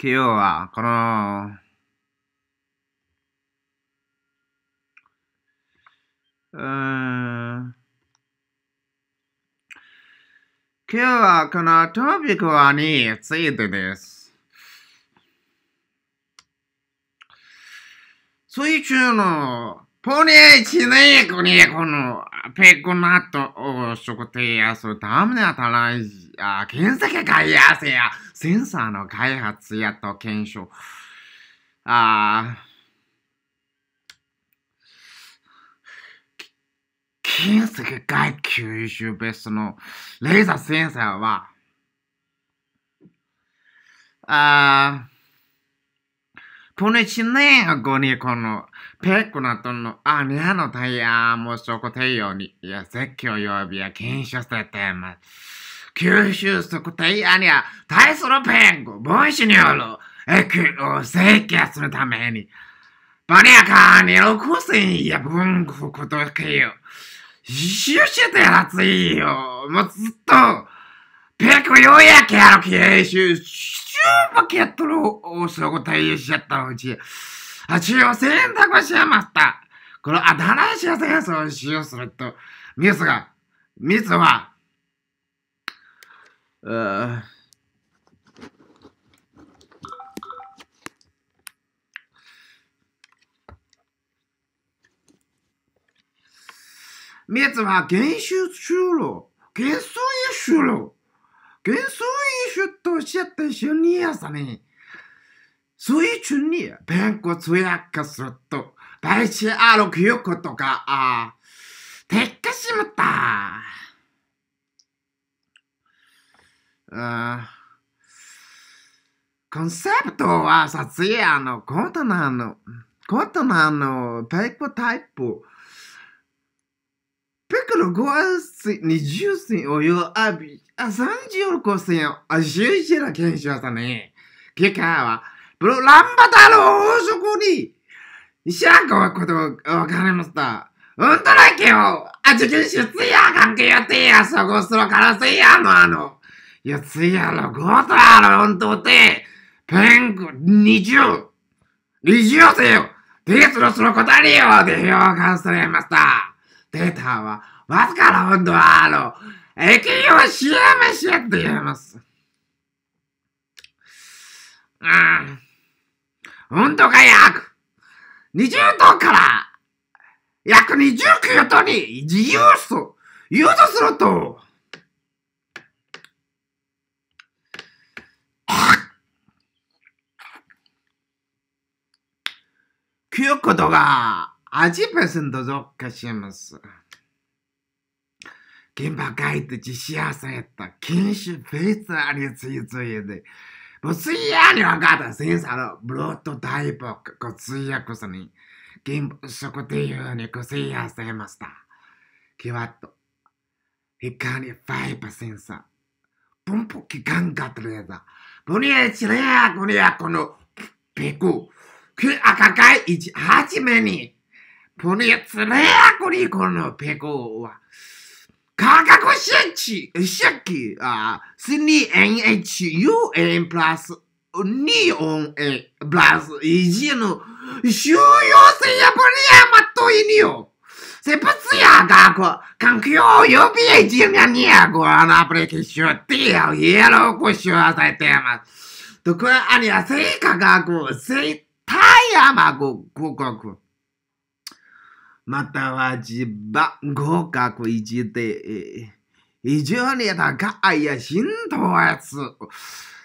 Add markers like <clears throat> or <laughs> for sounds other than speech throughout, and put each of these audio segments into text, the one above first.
今日は、この、うん。今日はこのトピックはについてです。水中の폰에진행했군요백구나또수고되어서다음에달라지아検索가야세요센서의개발이야또検証아検索外吸収베스의레이저센서는아ポネチネアゴニコのペコナトンのアニアのタイヤもそこてようにいや説教曜日や禁止されてま九州そこてやにゃイソロペンゴボイシニョロエクロを制限するためにバニアカーニロコセンやブンクコトケヨシュシュテラツイヨもうずっとペコようやけやろけいしゅばけやっとる大城ご対応しゃったのうち、あ、せんた択しやまった。このらしやせや、そうしようすると、ミスが、ミスは、うー密は減収収入、減損や収入。给水学多些的训练上呢。水群里变过最那个速度，白起阿罗克有多个啊，太可アロキヨコとか、あ。あ。テッカシムタ。コンセプトは撮影のコートナーのコートナーのペイクタイプ。ペク150に銭をよあび、あ、36銭をあェラケンシ検証さね。結果は、ブロランバタの王職に、しゃこはことわかりました。うんとらけよあ、受験出や関係やってや、そこすろからせやのあの。いや、つやろ、タとやろ、うんとて、ペンク、二十、二十せよ、テストすることによ、で評価されました。データは、わずかな温度は、あの、液をしやめしやって言います。うん。温度が約20度から約29度に自由す、言うとすると、9度が아지퍼센더좋겠시면서現場帰って自死朝やった。禁酒フェイスありついついで。もう水曜に分かった。センサーのブロードタイプをこ通訳さに。現場食っていうにこ水曜されました。キワッと。光ファイパセンサー。ポンポキガンガトレーザー。ブニエチレアゴニアこのペコ。く赤か一、はじめに。보내었으래그리고는105와가가고시치시키아스니 NHUN 플러스니온에플러스이지노슈요세야보리야마토이니요세프스야가고강교요비에지면이야고아나브레키쇼티야예로고쇼아사이테마도쿠아니야세이카가고세이타야마고고고고または地場合格一で、以上に高いや浸透やつ、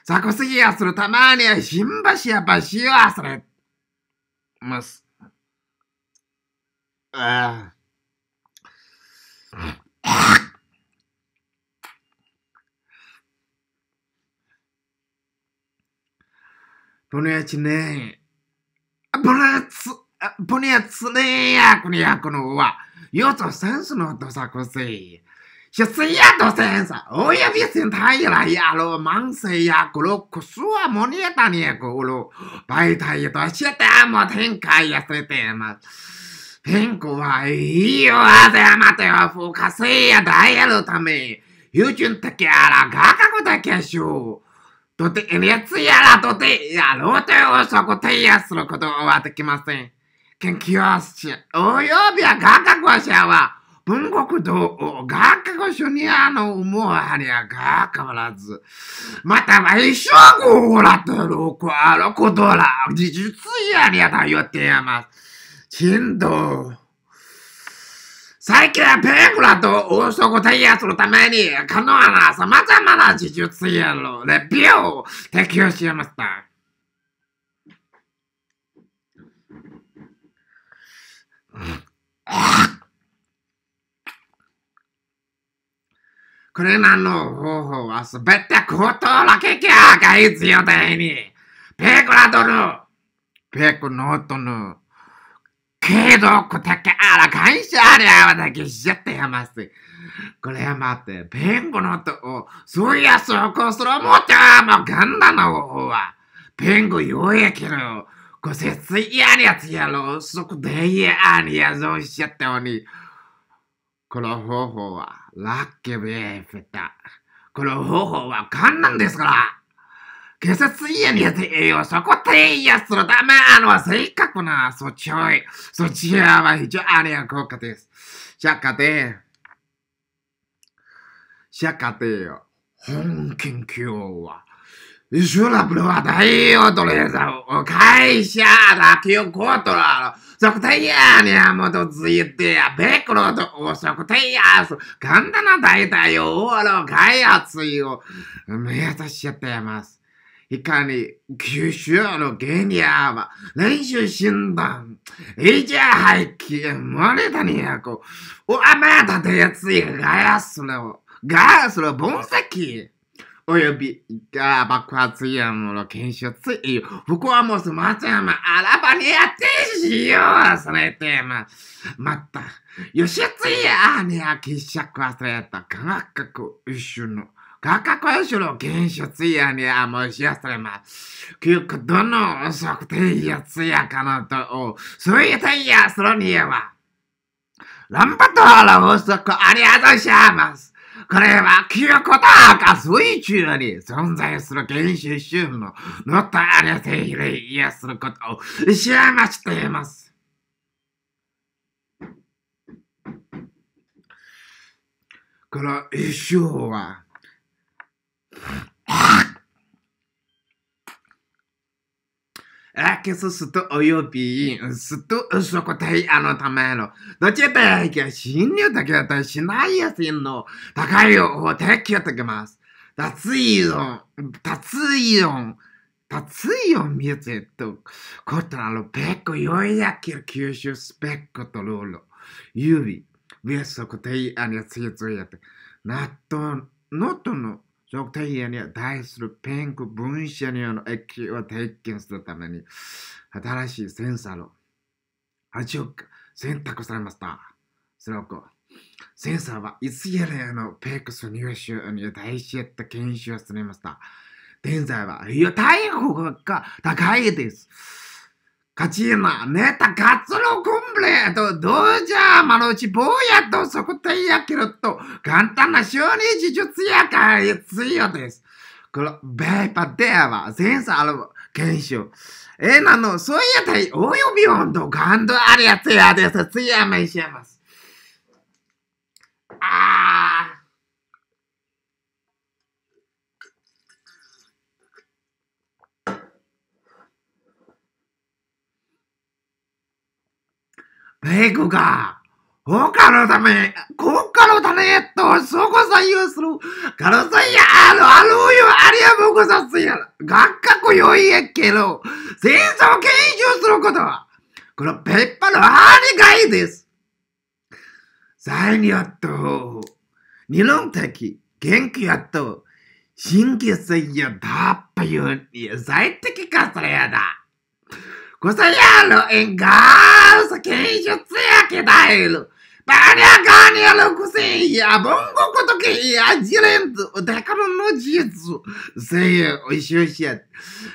ザコすぎやするたまには新橋や橋やすれます。ああ。b u やちね、a c i n 분야스네야군야군우와요조센스노도사쿠세시스야도센사오야비신타이라야로망세야그로쿠수와모니에다니에고우로바이타이도시대모텐카이야스테마変更はいいよ、あぜまては、フォーカスやダイヤルため、友人的やら、価格的やしょ。とて、熱やらとて、やろうというそこ提案することはできません。研究は室、およびは学校者は、文国道を学校主にあの思わはりゃが変わらず、または一生ほらとろこあろことら、事術やりゃだよってやます。ちんど。最近はペングラと王将を対応するために、可能な様々な事術やろ、レビューを提供しました。車の方法はすべて高等な機器が必要だいに、ペグラドル、ペグノートの、継続ャあら感謝ありゃ私しちゃってやます。これ待って、弁ノートを、そういや、そうこするもちゃも簡単な方法は、弁護有益の、ご説やるやつやろう。そこでやんやぞしちゃったのに。この方法はラッキーベイフェタ。この方法は簡単ですから。ご説やるやつやろう。そこでやつのため、あの、正確な、そちょい。そちらは非常にありゃ効果です。しゃかて。しゃかてよ。本研究は。学ぶのは大王とのやつだ。会社だけをーうとら。食体やーにゃもとついてや。ベクロとお食体やーす。簡単な大体よ。おわろ、開発よ。目指しちゃってやます。いかに、九州の原理やば。練習診断。いいじゃ、はい、きえ、まねだにやこ。おわ、まだてやついや。ガヤスの、ガヤスの分析。および、が爆発やもの検出い福はもす松山、あらばにやってしよう、それてま、また、よしついや、あにゃ、きしゃくはそれた、科学学一種の。科学一種の検出やにゃ、もしやそれま、結局どの測定やつやかなと、お、そういったや、そのにやは、ランバトはら法則ありがとうございます。これは旧古だが水中に存在する原始宗の乗ったありゃせいやすることを知らましています。この一生は、あ、今朝すとおよび、すとうそこたいあのための。どっちだいけ、侵入だけだったらしないやせんの。たかいよ、おてきやとけます。たついよん、たついよん、たついよんつえと、こたらのペックよいやききゅ、ゅうしゅう、スペックとろろ。ゆうび。そこたいあのやつやつやて。なっと、のとの、ジクタイヤに対するペンク分子による液を体験するために、新しいセンサーの味を選択されました。センサーはいつやエのペクス入手に対して研修されました。現在は、いや、体力が高いです。チー c ネタ、カツロ、コンブレー t ドジャー、マロチ、ボーヤと、どうじゃ、ヤ、キロ坊やとやけと、簡単な小児事術やかつやです。この、ベーパーアは、センサーある研修。えなの、そういたい、および温ガ感ドあるやつやです。つやめします。あー。米イが、効果のため、国家のためと、そこ採用する。ガルサイあの、あの、よ、ありやぼこさすや。学っこよいやけど、戦争を研究することは、このペッパのありがいです。そによっと、理論的、研究やと、神経性や、だっぱい最適化されやだ。gusayaalo engaso keijo tseyakedaelo Paraganelo c o e i n h a bongo cotoqueia, direto, o decano no jitsu, zeia, o xuxet,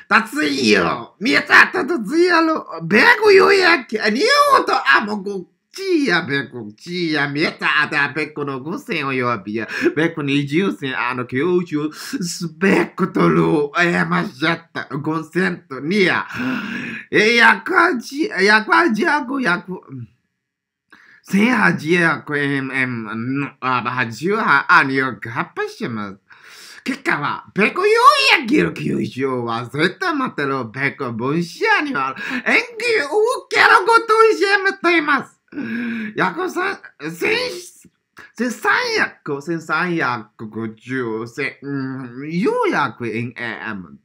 t a t s u o mita, tatuzialo, bego yuyak, niuto a b o g u ちやべこ、ちやめたあた、べこの五千を呼びや、べこ二十千、あの教授、すべことる、やましちゃった、五千とにや、えやかじ、やかじやこやこ、千じやこ、えん、えん、あばはじゅうは、あによ、がっぱします。結果は、ペコようやきる球場は、絶対待ってるペコ分子屋には、演技を受けることを教えています。約三、千、千三百、千三百五十、千、四百円 AM。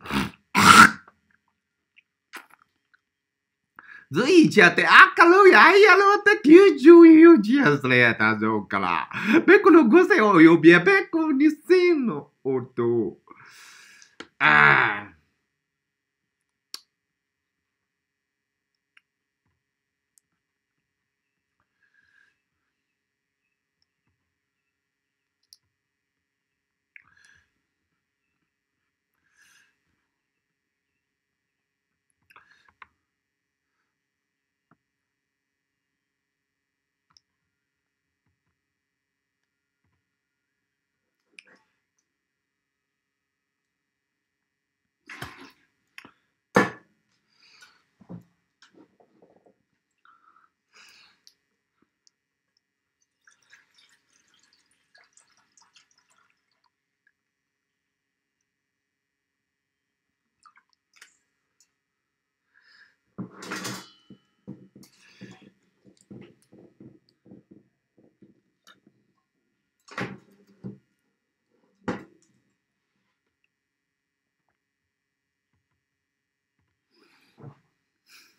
随ちゃって明るいやろって94時やすれたぞから。べこの五世を呼びやべこにせんの音。ああ。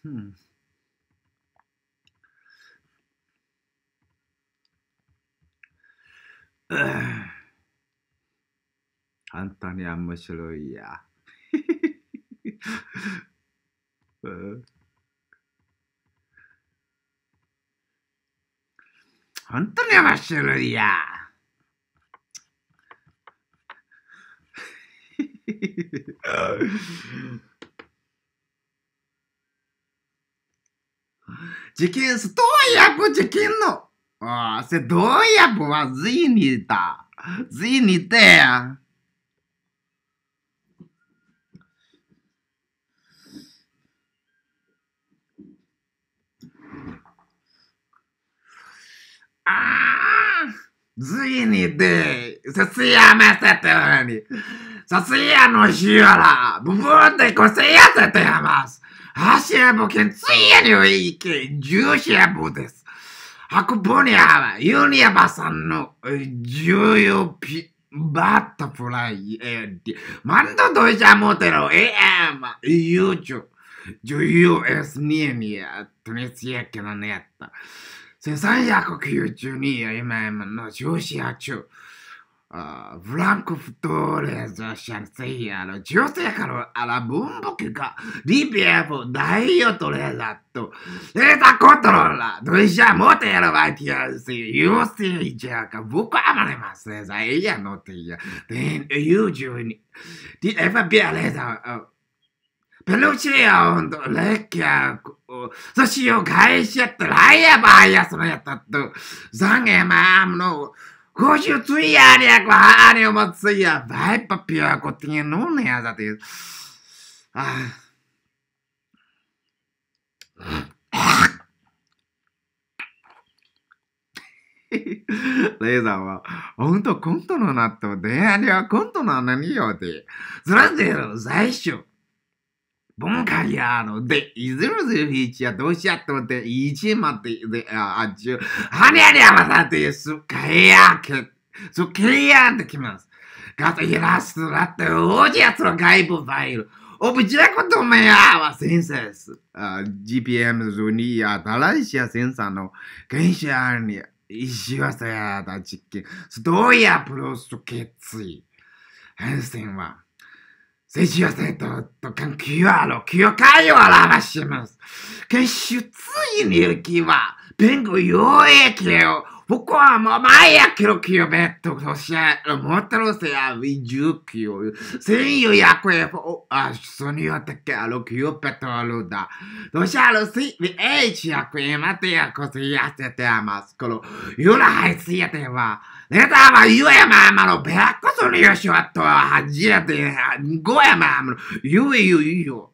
Hmm. Uh, 本当に面白いや。uh. 本当に面白いや。<laughs> チキンス、どうやくチキンのあせ、どうやくはずいにだ。ずいにで。ああ、ついにで、せ、つやめせてるのに。Zasija no hiela, bubunde ko se jätete jamas. Hasiebu ken tsieniu iike, juusiebu des. Hakubunia hava, Juniaba san no, juuju pi... バッタプライエンディ。マンドドイジャモテロ、エアマ、ユーチュ。ジュユーエスニエニア、トネツヤケナネッタ。1392、今今のジューシアチュー。フランクフトレザシャンセイヤの女性からあら文房具がリビアブダイオトレザとエタコトローラドイシャモテロバイティアイユーセイジャーカ僕はまれますレザイヤノテイヤ Then usually the FBI レザペルシアオンドレキャーそしよ会社っトライアバイアスのやったと残マまムの五十ついやりゃ、こはありおまついや、ばいぱぴょこってんやのんねやだという。レイザーは、ほんとコントのなっても、でありゃコントの何よって。ずらんでやろ、最初。ボンカヤーので、いズるずるーチや、どうしやっとで、いちって、で、あ、あちゅう、はにゃりゃまたで、すかやけ、すけやんできます。ガトイラストラって、おじやつの外部ファイル。Objetivo do Meia s GPM に新しいセンサーの原子あるに石はさやだ実ストうやプロスケツイ、変遷は。6% con Kiwalo, Kyokayo alarashimas. Que s h u t s u i ni kiwa, vengo yo e creo. 僕はもう毎夜記録をベッドとして、もっとのせや、ウィジューキを、専用役へ、あ、そによってけ、あの、キューペットあるんだ。どしゃるし、ウィエイチ役へ、まてや、こせやせてやます。この、ゆらはいつやては、내다마유야마마로배아코소리요시와토하지라도고야마마로유유유유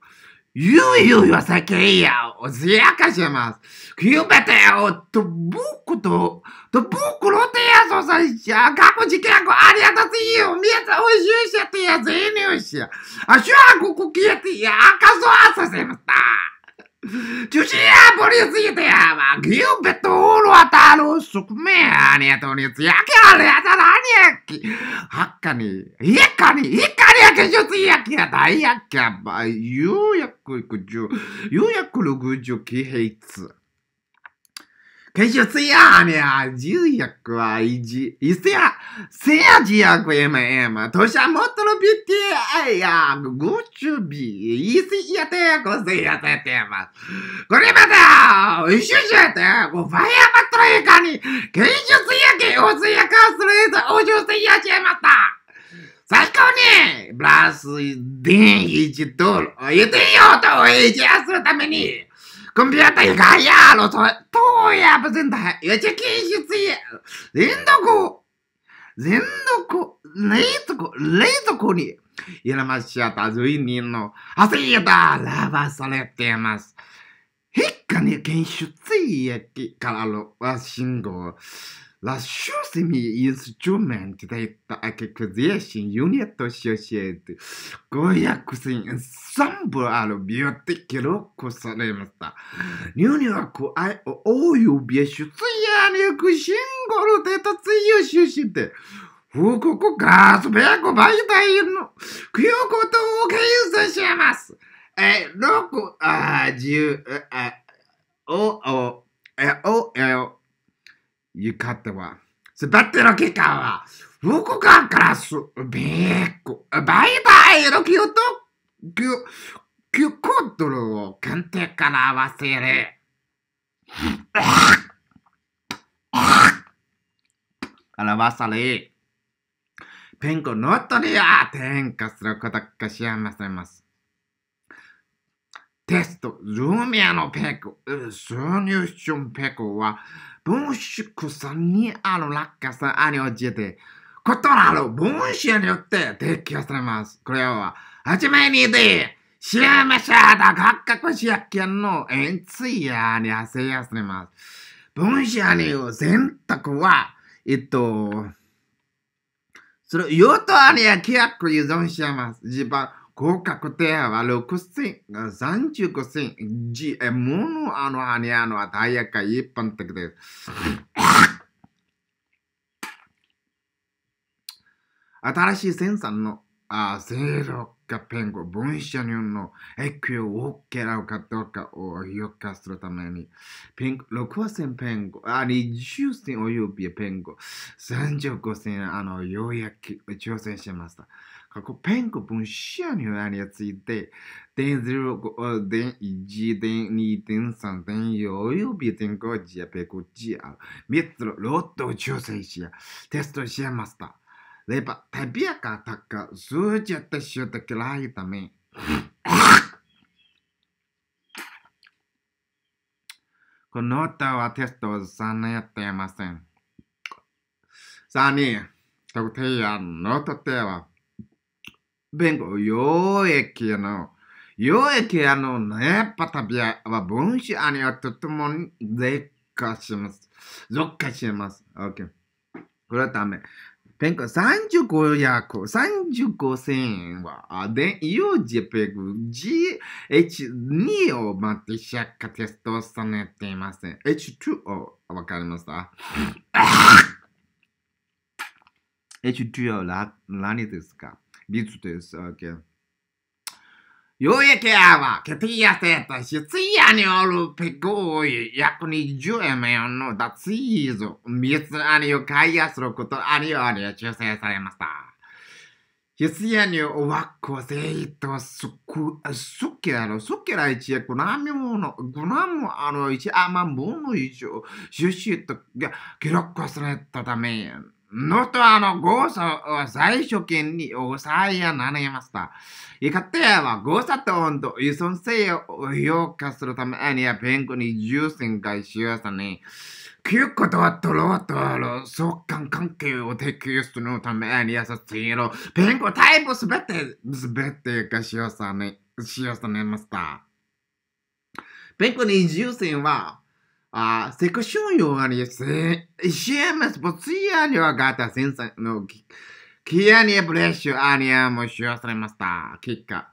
유유유와사케이야오지야카시마스규베테오또부쿠도또부쿠로테야소사이샤가코지케야고아리아다티요미에타오시오시아티야제니오시아아슈아쿠쿠키에티야아카소아사세마타주시야버리스이드야막기업에도올라왔다로숙매하니돈이스야기하래하자라니학가니이까니이까니계셨지야기야다이야기야막유약구그주유약구누구주기해이츠決勝せやーねや、十役はいじ、いせや、せや自役えまえま、年はもっとのピッティアイーやー、ごちゅび、いせやてや、こせやせてやま。これまた、いしゅしゅやてイこばやまとえかに、決勝せやけ、おせやかすザ、オジュじゅせやちゃまった。最高にプラス、イでん、一ドル、言ってト、と、いジアするために。工别对干呀，老说头也不认得，越去看些子也认得过，认得过，认得过，认得过你。いらましゃった随人の汗だラバされています。へっかね、検出液からの信号。Lasciatemi instrumentare anche creation unit associate 500選3部あるビューティ記録されました。ニューヨーク愛を大指出演力シングルで突入出身で、報告ガースベーコ媒体の記憶とを検査します。え、6、あ、10、あ、お、お、え、お、え、お、浴すてからす、べーく、バイバイキュート、キュ、キュコントロを定から合わせる。さペンコノトはすることせます。テスト、ルミアのペコ、ソニューションペコは、分縮さにある落下さに応じて、となる分子によって提供されます。これは、はじめにで、シェメシャダやっけんのついやにせやされます。分子に選択は、えっと、それ、用途に規約依存します。自分合格点は6000、35千、じ、え、もの、あの、はにゃのは大役が一般的です。新しい生産の、あ、勢ロかペンゴ、分社にのエ響を受けらうかどうかを評価するために、ペンゴ、6千ペンゴ、あ、20千およびペンゴ、35千、あの、ようやく挑戦しました。갖고뱅크분시안이아니야지대댄즈로댄이지댄니댄산댄요요비댄거지야배고지야밑으로로또주세요테스트시험마스터레바타비아카타카수지였다시었다라이다메この歌はテストを3年やっていません。3人、特定案の特定は弁護、溶液の、溶液あの、ね、パタビアは分子あにはとても劣化します。増加します。OK。これはダメ。ペンコ35役、35円は、で、UJPEG、GH2 を待ってしゃっかテストされていません。h 2を、わかりました ?H2O、何ですかビツです。OK。ようやけやは、ケティやせたし、ツイヤにおるペコーイ、約20円のダツイーズ、ミツアニを買いやすることあるように抽選されました。ひつやにおわっこぜいとすく、すけらろ、すけらいちえ、ぐなみもの、ぐなもあの、いちあまんぼんのいちょ、しゅしゅっと、げろっこすねっために。元あの、ゴーサは最初権に抑えやなねました。いかてやは、ゴーサと温度、依存性を評価するためには、弁護に重心がしやさに、うことはとろとろ、相関関係を適用するために優しいペ弁護タイプすべて、すべてがしやさに、しやさねました。弁護に重心は、아섹션요한이 CMS 보츠야니와가타센사노기아니의브레쉬아니야모시오ました。結果。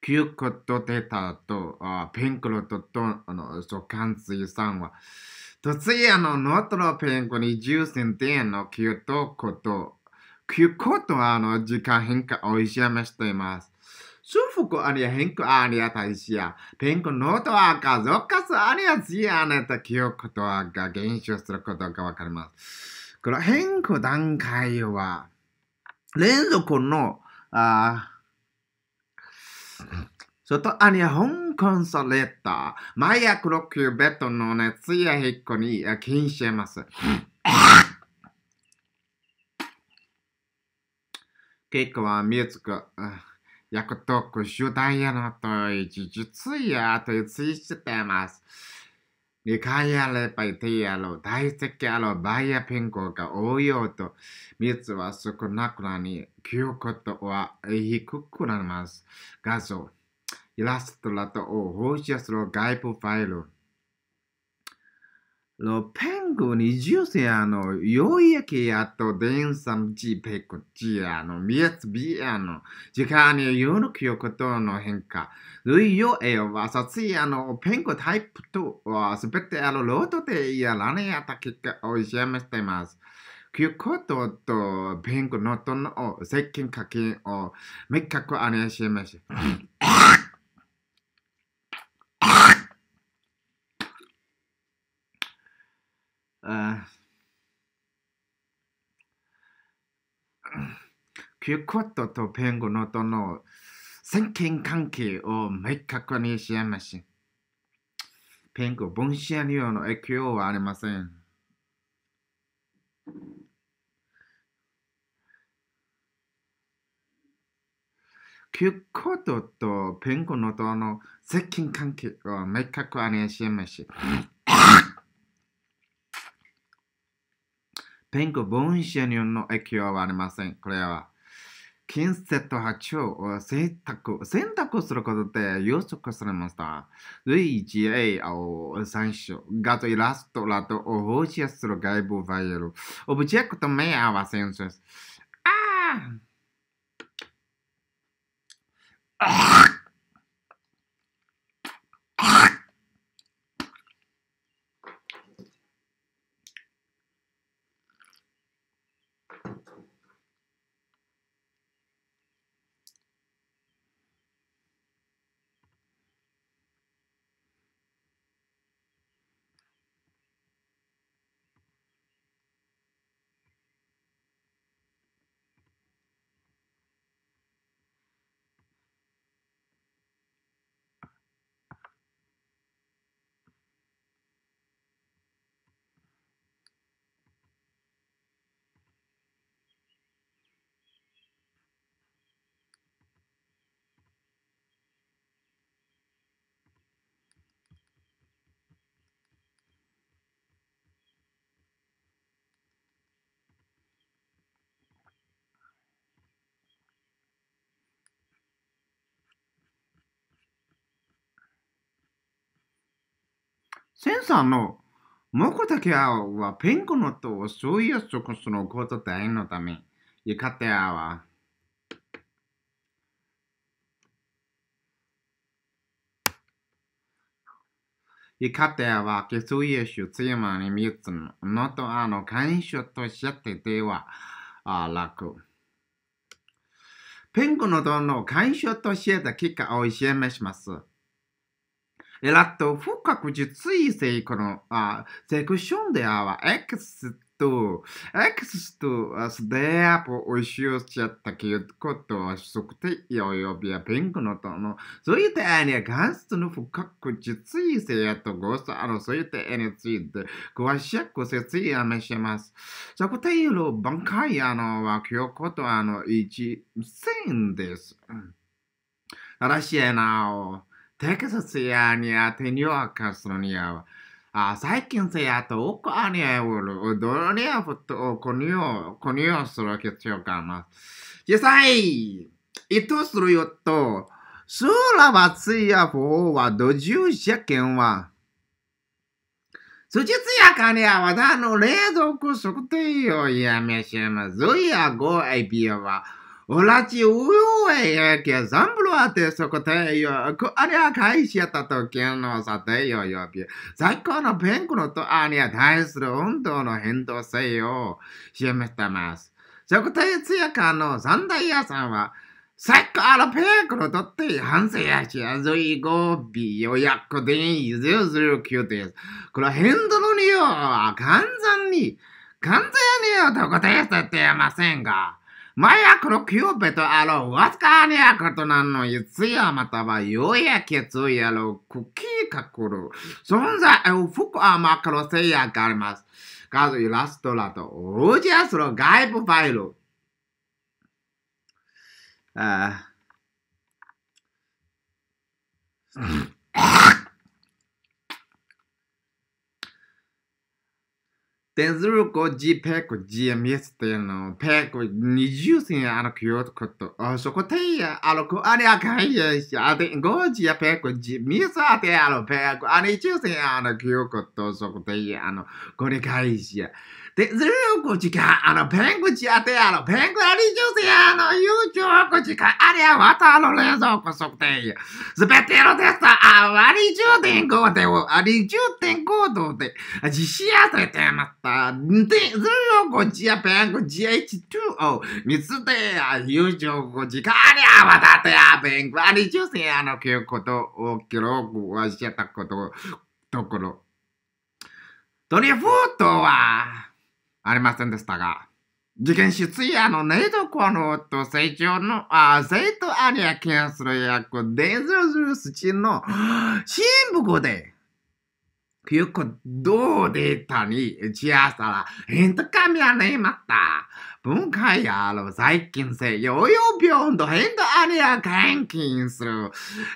キューコットデータとあペンクロととあの助監水さんはついあのノートのペンコに重点点のキュ旧とこと旧コットはあの時間変化をいしめしています祝福あは変更あは大使や、変更ノートワーカー、続活はり、次あなた記憶とはが減少することがわかります。この変更段階は、連続の、あ外アニア、香港ソレッタ、マイアクロックベッドの熱は引っ越に禁止します。結果は見つく。役得主ダやヤのと一いやとツい、してます。理解やればいて、やろ、大石やろ、バイヤピンコが多いよと、密は少なくなり、記憶ことは低くなります。画像、イラストだとを放射する外部ファイル。ロペングに住せあの、ようやけやっと、でんさんじペクチアの、みやつびアの、時間に夜の記憶との変化。るいよえわさついあの、ペングタイプと、はすべてあの、ロードでいやらねやった結果をおいしゃめしてます。記憶と、と、ペングのとの、せっけんかけんを、めっかくあねしゃめし。Ee, q クワットとペンゴのとの宣言関係を明確にしまし。ペンゴ、ボンシアニオの影響はありません。q クコットとペンゴのとの接近関係を明確にしまし。ペンコボンシェニュンの影響はありません。これは。近セット波長を選択、選択することで予測されました。類 1A を参照、ガトイラストなオを放射する外部ファイル、オブジェクト名はセンスです。ああセンサーの目的はペンコのとそういうこ種のことでのため、いかてあわ。いかてあわ、けそういう主つまに見つの、のとあの感謝としってでは、あ楽。ペンコの塔の感謝としって結果を示します。エラット不確実異性このあセクションでは、エクスト、エクスト、とステアポを使用しちゃったけどことは測定およびやピンクのとのそういった絵にはガンストの不確実異性やとゴーストあのそういった絵について詳しく説明します測定の挽回あのは今日ことあの一線ですうん。嵐やなお、テキサスやにゃてニオーカスのにゃあ最近せやとおかにゃうオどれやふとこにょこにょする必要かな実際いとするよとすらばつやほうはどじゅうしゃけんはつじつやかにゃわだの冷蔵庫測定をやめしまずやごえびやラジオへやけ、ザンブルアテストコテイヨ、コアリア会社たときのさてよよび、最高のペンクロとあニは対する運動の変動せよ、示してます。そ食体通夜間の三大屋さんは、最高のペンクロとって、反省やし、や、ずいごび、予約でんいずるずる急です。この変動の匂いは完全に、完全にはどこでやってやませんが、麻薬のキューペとあろう、わずかにやことなの、いつやまたは、ようやけつやろう、くきかくる。存在を福あまくろせやがります。カズイラストラと、おじやすろ、外部ファイル。電磁力を G ペコ GMS っていうのをペコ20線歩くよとこと、そこて歩くあれ赤いやし、あて5時やペコ GMS あてやろペコあれ10線歩くよこと、そこてあの、これ返しや。で、ずるよこちか、あの、ペンクチアテアの、ペンクアリジュースや、あの、ゆうちょこちか、ありゃ、わたあの、冷蔵庫測定や。すべてのテスト、あ、アリジューテンコーテを、アリジューテンコーテで、実施やせてまった。で、ずるよこちや、ペンク GH2O、ミスでや、ゆうちょこちか、ありゃ、わたてや、ペンクアリジュースや、あの、きゅうことを、記録はしてたこと、ところ。とりあえず、フォートは、ありませんでしたが、事件室やのネイドコノと成長の、あ、生徒アリア検ャン役、デンゼルズルスチンの、新聞で、結構どうデータに打ち合わせたら、ヘントカミアネまった。分解やろ、最近性、ヨーヨー病とヘントアリア監禁する、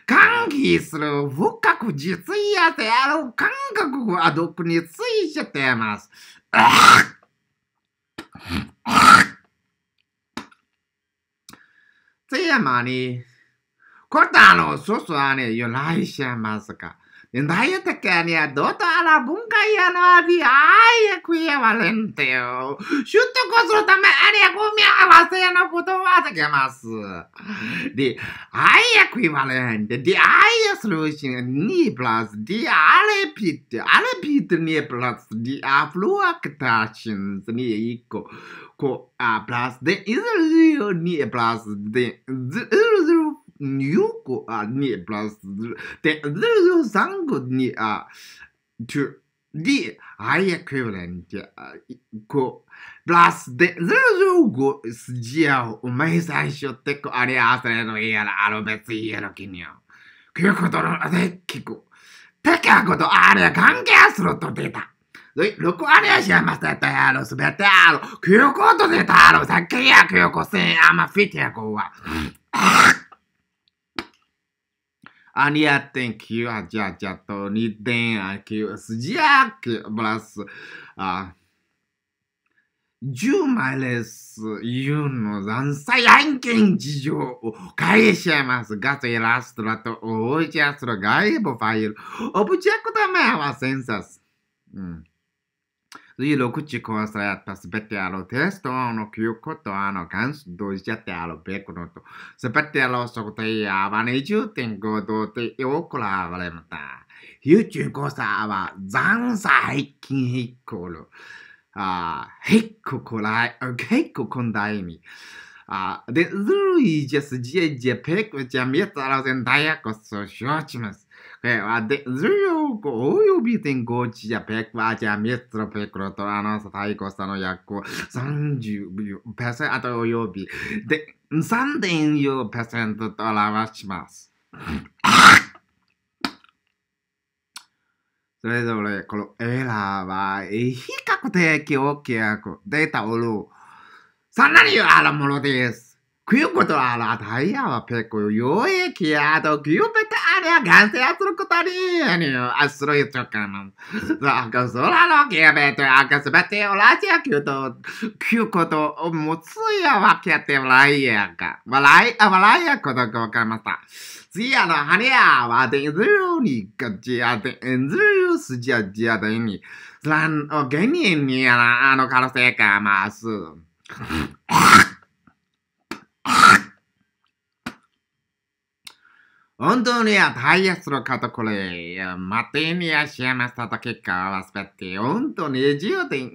監禁する、深く実やせやろ、感覚は毒についちゃってます。这也嘛呢，可大了说说呢，有哪一些嘛是个？te ken dota alla munkáján alvi, állj qui valenteo. Shutto contro da me aria come alla sena cotovata che mas. Di ai valente, di ai solution ni plus, di ale pit, ale pit ni plus, di affluctations ni e ico. cu a plus de is ni plus de zero New y o k o ah, nee, p l o ß der i s a n g u nee, ah, tu, die, haya equivalent, ko, plus de, i Sango, sdia, o mai saisho te ko, are asare no i a r o aro betsu iara kinyo. Kyukoto no, de, kiko. Take area, a can good てかこと、あれ、関係すると出た。録あれやしやませたやろ、すべてやろ。くよこと出たやろ、さっきやくよこせんやま、フィテやこわ。Aniaten q u a j a j a Tony den aqui os já que blas a10 枚ですいうの残債案件事情を返しちゃいます。ガスイラストラとオージャスラ外部ファイル。オブジェクト名はセンサス。うん次6時コースやったすべてあテストの記憶とあの感想どうしちゃってあるべくのとすべてあるそこでやばね10.5度でよくらわれました。宇宙コースは残さ一気にひっこる。あ、ひっここらヘひコ、ここんだ意味。あ、で、ずるいじゃすじえじゃペクじゃみやつあらせん大シをーチ、マス。14個および天候地やペクワチャミストペクロトラの最高下のサ効30%およびで3.4%と表します。それぞれこのエラーは比較的大きくデータをる。さらにあるものです。クヨコとあタイヤはペコ、溶液やとキューペタ a l a g a n s t e a u k u t a n i a s s r o i t r o k n a k Akkor szólalok, e r v e t ő a k k s r b e t e o l látják, k i u k o to o m o c s o l a vakjátév l á j a á a Valájják, kodok, kamata. zero i in si i a te 次やの羽 d わでずよ i かじやでんずよすじ in やで a ら a a no ん a r o se か a ma su 本当にはダイヤするかとこれ、マテニアシアマスタと結果を合わせて、本当に自由で、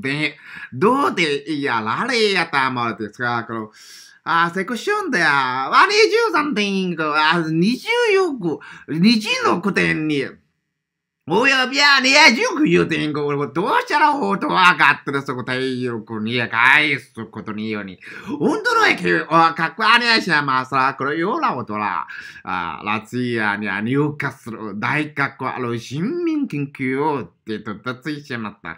で、どうでやられやったもんですか、この、あ、セクションで、ワニ13点、24個、26点に、およびやねやじゅく言うてんこ、俺もどうしたらほうとわかったらそこ太陽君にや返すことにように。ほんとのえけ、おかっこあねやしなまあ、さ、これようなことら、あ、ラツィアに入荷する大学ある人民研究をきっとついしまった。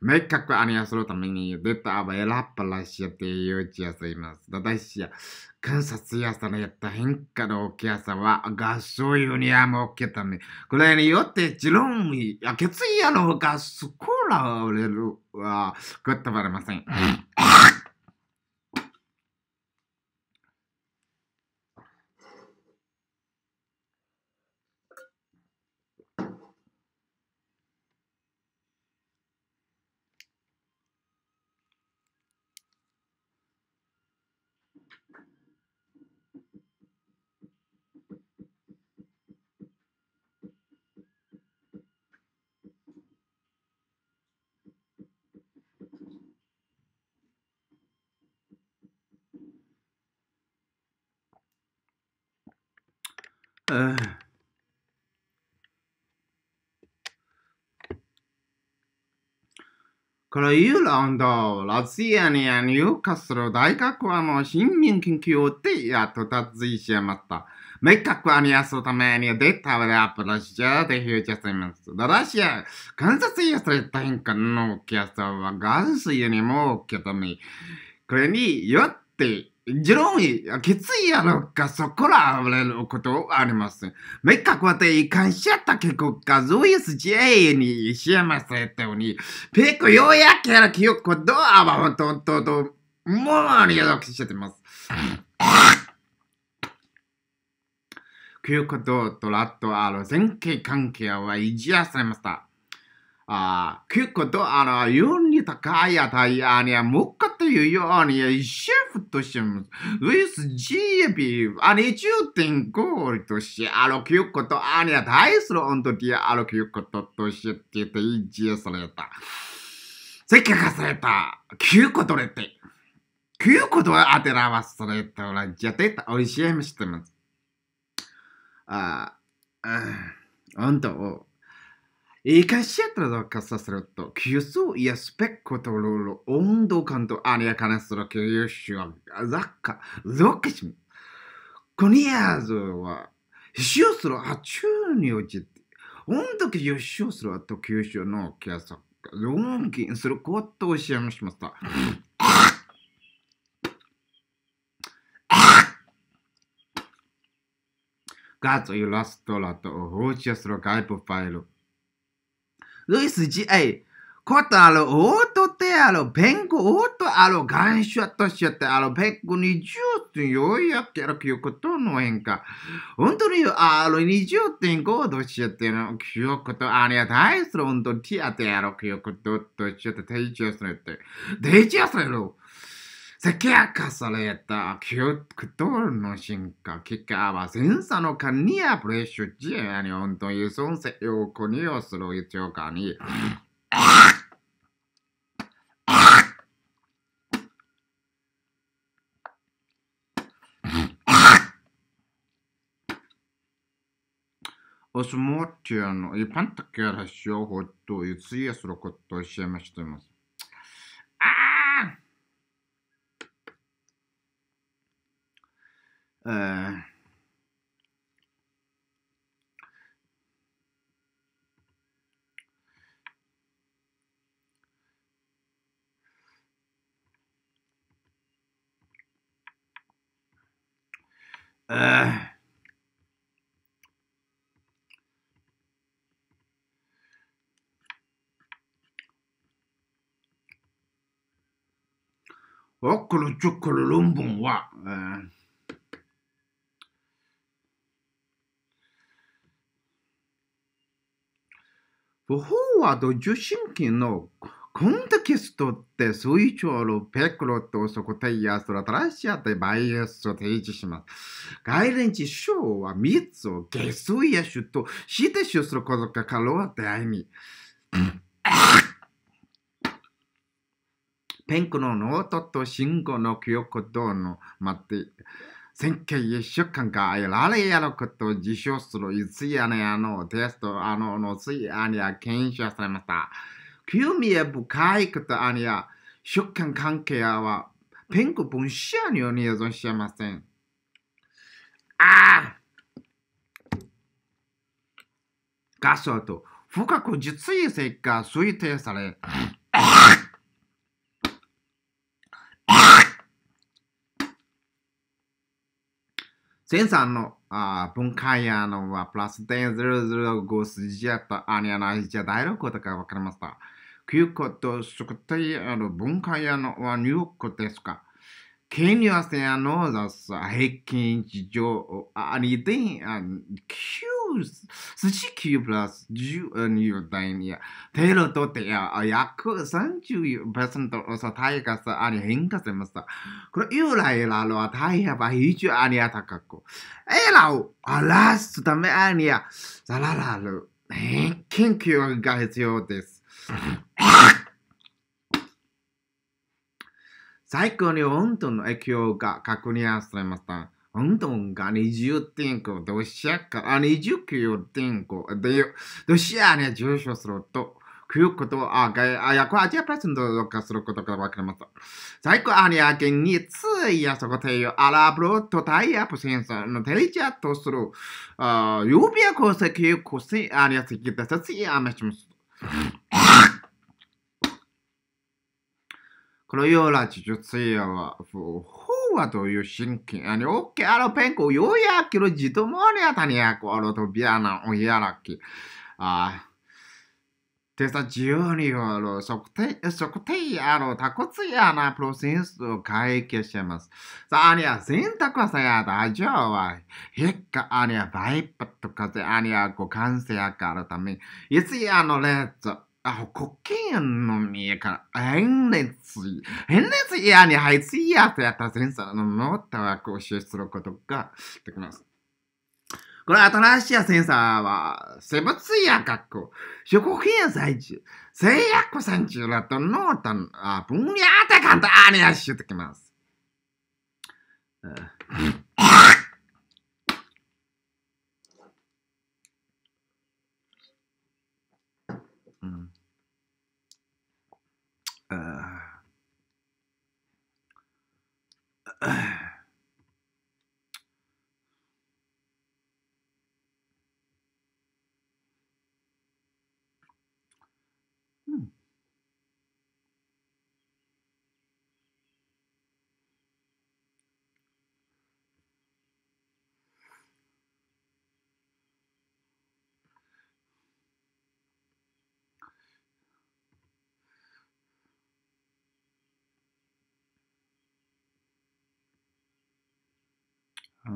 めっかくありやするために、出たばえらっぱらしやって言うちやすいます。ただしや、観察やさらやった変化の大きやさは、合唱ユニアも起きたね。これによって、ジロンや決意やのがスコーラを売れるは、くっとばれません。からイーランド、ラツアニアに入荷する大学はの新民研究ってやっと達成しました。ク確はにやすためにデータでアップロードで、フューチャーします。ラシア、観察やされた変化の大きさはガスにも受け止め、これによってジローミ、きついやろか、そこら、俺のことあります。めっかくわて、いかんしゃった結果、ゾイスジェイにしやませたように、ペコようやけらきよこどあばほとんとと、もうありがとうしちゃってます。き <laughs> よこととらとある前ん、関係はいじやされました。あ結構どあの、ユニ高い値やに、もっカというように、シェフとしても、ウイス GAP、あ、20.5として、あの、結コと、あに、対する温度で、あの、結コと、として、言って、いじされた。せっかくされた。9個取れて。9コと当てらわされたら、じゃてた、おいしい飯してます。あ、うん、温度 Incasiato cassastretto, chiuso e aspetto loro ondo canto aria canestro che riusciva a zacca, zoccasmi. Coniaso va, sciostro a ciuni oggi, ondo che io sciostro a tocchiuscio no che a zacca, lunghi in sul cotto siamo smasta. ガッツイラストラと放置する外部ファイル。ルイス G.I. ことあコ、おとてあろ、弁護おとあろ、願書としてあろ、弁護に十とよやけろ、きゅうことの変化。本当にあろ、二十点五としての、きゅうこと、あれや大する、本当にティアてアろ、きゅうこととして、提示テ、るって。アスすロ世や化されたキュックトルの進化、キカはンサのカニアプレッシュジェアニオンという存在を国をする一応かに。お相撲っていうの、一般的な情報と一致することを示しています。嗯，嗯，我看了这个龙凤娃。不飽和と受信機のコンテキストって推奨のペクロとテイやストラトラシアでバイアスを提示します。概念値、象は3つを下水や種と指定種することが可能だと意味。ペンクのノートと信号の記憶等の待って、千景一週間か、られやろこと、自称する、いつやね、あの、テスト、あの、のついあにゃ、検証されました。興味深いこと、あにゃ、出間関係は、ペンク分子やのように依存しません。ああガスと、深く実意性が推定され、前サーのあ分解やのはプラスゼロゼロ五数字やったアニアナイジャ第六個とかわかりました。9個と、そこの分解やのは入国ですか Can you stand on the hiking Joe? Anything and Q 寿司 Q プラス10代にテロとてや約30%の対価さあに変化せました。これ由来なのは大変は非常に高く。えらを荒ラすためあにやさらなる研究が必要です。<laughs> 最高に温度の影響が確認されました。温度が20.5、ロシアから29.5で、ロシアに上昇すると、いうことは、約ントとかすることが分かりまた。最高には現に通や測定をアラブロとタイアプセンサーの定着とする、備や鉱石個性ニアやすぎてアメします。このような技術やは、法はういう神経、あの、オッケー、あの、ペンコ、ようやくの自動もね、たにやこ、ロの、とビアナ、おやらき。あでさ、自由に、あの、測定、測定、あの、タコツやな、プロセスを解決します。さあ、にゃ、選択はさや、大丈夫は、へっか、あにゃ、バイプとかぜ、あにゃ、こう、感性やからため、いつやの、レッツ。啊，国権の見えから、演熱、演熱やに入つやとやったセンサーのノータワークを使用することができます。この新しいセンサーは、生イや学校、食品や在住、製薬産地などの他の分野で簡単にゅっできます。uh,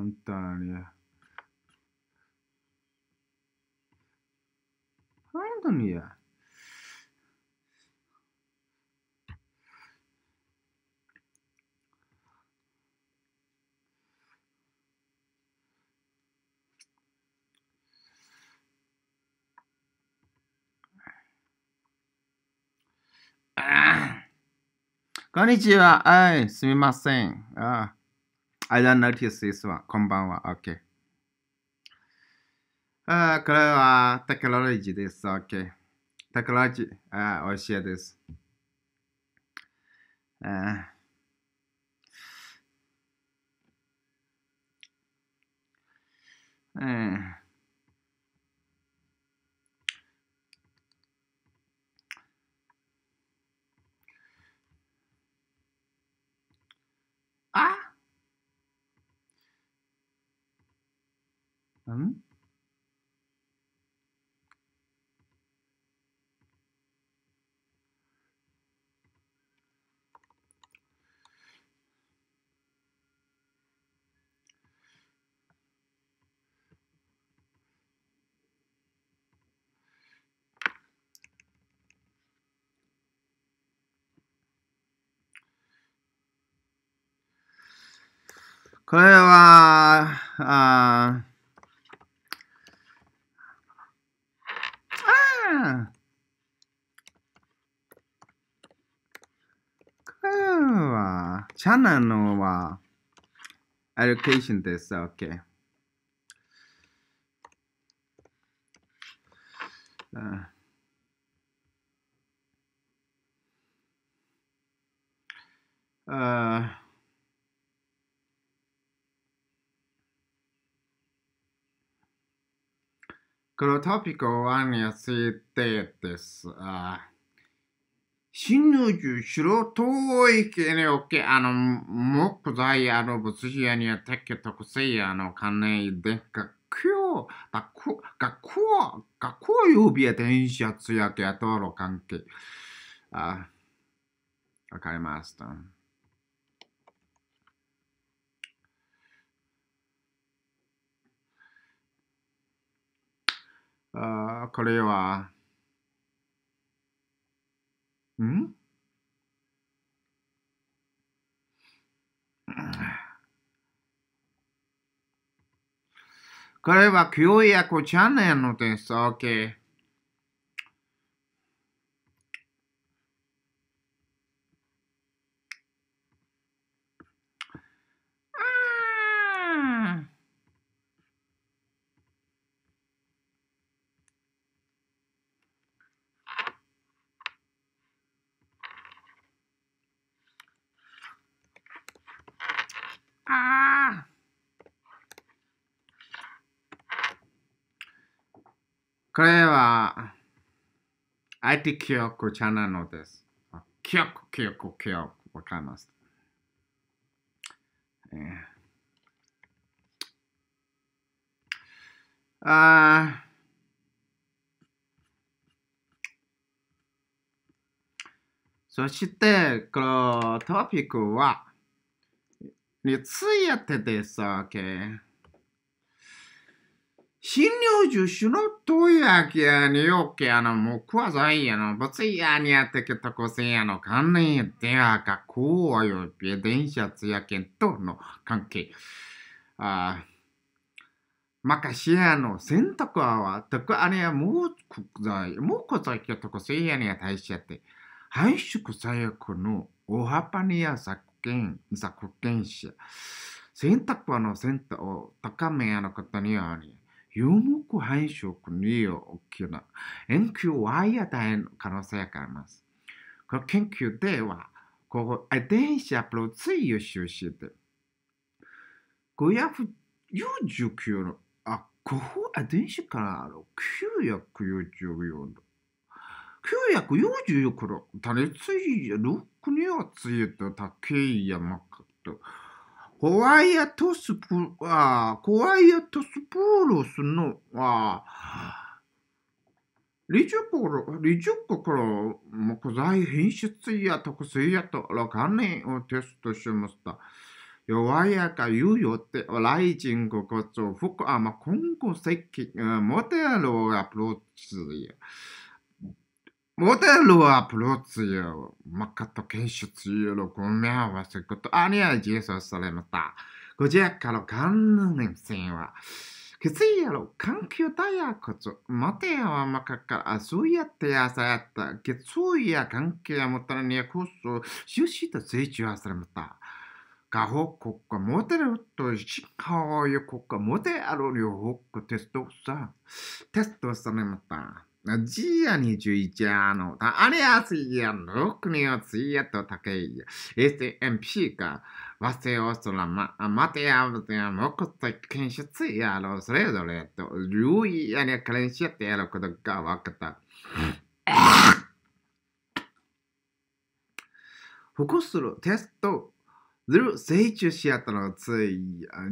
Antalya. Pardon ya. Ah. こんにちは。はい、すみません。ああ I don't notice this one. こんばんは。OK。あこれはテクノロジーです。OK。テクノロジー、あ教えです。あうん。んこれは、あか。かは、チャナのは、アルケーションです。OK。Uh. uh 黒トピクはについてです。あ新入樹白遠い池におけ、あの、木材あの資屋に鉄器特性あの金で学校、学校、学校、学校指や電車通訳や道路関係。あ、わかりました。あこれは、んこれは教育チャンネルです。OK。あえ記憶ゃなのです。記憶、記憶、記憶。わかります。えー、あそして、このトピックは、についてです。o、okay? 新領主主のトイアキアニオキアのモクワザイアのボツイアってテキトコセイの関連、ネイデアカコウアヨビエデンシャツヤケンとの関係。あマカシアの選択アワトクアニアモクザイモクせやにトコセイアニア大社で廃宿最悪のオハパニア作権作権者選択アの選択を高めやのことにあ。り유목한쇼군이요기나 NQ 와이야다엔가능성이가ます그研究대와그거아덴시아플로츠요시시데고야프유주큐로아고후아덴시카로큐약구요주요큐약구요주요로다네쓰이루크니어쓰이다다케이야막도ホワイトスプあホワイトスプールスのあ理事国理事国木材品質や特性やとカネをテストしました。弱やか言うよって、ライジングこそ、福ま、今後世紀、モデルをアプローチすや。モデルはプロツー、マカト検出よろごめ合わせこと。あにー実装されました。ご自宅からムセンは。きついやろ、環境だやこと。待てやわまかから、あ、そうやってやさやった。きついや関係やもたらにやこそ、収支と成長されました。カホこカモデルとしカおよコカモデルよホこテストさ。テストされました。なじやにじゅいじゃたあれやすいやん、ろくについやとたけいや、SMP か、わせおそらま、まてやぶてや、もくと検出やろ、それぞれと、りゅうやね、かれんしややることがわかった。複 <laughs> 数テストずる成長しやったらつい、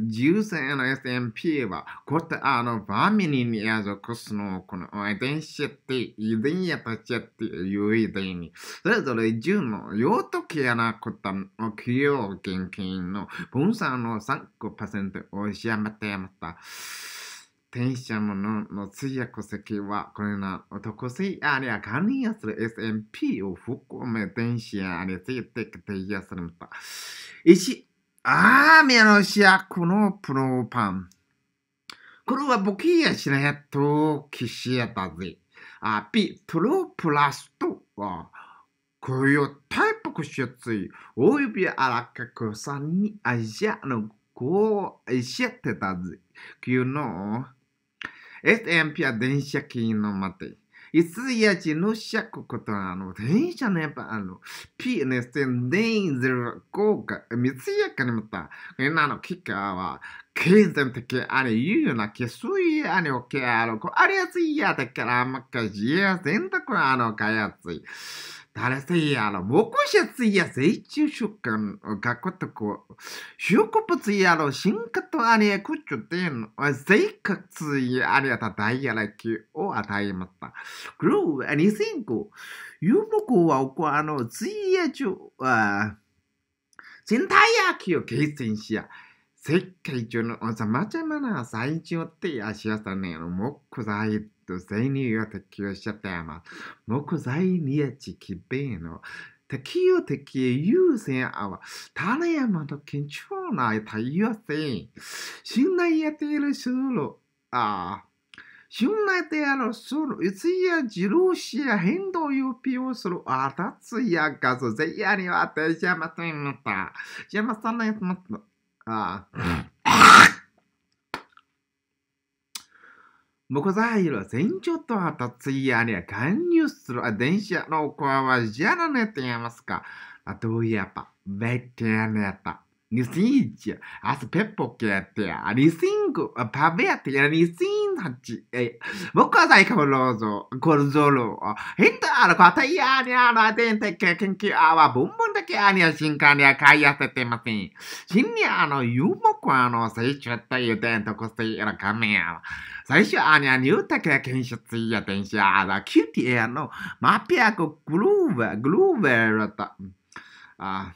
従前の SMP は、こうやってあの、ファミリーにや属すの、この、遺伝子って、遺伝やたちっていう遺伝に、それぞれ10の用途期やなことの企業現金の分散の3%をしやめてやまった。転写物のの通訳席はこれな男性あるれや関連する SMP を含め転写あるれついて提示するのだ。1、あー、メロシアクのプロパン。これは僕やしないと騎士やだぜ。あ、B、トロプラスとは、こういうタイプ出い、およびあらかくさんにアジアの語を教ってたぜ。いうのを、SMP 야電車機の待て。いつやちのしゃくことあの、電車のやっぱあの、P の SN005 が三つやかにまた、今のキッカーは、経済的あれ言うよな、けそういうあれをけあろ、あれやついやだから、まっかじや、全択あのかやつい。だれせいやろ、木質や水中食感を書くとこ、植物やろ、進化とあれや口調で、生活やあれやたダイヤラキーを与えました。グルーは2005、湯木は起こあの、水泳中、全体野球を形成しや、世界中のさまざまな最中ってやしやさねえの木材で、と在にを適用しちゃったやま。木材にやちきべんの。適用的優先あわ。種やまと緊張な太陽線。信頼やてるしゅろ。ああ。信頼であるしゅろ。いつや自動車や変動を利用する。あたつやがぞぜやにわてじゃまんた。じゃさないとまった。ああ。木材は全長とは達意ありゃ貫入する電車の子はじゃらねてやますか。あとやっぱ、べってやねた。にしんチ、あすペッぽけやってや、りすんぐ、ぱべやってやリすん한지목화사이카블로조골졸로힌트하러과타이아니야나한테캔키아와본문밖에아니야신칸이야가이아테테마틴신이아노유목화노세이쳤다유대엔토코스테이이라가메야最初アニャニュータケ検出や電車だキューティエのマピアコグルーヴェグルーヴェルタあ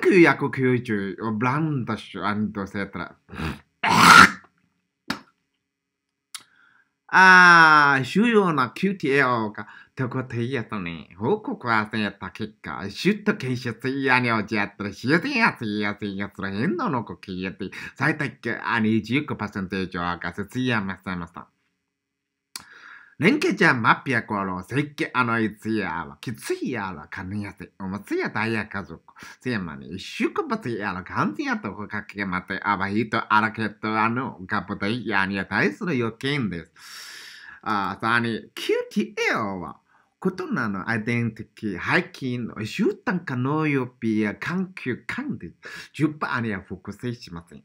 1990ブランダッシュセトラああ、主要な QTL が特定圧に報告をやった結果、シュッと検出やに落ちやったら、自然圧ややつら、変なの呼吸やって、最大級あ25%以上が進みませんました。レンケちゃんマピアコロ、セッケアノイツヤは、きついやろ、カニヤセ、おもつやダイヤ家族、つやまに、一週間ばつやろ、完全やとほかけまて、あばいとあらけとあの、がぽたいやにや対する予見です。あ、さに、QTL は、ことなのアイデンティティ、背景の集団化能予備や環境管理、10%には複製しません。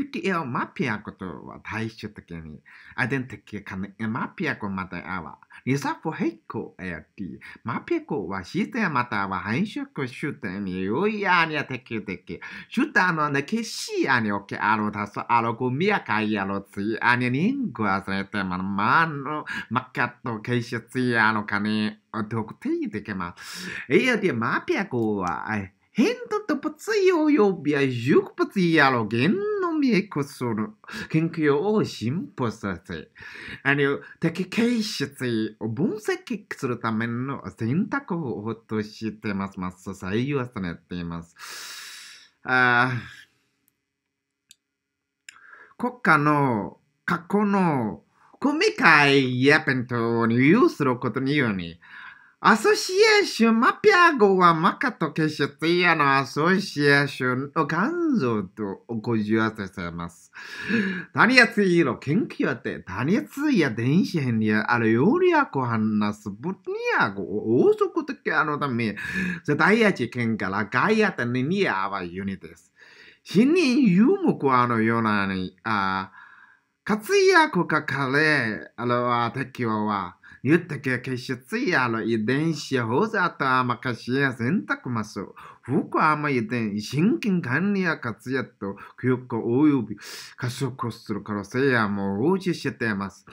QTL マピアコとは対照的に、アイデンティティカネマピアコまたは、リサフヘイコティ、マピアコは自然または繁殖集団に良いアニアテキ、集団の歴史アニオケアロタソアロゴミアカイアロツイアニニングアスレテマンマンのマカトケシツイアノカネ、特定できます。いやで、マピアコは、プツとオヨビア、ジュクプツつアロゲン、見えくする研究を進歩させ、あの、敵形質を分析するための選択をとしてます。ます。採用されています。あ国家の過去のントに有することにより、アソシエーション、マピア語はマカとシ集とイアのアソシエーションの元祖とごわせされます。何やつイロ、研究やって、ヤツイや電子編やあるよりやこ話す、ぶニや語、王族的あのため、世代や知見からガイアテネニアはユニです。新人ユーモクのようなに、あ活躍かれ、あれは敵は、言ってけ、消しついやろ、遺伝子、ほうざとあまかしや、せんたくます。ふくあま遺伝、心筋管理や活躍と、くよくおよび、加速をするからせや、もう、おうちしてます。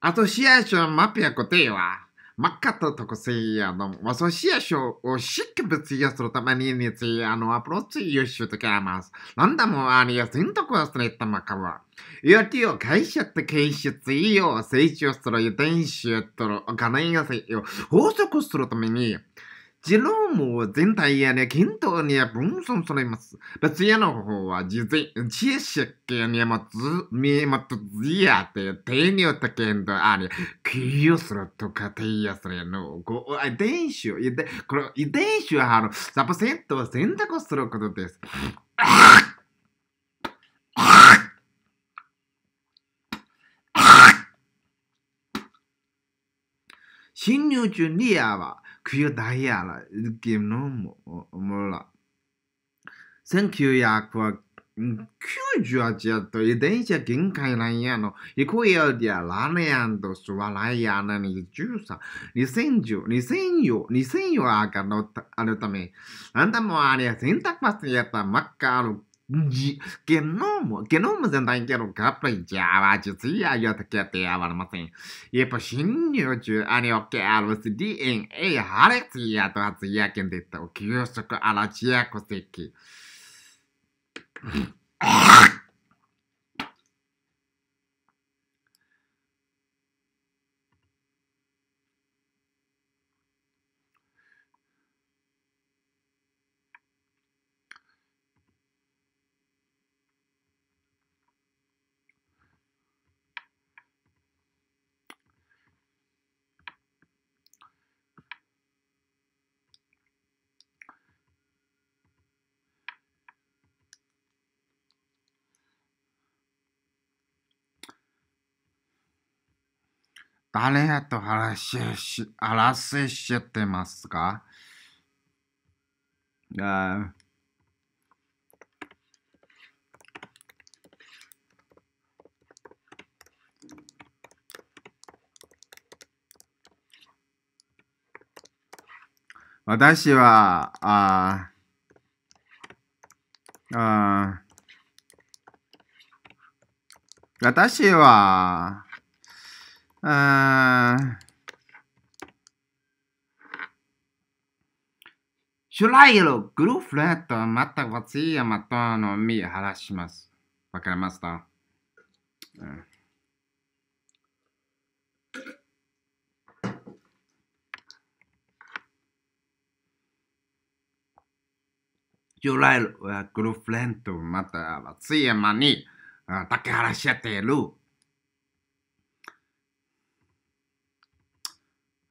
あと、試合中、マピアコテイワ。マカトトコセイヤのワソシアショをシックブツイヤするためにについあのアプローチユッシュとキャマス。なんだもアニアセントコアスネットマカワ。ユーティオ会社って検出いいよ成長する遺伝子とお金がせよ法則するためにジロームを全体やね、均等に分散されます。別屋の方は、事前、知識にもつ、見もつやって、手によってけんとあり、企業するとか、手やそれの、ご、遺伝子を、遺伝、この遺伝子は、あの、サポセットを選択することです。新入中にやわ、くゆだいやら、ゲームのも、おもら。1998と遺伝者限界なんやの、イコエルディア、ラネアンド、スワライアナに13、2010、2004、2004あかの、あるため、あんたもあれ、選択パスやった、マカ Genomo, genomo se entiendo que ya ya yo te quedé a ver más en. Y pues sin yo yo anio que a los DNA haré ya to hace ya que de to que yo soy a la chica que 誰やと話し、争いしてますかあ私は、ああ私は、シュライエログルフレットまたごちやまたのみ話します。わかりました、うん、シュライエログルフレントまたごちやまにだけ話し合っている。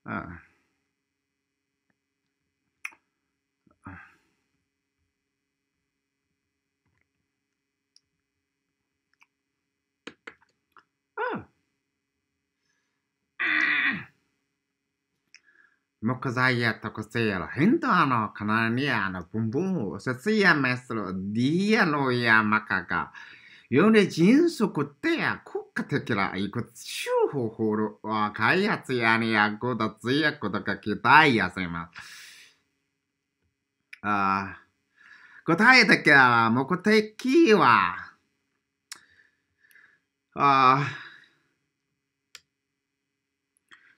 うん木材や特性やらヒンドアのカナリアのブンブンを節やめするディアの山かがより迅速でや国家的な行く中る方法は開発やに役立つ役とか期待やせます。あ答えだけは目的は、あ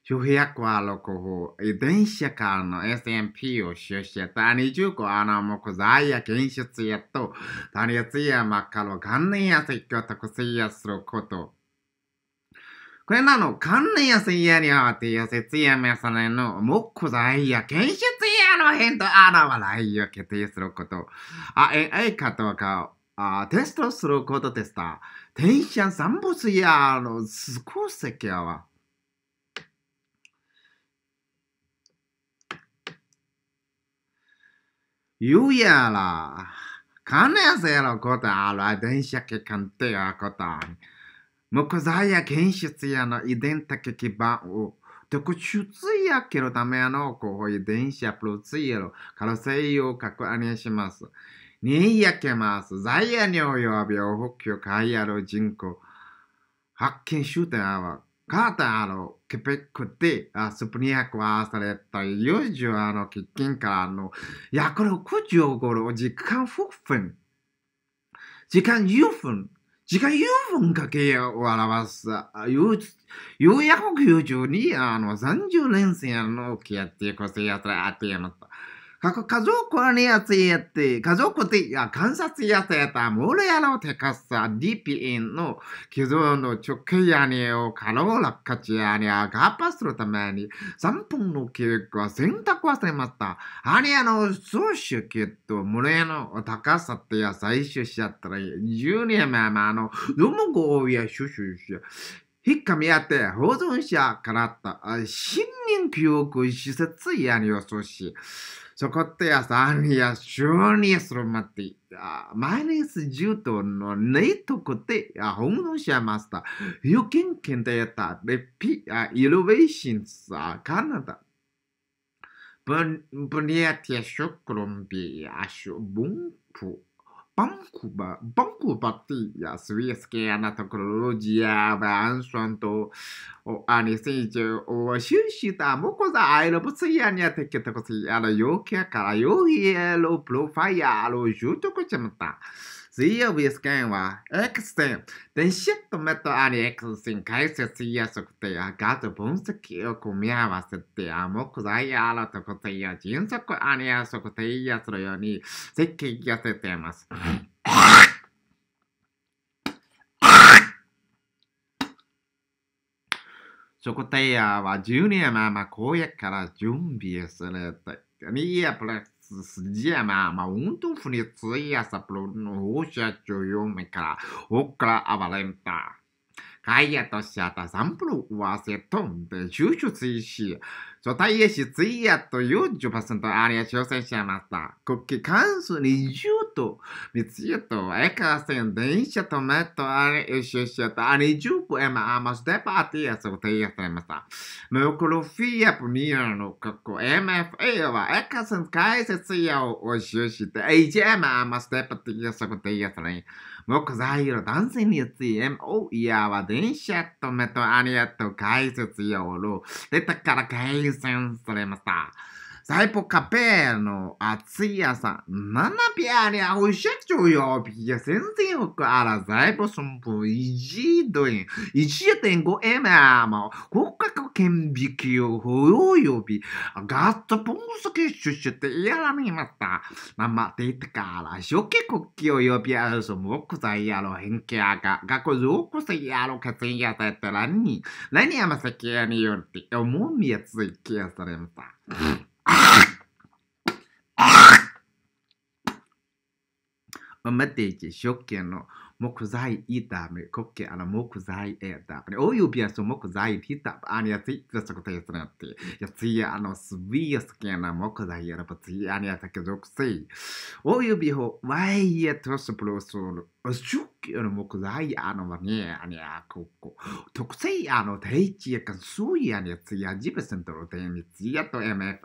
900は6法、遺伝子からの SMP を使用して、20個穴木材や検出やと、単列や真っ赤の関連や積極的やすること。これなの、観念やすいやりゃ、てやせつやめさねの、もっこざいや、検出やのへんと、あらわないや、決定すること。あ、え、え、かとはか、あ、テストすることですた。天使や三物や、あの、すこせきやわ。言うやら、観念やすいやろ、ことあら、電車けかんてやこと。木材や建設やの遺伝的基盤を特殊通ケのための候補遺伝子やプロツイルから性を確認します。にやけます。財やに及びお補給会やる人口。発見集点は、カーターのケペックでスプニアクはされた40あの喫緊からの約65時間6分。時間10分。時間4分かけを表す、ク9 2あの、30連戦の気やってこそやったらあってやまった。各家族はねやつやって、家族で、や観察やつやった、もれやろてかさ、DPN の既存の直径やにを過労落カチやにアガパするために、3分の計画選択はされました。あれやの、総集決と胸の高さってや最終しちゃったら、10年前まあの、どもごや、シュシュシュ。引っかみ合って保存者からった、新人記憶施設やに予想し、Sokotea sania shunia sromati. Minus juto no neto kote a homo shamasta. You can kenteta repeat elevations Canada. Puniatia shokrombi asho bumpu. Vancouver, Vancouver tía, sabías que Ana t e c r o l o g i a b Anshwanto, o a n i s i n c o e o s h u x i t a Mokosa, a i l o b u s i a n i a Teketa, p o s i a n a Yokia, Karayohi, Elo, Profile, Alo, Juto, k o c h a m a t a 水曜日スキャンは X 線、電子とメットあり X 線解説や測定やガス分析を組み合わせて、木材やら固定や迅速ありや測定やするように設計やせています。<laughs> 食提案は10年前公約から準備すると。いや、プレスすげえな。まあ、運動ふに費やさプロの放射中読めから、おっから暴れんた。ガイアとシャタサンプルはせとんで、収集推し、初対へ失意やと40%あり挑戦しました。国旗関数20と20とエカ線電車止めとあり出社とあり10分今アマスデパーティーを提案されました。クロフィアプミアの格好 MFA はエカ線解説やを出して HM アマスデパーティーを提案され木材色男性について MO やは電車止めとありやと解説やをろ。出たから解説リセされました。サイポカペーの熱い朝、ナナピアリアお社長よ、ピア先生をあら、サイポソンプ、イジドイン、イジエテンゴエマーマ、国家顕微鏡を保養日、ガットポンスケシュシュってやらみました。なまっていたから、初期国旗を呼び合うそもくさいやろ、変形が、学校上こそやろ、決意やされたらに、何やまさきやによって、思うみやついきやされました。待っていけ、食券の木材板めこっけあら木材板めおゆびやし木材板あにやついつそこてやつなってやついやあのすびやすけな木材やらばついあにやたけぞくせいおゆびほわいやとしプロソールあしゅっけの木材あのわねあにやここ特性あの定置やかそういやにやつやじべせんとろてんにつやと MFA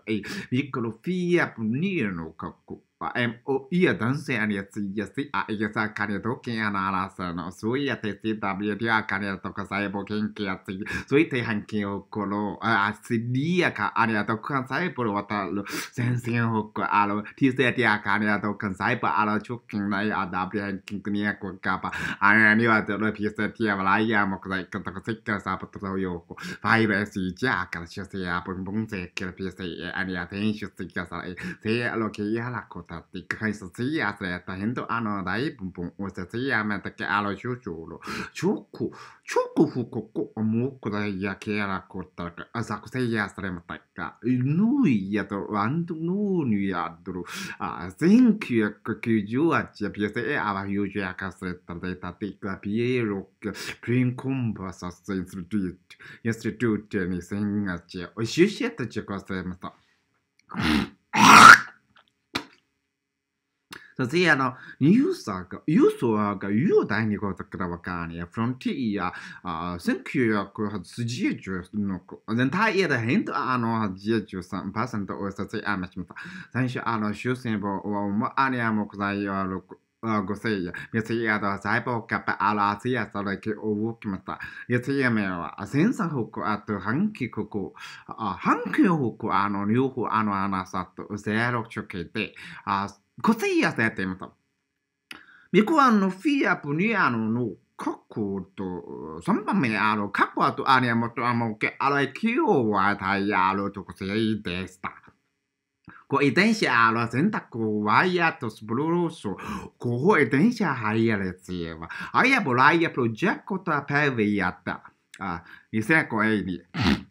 ビクロフィアプニーのかっこ MOE danse ani si yasi a yasa kare do ken ana ala sa no so ya te si w dia kare to ka sai bo ken ke ati so te han ke o kolo a si dia ka ani to kan sai por wata lo sen sen ho ko alo ti se dia ka ani to kan sai pa alo chu ken nai a w han ken ni ko ka pa ani ani wa to lo ti se dia la ya mo ka ka to ka se ka sa pa to yo ko vai be si ja ka se ya pon pon se ke pi se ani a ten shi se ka sa se lo ke ya la ko ta ta ti kai sa ti ya sa ya ta hen to ano dai pum pum o sa ti ya ma ta ke alo chu chu o mu ku da ya ke ra ku ta ka a sa ku sa ya sa re ma ta ka i nu i ya to an tu nu nu ya dru a sen ki ya ka ki ju a chi a institute institute ni そして、あの、ユーザーが、ユーザーが雄大にことからわかり、フロンティア、あ1989の全体へで変とあの83%をさせあめしました。最初、あの、終戦後は、あれは木材は6、ごせいや、月夜と細胞カップあらつやされきを動きました。月夜目は、センサー方向あと半期ここ、半期方向あの両方あの穴さと、ゼロ直径で、あ Così è tempo. Mi quando fia puniano no coco to somebody alo capo to animo to amo che alo e kio wa tai alo to così desta. Ko etensi alo senta ko waya to sbluruso. Ko ho etensi haya le zieva. Haya bolaya progetto ta per viata. Ah, mi sei coi di.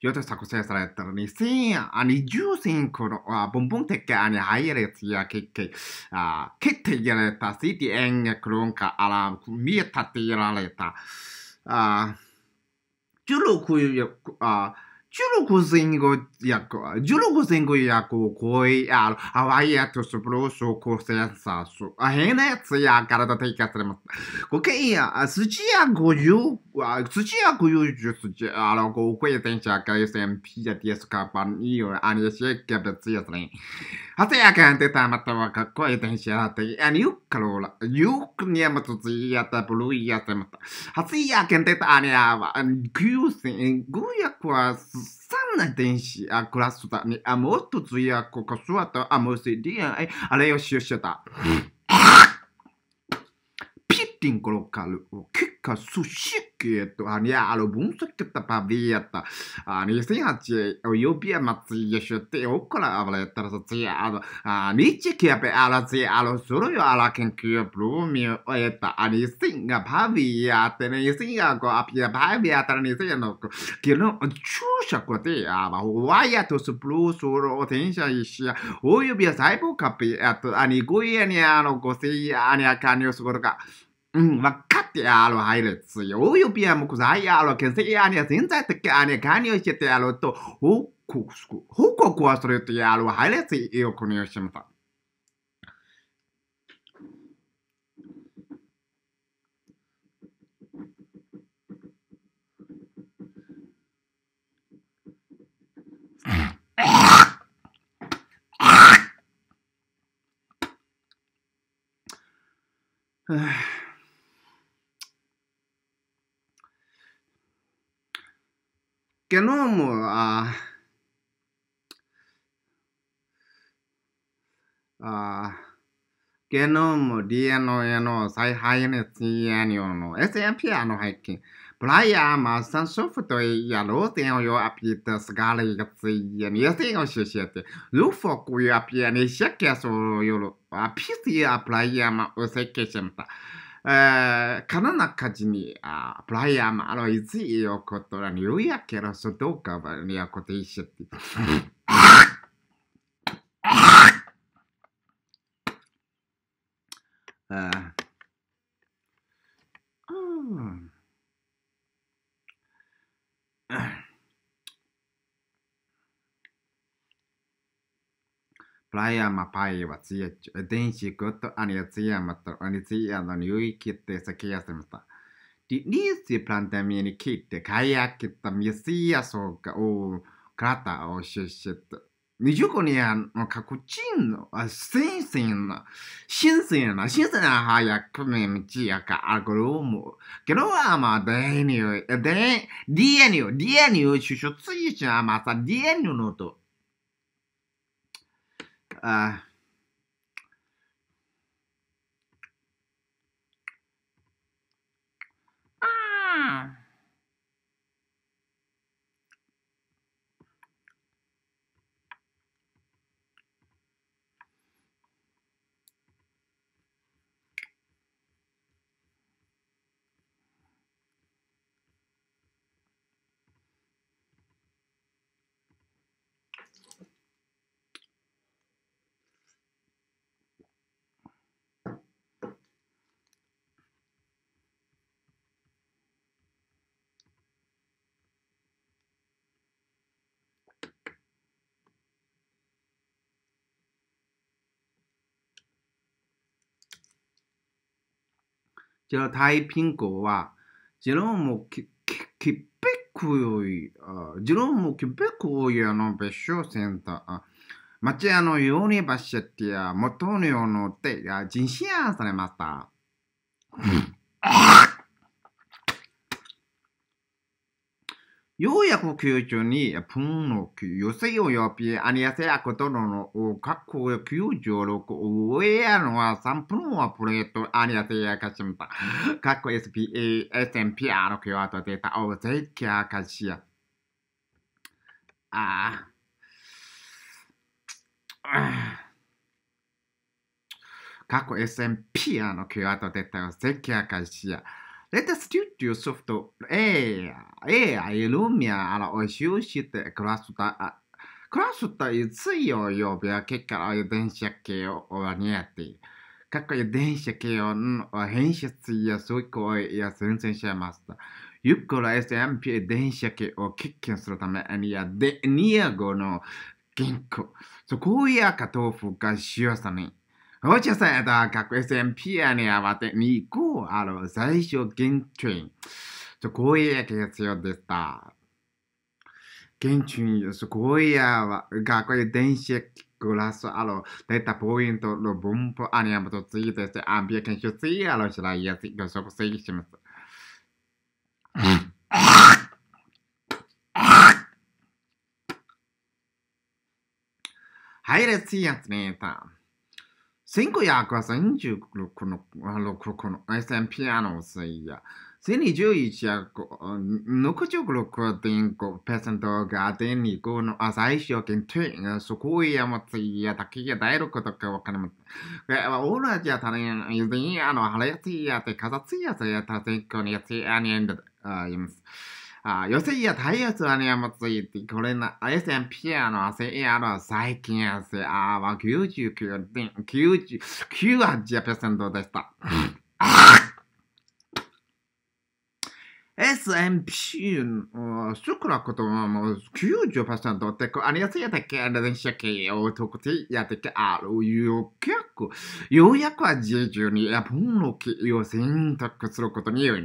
Yo te sta cosa sarà eterni. Sì, anni giù sincro, bombon te che anni aire sia che che che te gliela ta si ti eng cronca alla mia ta te gliela leta. Giuro cui a giuro cosingo yako giuro cosingo yako koi al hawaii to sopro so corsa sasso. A hene tsia cara da te che atremo. Cocaia, sucia goyu Cía cuiúidir a go chuointe a gaiéis an pí a díos capan íú a sé gebda tíasrin. Tá é a gananta támatá chuidan sé aniu calóla Iú níamatí a bluí mata. Tá sí a ganteta aneaba an cúsin in gúia cua sanna denshi a curassota ni a motu zuia co cosuata a mosi dia e a leo shiushita. ピッティンコロカルを結 ka sushiket ani alobunseketta pavietta ani sinhatsi yopia matsiyeshette okkala avaleettarasa tsiaado nichi kiape ala tsiaalo suruyo ala kenkyö plumio eta ani singa paviette ni singa ko apia pavietta ni singa no kino chusha ko te ava huaya to suplu suru tensha ishia oyubia saibo kapi ato ani goya ni ano go sei ani akanyo sugoro ka うん、分かってやろ、入る。強いよ、ピア木材やろ、決定やにゃ、全在的やにゃ、関与しててやろと、報告、報告はそれとやろ、入れつよ、国をしました。Ah. que no a a que no día no ya no sai hay ne si ya no no ese ya pia no hay que playa ma san softo ya lo tengo yo a pita scala y si ya ni este no se siete lo foco ya pia ni se que so yo lo a pita playa ma o se que siempre えー、かの中に、あプライアム、あの、いついよこと、あの、よやけろ、そどうかば、にやこといしって。あ。<laughs> Playama pai wa tsuyechu. Denshi goto ani tsuyamata oni tsuyano ni uikitte sakiyasemata. De nisi plantamini kitte kayakita misiyaso ga o krata o shishita. 20個にあの、各地の、あ、新鮮な、新鮮な、新鮮な早くめみちやか、あ、これをもう。けどは、まあ、でにゅう、で、りえにゅう、りえにゅう、しゅしゅついちゃ、また、りえにゅうのと。uh, ah. じゃあ、タイピンコは、ジローもき、き、きっぺくよい、あジローもきっぺくよいあの別所センター、あ町屋のようにばっしゃってや、元のようのって、人心やされました。ようやく九州に、プンの予選を呼び、アニアセアクトロの各国九十六ウェアのは三分はプレート、アニアセアカシンパ、各国 SPA、SNPR、キュアとデータぜひアカシア。ああ。各国 SNPR のキュとデータぜひアカシア。ああ Let us use of the air, air, illumia, あら、おいしゅうして、クラスタ、あ、クラスタ、いつよ、よ、べは結果、あ電車系を、おわにやって。かっこいい電車系を、変質や、すごい、いや、全然しちゃいました。ゆっくり SMP 電車系を決見するためいや、で、ニアゴの原稿。そこういう赤豆腐が塩さに。Oye, seda, que se empieza a bater ni go a los Zaisho Genshin. So, Goya que se de esta. Genshin, so Goya, Gakoy Denshek. グラスアロデータポイントの分布アニアムとついてしてアンビエ研修ついアロしらいやつ予測推移します。はい、レッツイヤツネーター。1536のこの S&P の水や、1021や66.5%が電力の最小限というすごいやもつやだけが大力とかわかります。オーラじゃ足りん、ゆずんやの腹やつやて、かざつやつやたぜっこにやつあ、にんだ、います。あ寄せいや太陽つわにゃもついて、これな、あやせんピアノ、あせやろ、最近やせ、あは99.99%でした。SMP のシュクラことはもう90%ってありやすいやったっけあれでしたっけてやっけあるようやようやくは自由にのを選択することによ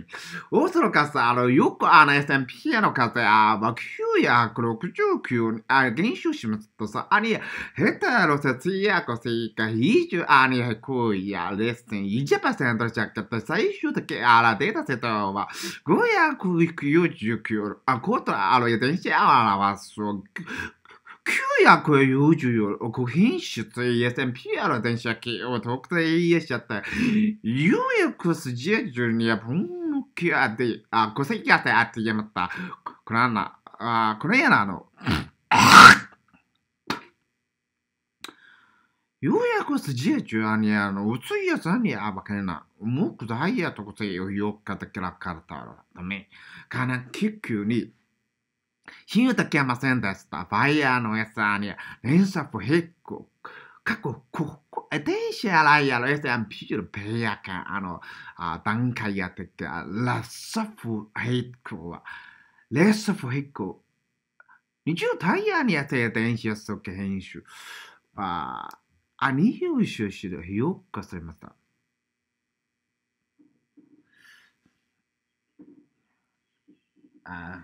おそらあのよくあの SMP の数969にあ減少しますとさ、あヘタロセツヤコセイカやレッスンゃっ最終的あらデータセットはや9 9 9 a contra a providência a lavação. 946品質 ESMP ある電車機を特定しちゃった。UX12 分岐あで、あ、5席あってあってやまった。これな、あ、これやな、あの。ようやくすじえちゅうあにあの、うつゆやさんにあばけな。もくだいやとこせよよかたきらかたらため。かなきっきゅうに。ひゆたきゃませんでした。ファイヤーのやさに、レンサフヘッグ。かっこ、こ、え、てんしやらいやろ、SMP のペアか、あの、あ、か階やってて、ラッサフヘッグは、レッサフヘッグ。日曜たイヤにやって、電車やっそけ編集。ああ。아니에요쉬어쉬어요가스레마다아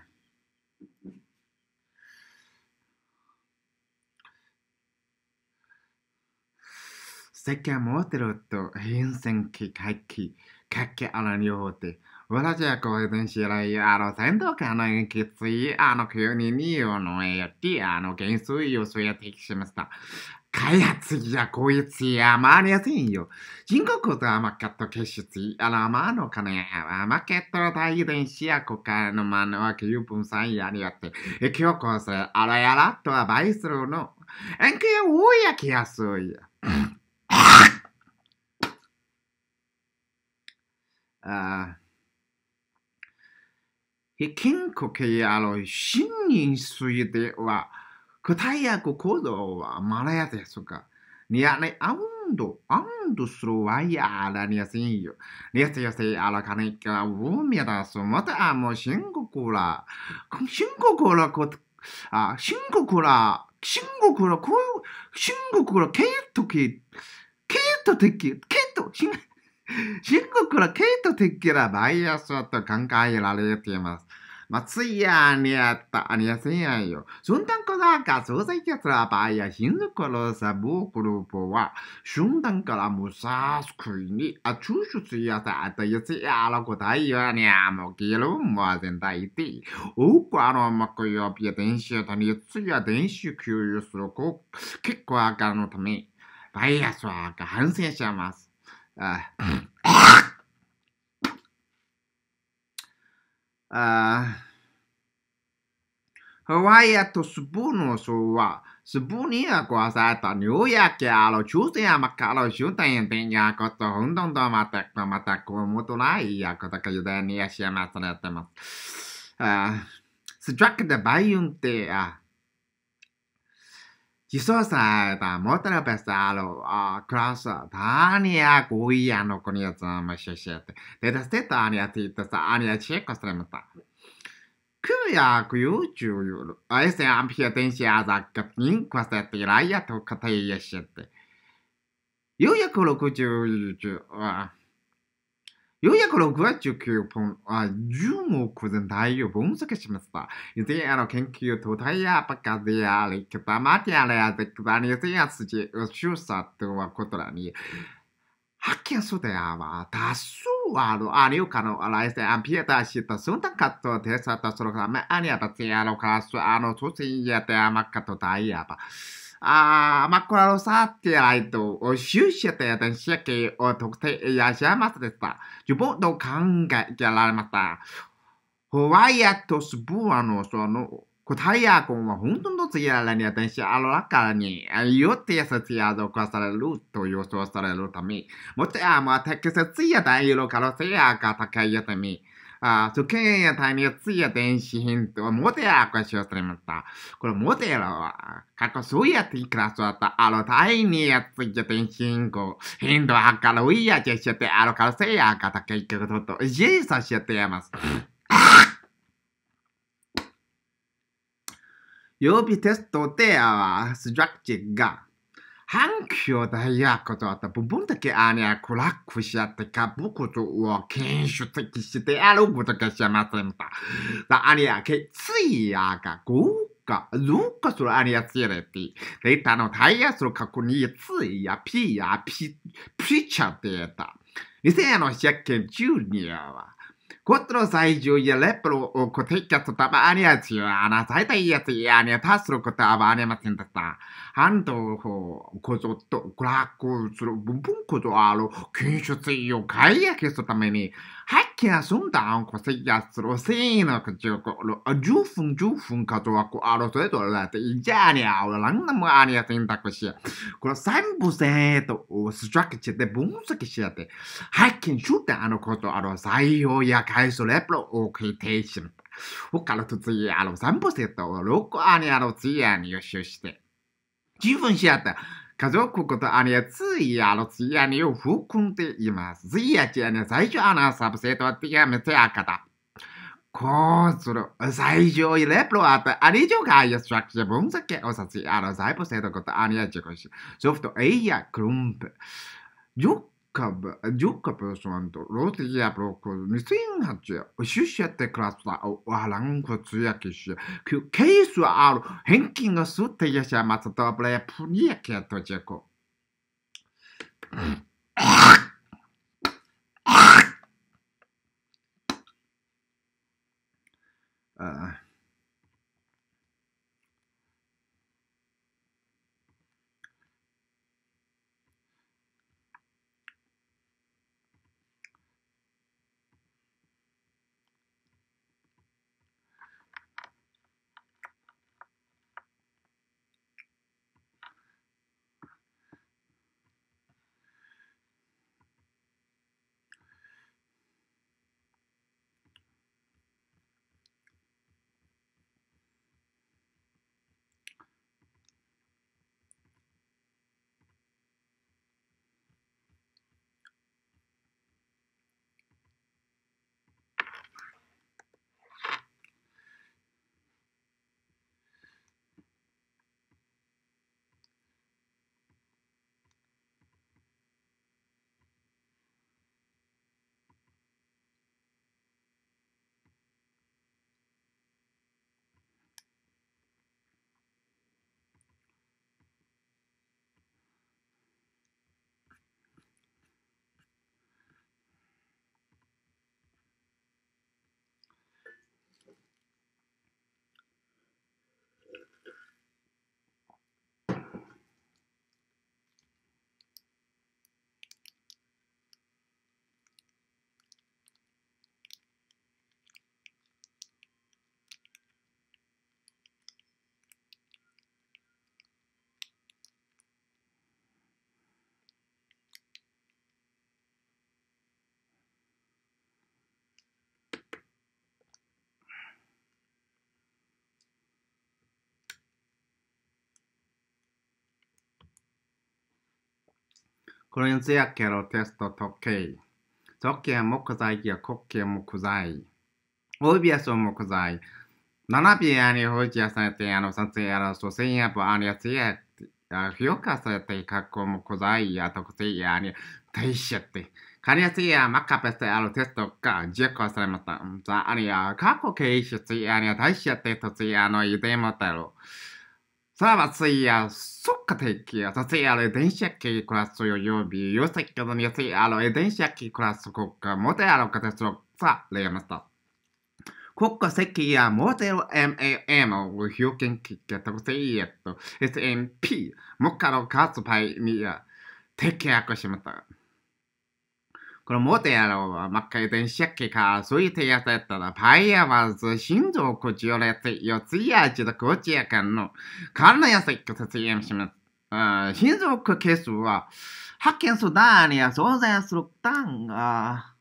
새끼야뭐들었어인생기갈기갈게안한요호대私はこういう知らい、あの、戦闘家のきつい、あの、急にによのえって、あの、減衰予想や適しました。開発じゃこいつやまりやせんよ。人工とマーケット結出、あらまあの金、マーケットの大電子やこかのまのわは9分さんやりやって、え、今日こそ、あらやらとは倍するの。えんけや多いやきやすいや。<coughs> ああ。金庫系やろ、新任水では、答え役行動はマラヤですか。にアね、あうんど、あうんどするわやあらにやせんよ。にやせセ、せあらかねか、ラ、みやだす。モ、た、もう、深刻ら、深刻らこと、あ、深コラ、シンら、コラ。シン深コラ、ケイトキ、ケイト的、ケイト、深コラ。ケイト的ラ、バイアスと考えられています。まつやにあったありやせんやよ。そんたんかなか、そうさいきゃつらばや、ひんぬころさぼうくるぽは、しゅんたんからむさすくいに、あちゅうしゅつやさあたやせやらこたいやにゃもきろんもぜんたいて、おくあのまくよぴや電子やたにつや電子きゅうゆするこ、けっこあかのため、バイアスはかんせいしゃます。あ、あ Hawaii atau sebunuh suwa. Sebunia kuasa tani uya ke alo chusi ama kalo shunta yenteng ya koto hundong to matek to matek kumutu lai ya koto kayu dani ya shia masana temas. Sejak kedabayung te ah. 実装されたモーターの別を、あ、クランサー、ダーニアゴイアの国のやつをまししゃって。で、出てた案やって言ってた。アニチェックしてみた。クや、406は19本、あ、10億全体を分析しました。以前、あの、研究とタイヤ、パカゼや、リクタマティアレア、ゼクタニゼや、スジ、しゅうさとはことらに、発見するやは、多数ある、あるいはの、来せ、あんピエタし、たそんなかと、てさたそのか、ま、ありゃた、せやろか、カス、あの、そしんやて、あまかと、タイヤば。あマクラロサテライトを収集で電子機を特定いらっしゃいますでした。ボ分と考えてられましタ。ホワイアとスブーのその答えやこんは本当の次やらに電子あらからによって節やどかされると予想されるため、もちろん適切や大色からせやが高いやため、あ主や対立や電子ん、と、もてやこしをすれました。これ、もてやは、過去そうやっていくらそうだった。あの、第二やつや電子ん、こう、ん度はかろいやじゃしやって、あろ、からせやかたけ、局と、ジェイさしやってやます。曜 <laughs> 日 <laughs> テストあ、は、す、じラクち、が、半兄弟やことあった部分だけ姉は暗くしあってか、僕とを検出的してあることがしませんか。だ姉はけついやが豪華、どうかする姉はつやれて、で、たの対応する過去についや、ーや、ぴ、ーちゃってた。2000の借金10年は、contro sai giuia lepro o coteca totaba ania tio ana sai tai ya ti ania tasro cotaba ania matenta ta hanto ho kozo to gracco suru bumbun kozo alo kinshu tsuyo kaiya kesu tameni Hacchina sunt un cosejastru rosino că ce acolo. Giufun, giufun, ca tu acu arotoetul la te igiani au la nu mă aria tinta cu și. Cu san buseto o structure de bun să că și te. Hackin șute ano coto aro sai o ia kai so leplo o citation. O calo tu ți aro san buseto o loco ani aro ți ani yo și. 十分しやった。家族ことあにやつやろつやにをふんでいます。ずいやちやね、最初あなサブセットはてやめてあかた。こうする、最上位レプロあと、ありじょがやすわくしゃ分析をさせあの、サイセットことあにやちこし、ソフトエイヤクルンプ。よ kab juk kab suan to roti ya pro ko misin ha che o shu sha te klas wa wa lang ko zu ya ki shi ku ke su a ro hen king ga su ya sha ma ta <coughs> これにつやけろテスト時計。時計木材や国計木材。オイビアス木材。ナビアに保ィされてあの撮影やら所詮やぶありやつや。評価されて格好木材や特性やに対しって。カリアスやマカペスアるテストが実行されました。ザアリア、過去形質やに対しって突ィのノイ、もたろう。さあ、松井や、そっか、定期や、撮影あれ、電車系クラスよ曜日、よせっけどに、よい、あえ、電車系クラス国家、モテあろかつろ、さあ、れました。国家席や、モテる MAM を表現きっけ、特えっと、SMP、もっかカかつぱいにや、定期やこしまった。これモテやろう。真っ赤い電車機か、ういてやったやったら、パイヤはず、心臓こじよれて、四つや一こちやかんの。かんのやさいく説明します。心臓こケースは、発見するだにや、相談するだんが、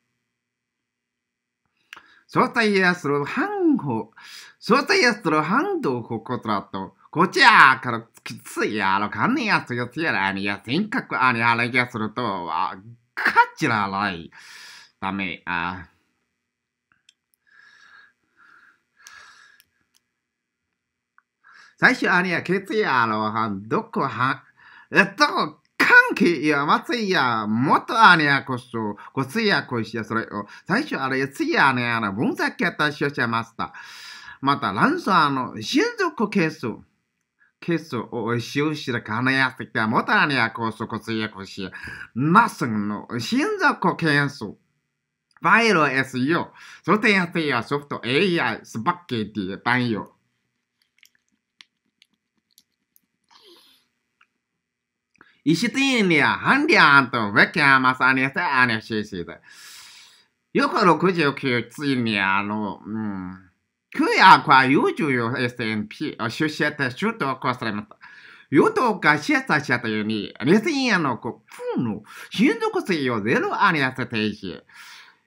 相対やする反法、相対やする反動法ことだと、こちらからきついやろ、かんねやつよつやらにや、かくあにあれやするとは、かっちらない。ダメ、あ。最初あはや、ケツやロハン、どこは、えっと、関係や、ま松や、もっとあねやこそ、こつやこしや、それを、最初あれ、つやあねやあの、分析やったしょしゃました。また、ランサーの親族係数。ケースを使用する金やすきは、もたにはこそこそやこし、まっすぐの親族検査。ファイル SU、ソテンアティアソフト AI スパッケーティー版よ。イシティーニア、ハンディアント、ウェキアマサニアセアニアシーシーで。よく69ついにあの、うん。그약과유주요 SMP 시시했다주도코스라면서유도가시했다시했다니레스인야노그푸노신속성요제로아니었대지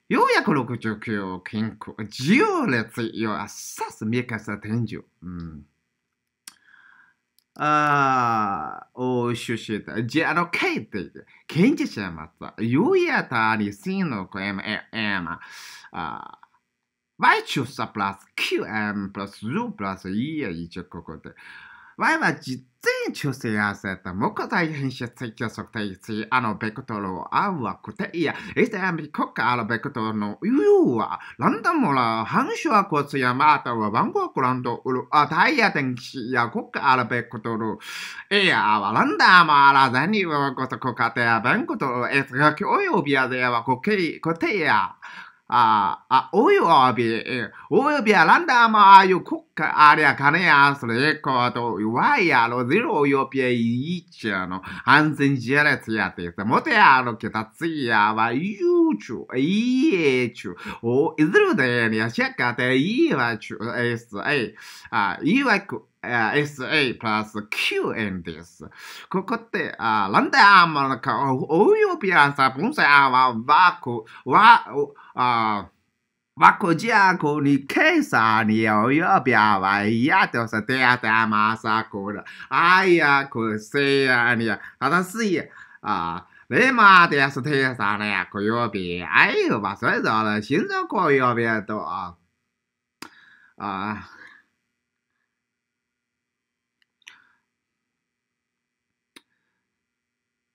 469健康10列よあさすめかさ天井うんあおしゅしだじゃあのけいて検しゃまたよやたりしのこえまえまあ y 中さプラス qm プラス u プラス e や一応ここで。y は実全中性やせた木材変質強測定し、あのベクトルを合うわくていや、いつやみ国家あのベクトルの u は、ランダムな反射骨やまたは番号クランドウル、あ、タイヤ電子や国家あのベクトル、いや、ランダムあらざにはことこかてや、ベクトル、えつがきおよびやでやはこけい、こてや。啊啊！我哟，啊，别，我又别懒得嘛？又苦。かあれや金や、それ、こう、と、ワイヤーの、ゼロ、ヨーピアイ、イチアの、安全ジェレツやって言って、モテやの、ケタツイヤは、ユーチュ、イエチュ、お、いずるでやにや、シェカテ、イワチュ、エス、エイ、あ、イワク、エス、sa plus qn です。ここって、あ、なんであんまなんか、およーあんさ、分析あんは、わく、わ、あ、不过这啊，可你看啥？你又要变玩呀，都是爹爹妈啥过的。哎呀，可谁呀你？让他死一啊！那嘛，电是台上呀，可要变，哎呦，把孙子了，行在可要变多啊！啊，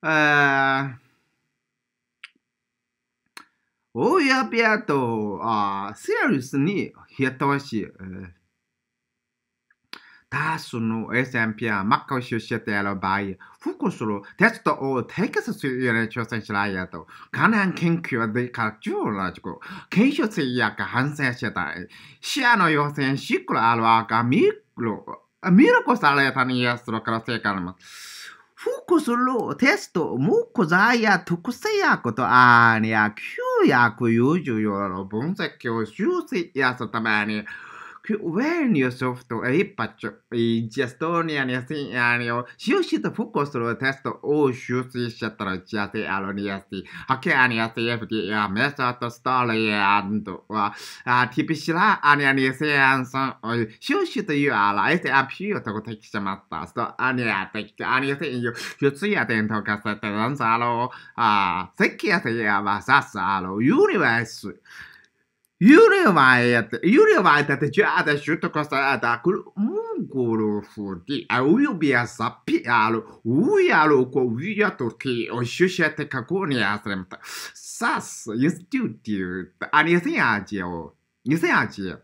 嗯。おやべやと、あセリアルスにやったわし、え、ースの SMP はマッカーシェテやる場合、フォースー、テストを提供するように挑戦しないやと、関連研究でから重要な事故、検証制約反省してたシア野の要請シクロアルワーカミクロ、ミルコされたにやするから正解ル、マ。フォークするテスト、木材や特性やこと、あーにゃ、旧約44の分析を修正やすために、when y o u s o l f to a patch, g e s t o n i and y a s s i e and y o u shoe sheet focus to test o l shoes shutter jati aloniasti, hake and y a s e e FD, a mess at the s t o r l y and a tipishila and yassi and some s h o u s h e t you are like a pure to take some at us to any a t t a c e anything you should see at the entocas at t e d n c e alo, ah, sick at the yabasas alo, universe. eu Yurivaita tetiada chuta costa kuru que futi. A uyubia sapialo, uyalo ko uya turki, o shushete kakuni asremta. Sas, institute, anything agio, anything agio.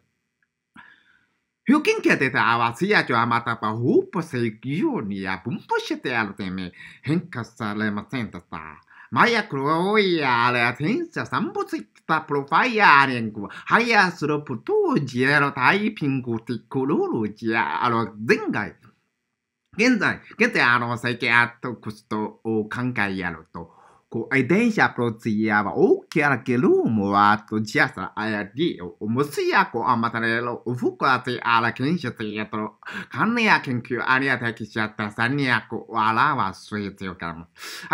Hyukin ketete avasia jo amata pa hupo seikioni a pumpo shete aluteme, henkasa lematenta ta. Maya kroia ale atinsa sambutsik sta profiling, higher slope to g e r o t y p i n g technology。あの、前 i 現在、現在、あの、最近、あと、コストを考えやると、こう、遺伝子アプローチやば、大きなゲロームは、と、ジアアあやり、おむすやこ、あまたれろ、うふくあて、アら、研修てやと、かんねや研究、ありやたきしやった、さにやこ、わらわすいてよからも。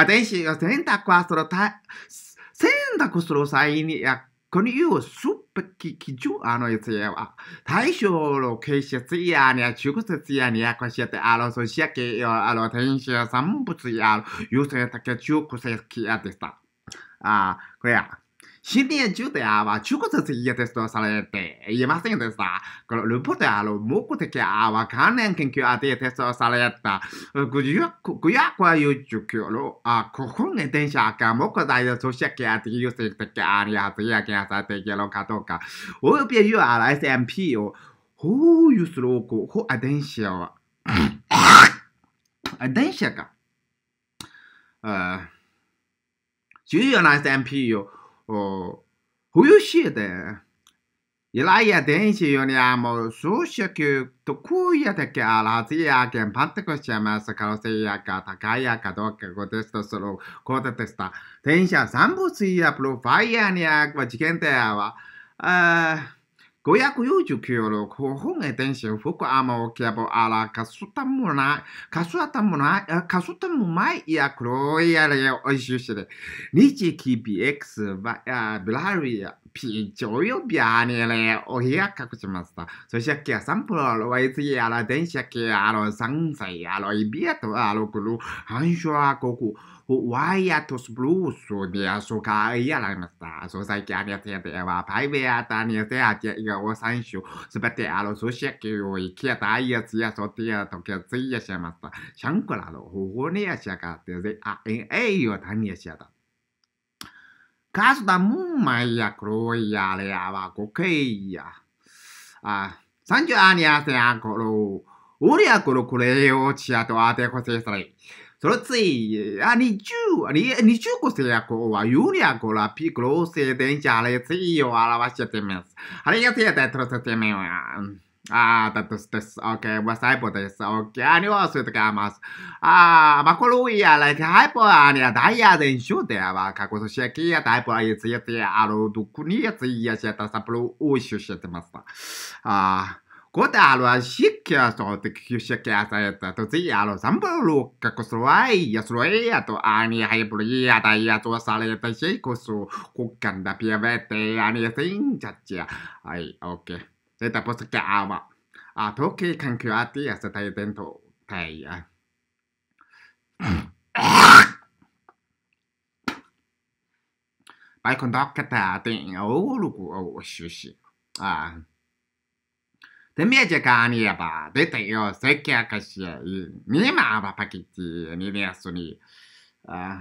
遺伝子が選択は、その、た、選択する際に国をすべき基準、あの、対象の形質や、ね、中節や、ね、こしやて、あの、そしやけあの、天使や産物や、優先だけ中やでした。あ、これや。新年中では中国籍家ですとされていませんでした。このルポであの目的は関連研究でテストされた。549の古墳電車が木材の組織や技術的あり発や検査できるかどうか、およびア r s m p を保有する候補電車は、電車が、重要な SMP を어보유시에대일라이야댄시요니아모수시교육도쿠이야대게알아지야겐판테코시아마스카로세이야가다가야가도케고데스토스로고데테스타댄시야삼부스이야프로파이아니아와지겐데야와아549호홍에덴시후쿠아마오키아보아라가수탄무나가수아탄무나가수탄무마이이야크로이아레어시시레니치키비엑스바야블라리아ピーチョヨビアネレお部屋隠しました。そしてキャサンプロワイツやら電車キやら3歳やらイビアとあろくる、反射はここ。Huaytos bluso de azoka y alamasta. Sosaki aniate eva paivea taniate atia y o sancho. Sebete a los usheki o ikieta y atia sotia toque tia shemasta. Shankolado, hugonia shakate de a en ello tania shata. カスダムンマイヤクロイヤレアワコケイヤ。あ、サンジュアニアセアコロ。ウリアコロクレヨチアとアテコセスレイ。Soții, a niciu, a niciu cosele acolo, a iulia acolo, a picolo, se denci, ale țio, ala vașe temes. Ale ia ție te trebuie să temeu. Ah, tantos tes, okay, what's hypothesis? Okay, 안녕하세요가마스아마콜로이야 like hypo 아니야다이아된쇼대야막갖고서시작이야다이포아예쓰였대아로두쿠니야쓰이야시야따사플로오이쇼시작했습니다아 Kotálóan sikkiasolti kysykiätä, että tosiaan on sampo luokka, kun sulla ei, ja sulla ei ole ääniä heipulia, tai ja tuossa oli, että seikosu kukkanda pieveteen ääniä sinjatsia. Ai, okei. Okay. Sitä posta kääva. A toki kan kyllä tiedä, tai tento teijä. Vaikon takka tää, niin oulu, kun oulu, sushi. Ah. t e m i ha g e k á n i e b a deteo, s z e k e a k a s i a n i e m a b a pakiti, niveasuni. Uh,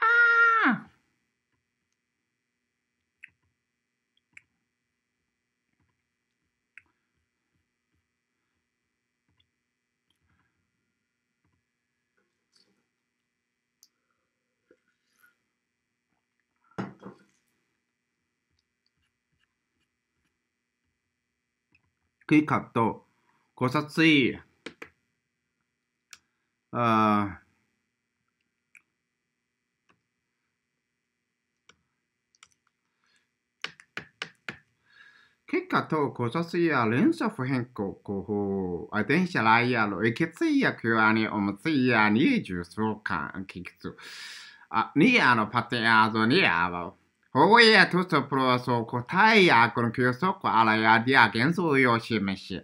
Ah! 結果とた。ごさつい、あ結果と考察や連作変更候補、アデンシャライアル、エキツイヤクアニオムツイヤ二十数巻、キキツ。あ、ニアのパテアーズニアは、Oye, tus prosocotaia con que so c o a l a dia g e n s u yo s i m e s h i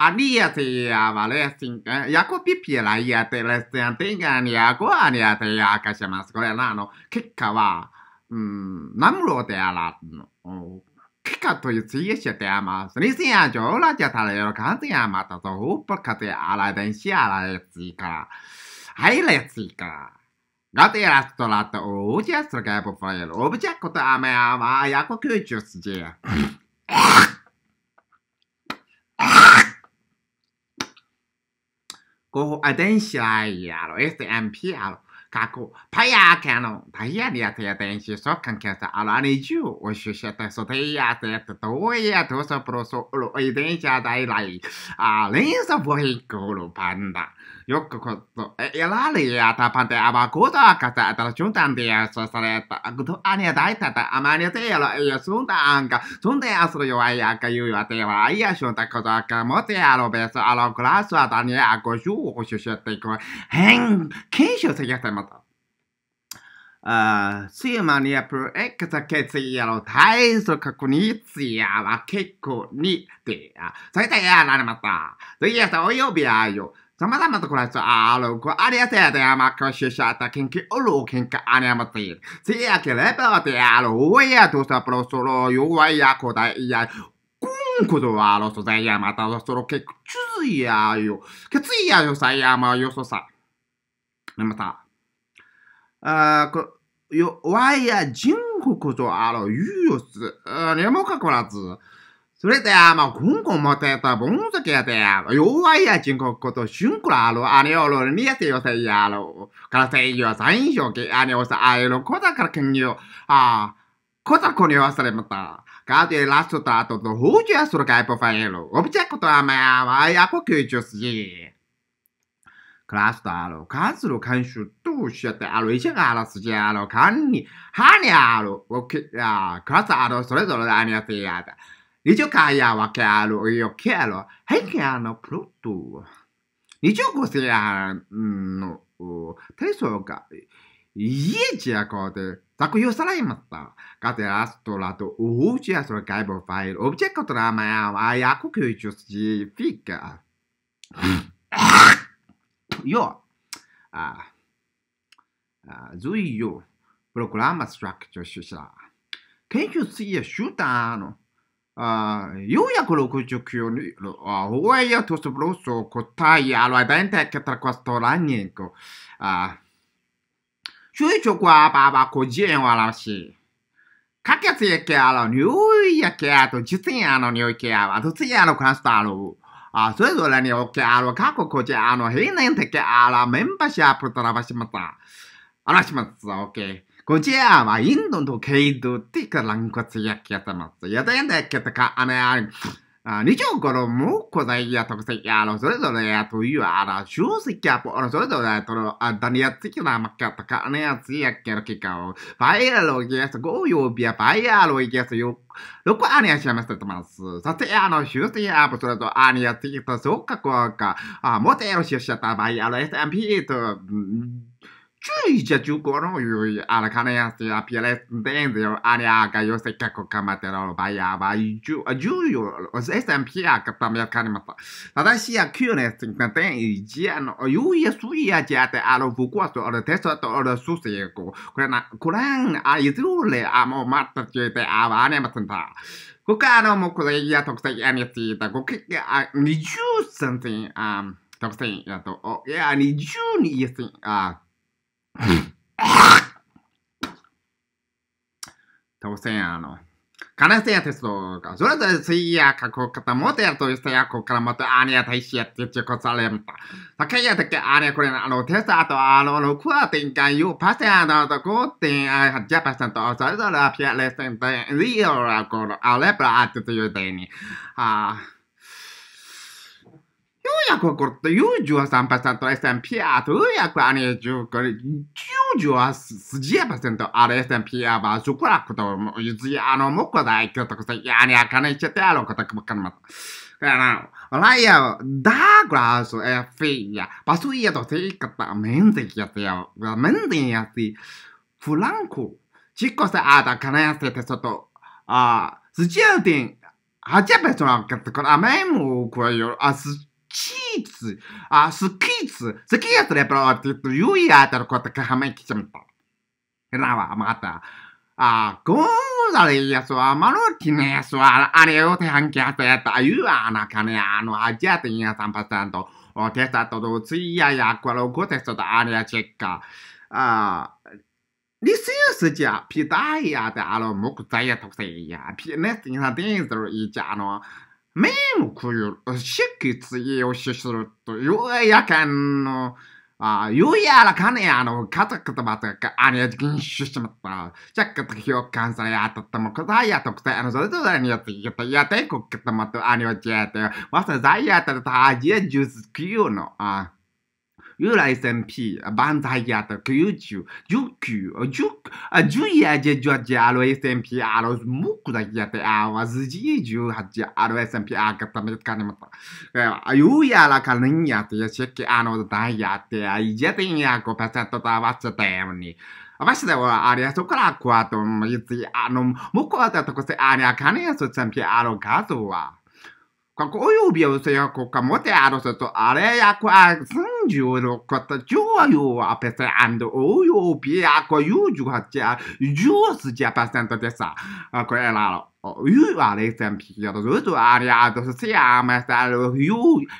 Ania te ya valestin, ya copi piela ya te lestin t i n g a n ya go ania te ya k a s i m a s corelano, kika wa, namro t e ala, no. kika t u you see she te amas. Nisia yo la ya talero canti amata to, porque te ala densia la etzica. Ay, letzica. Gratulerat látta ógyász, ragába fajl obgyákot, amely a máják a kölcsözgyél. Go a densiájára, este MP-ára, kako pajákáno, tahiániát a densi sokkan kezdte alani gyú, osüsete szotéját érte tóját hosszaproszó, olo, a densiát ajlai, a lénza bohikkoló panda. よくこと、え、やらりやたぱんて、あばこだかた、たらしゅんたんてや、そさアた、あぐと、あにゃだいたた、あまりてやろ、えや、すんたんか、そんてやするよ、あやかゆうわてや、あいやしゅんたことか、もてやろべ、そ、あら、くらすわたにあこしゅう、おしゅしゅってこ、へん、けんしゅうせやてまた。呃，虽然嘛，你也不爱跟他开车呀咯，太说可苦你自己啊，我开苦你的啊，所以大家哪里嘛打，所以说我有病啊哟。様々とこらつあるくありやせやでやまくししゃたけんきおるけんかあにゃまつい。せやければてやるおやとさぷろそろ弱いやこだいや。くんことはろそだいやまたそろけくついやよ。けついやよさやまよそさ。また。あこ弱いや人こことあろゆうよす。にもかこらず。それで、あ、まあ、今後もてた、ぼんざけやて弱いやちんここと、しゅんくらあろ、あれおろ、にやてよせやろ、からせいよ、さいんしょけ、あれおさ、あえろ、こだからけんよ、あ、こだこにわされまた。かてラストとあとと、ほうじやするかいぽファイル、おびちゃことあまや、わやぽきゅうちょすじ。クラスとあろ、かする監修としちゃってあろ、し者があらすじあろ、かんに、はにあろ、おクラスあろ、それぞれあにやってやだ。Nijokayawa kealo yo kealo heikea no proto. Nijokoseya no teso ga iejia kote 作品をさらいまった。かてラストラとオージアそれ外部ファイ t オブジェクトラマヤはやこきゅうちゅうすじフィガー。よ、あ、ずいよ、プログラマストラクチャーしさ。研究すぎやシューターの。Uh,460 huwaia uh, tos brosso kotai alo ebente ketra o u s t o l a g n e n k o uh, shui c h o k u a baba kojien warashi kaketsu y k e alo nyui yake ato jitsin ano nyui ke alo A tutsi ano kansta o alo e i h あ e れぞ e にお a あの m 去こちあの i 年的あら a ン a ーシップと a ばし a った。s i m a t た、オッケー。고지야인도도개도띠까랑や이약했다면서야다야다했다가안에안20頃も個体や特性やろ、それぞれやというあら、集積やぽ、それぞれとろ、あ、ダニやつきなまかたか、あねやつやけるきかを、ファイアロギアス、ゴーヨービア、ファイアロギアス、よ、6あアやしやませてます。さて、あの、集積やぽ、それとあねやつきた、そうか、こうか、あ、もてよしよしやっファイアロギス、アンピーと、Chuichachucoro, Aracaneas, Apieles, Dendio, Ariaga, yo sé que Cocamatero, vaya, vaya, Julio, os están pia, Capamia Canimata. Adasia Cunes, Tintanten, y Gian, Yuya Suya, Jate, Aro Fucuato, o Tesato, o Susieco, Curan, Aizule, Amo Marta, Jete, Avane Matanta. 他の目的や特性やについて、ご結果、20センティン、特性やと、いや、20に、あ、当選あの、金瀬やテストが、それぞれ水や、過去かもてやとしてや、こからまた、あにや、たいしてちこされんけやけ、あこれ、あの、テスト、あと、あの、6パセアのとこ、あ、ジャパセント、それぞれ、ピアレテン、リオラ、あプラ、あというてに、あ、900こって93% SMPR 229 98% RSMPR はショクラクと、ゆずやのもこだいきょとくせ、やにあかねちゃってやろうことくばかんまた。ライアー、ダーグラス、エフィーや、パスイヤとせいかた、メンディやってや、メンディやって、フランコ、チコセアーダカナヤセテソト、あ、スチューティン、ハチャペソナカタカラメンクこえよ、あす、чипсы, а, сукицы. Сукицы, я про отлюблю, я только такая хамеки чем-то. Рава, мата. А, кузали, я суа, малоти не суа, а не оте ханкиасто, это аюа, на кане, а ну, а джеты не сам пациенту. О, теста то, цуя, я, куало, готесто, а не чека. А, リスユスじゃ、ピダイヤであの、木材や特性や、ピネスにさ、デンズルいじゃ、あの、麺をしう、出血をしすると、ようやかんの、あようやらかねあの、かたかたばたか、あれ、禁酒しまった。じゃかた評価されやたったもかたやとくて、あの、それとだにやってきた、やてこっかたまと、あれはちやて、わさざいやたた、あじやジュース食うの、あ。Yura-SMP, banda hayată, Kyuchu, Juku, Juk, Juia de Georgia, alo SMP, alo smuku da yate, awa zji ju haji, alo SMP, agata metkanimata. Yuia la calinia, te sheki ano da yate, ai jete in yako pasato da vacetemni. ましては、あれやそこらこわと、いつ、あの、もこわたとこせ、あれやかねやそちゃんぴあろかとは。Kakojúbjúzja kokamot árazatot arejáko ágszöngyúrokat, gyójú a peszre ándó ójú piáko júgyúhatja, gyúszja peszent a desza, akkor elállok. a jövőállítem ki az ötő árját, az a sziámet álló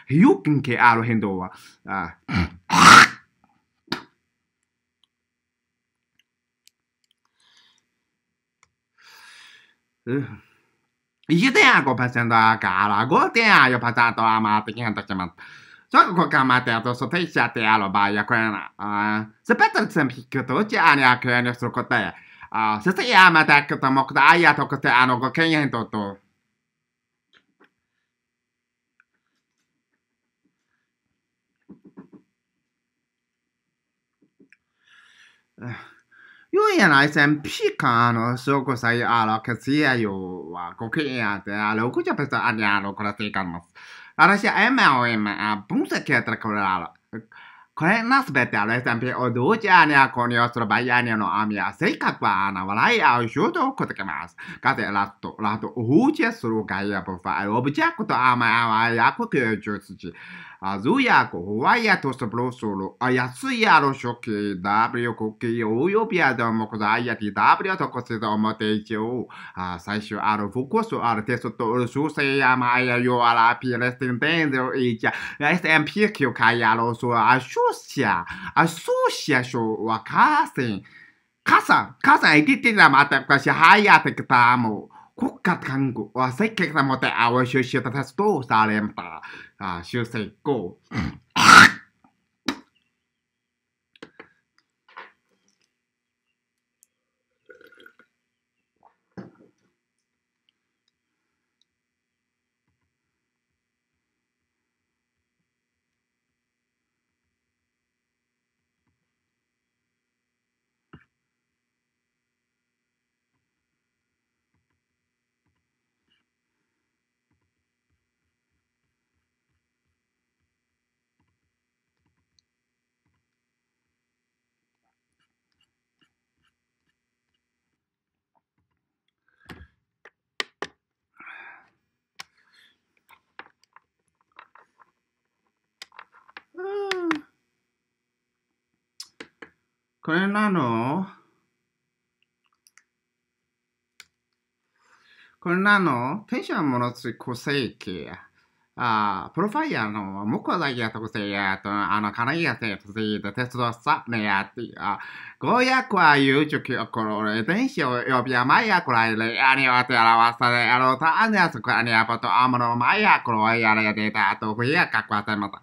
hűkinké álló hindóval. Ugh. 一点啊，不怕生到啊干了；一点啊，又怕咱到啊嘛，听见这些么？这个可干嘛？都是说退下得了吧？有可能啊？是不是？从皮克多吉安呀，可能有说口袋啊？是不是？要么在克多莫克，哎呀，托克在那个庆元度度？Jag är nästan en pikano, så går sig alla kan se ju vad kokain det är, och jag pesta att jag har kollat det kan man. Annars är MLM är bunsäkert kollat. これなすべてあれさんぴおどうじゃにゃこにょするばやにゃのあみやせいかくはなわらいあうしゅうとこてけます。かてらっとらっとおうちするがやぶふぁおぶじゃことあまやわやこきゅうじゅうすじ。あずやこほわやとそぼろそろ、あやすやろしょけ、w こけ、およびやどもこざやき、w とこせどもていちょう。あ最初ある、ふこそある、テスト、しゅうせやまやよあら、ぴれすてんてんぜろいちゃ、SMP きょかやろそ、あしょしゃ、あそうしゃしょ、わかせん。かさん、かさん、いきてなまたかし、はやてきたも。国家看護は積極的なもてあわしゅしゅたたすとされんぱ、修正後。これなのこれなの天使はものつい個性系や。あプロファイヤーの木はだけやとこ性やと、あの、金井やせとせいで鉄道さねやって、あ、ごやくは言うちょきょころ、俺、天使を呼びやまやこらいれ、あにわてあらわさで、あの、たあねやそこあにやぱと、あものまやころやれやでた、あと、ふやかくわせまた。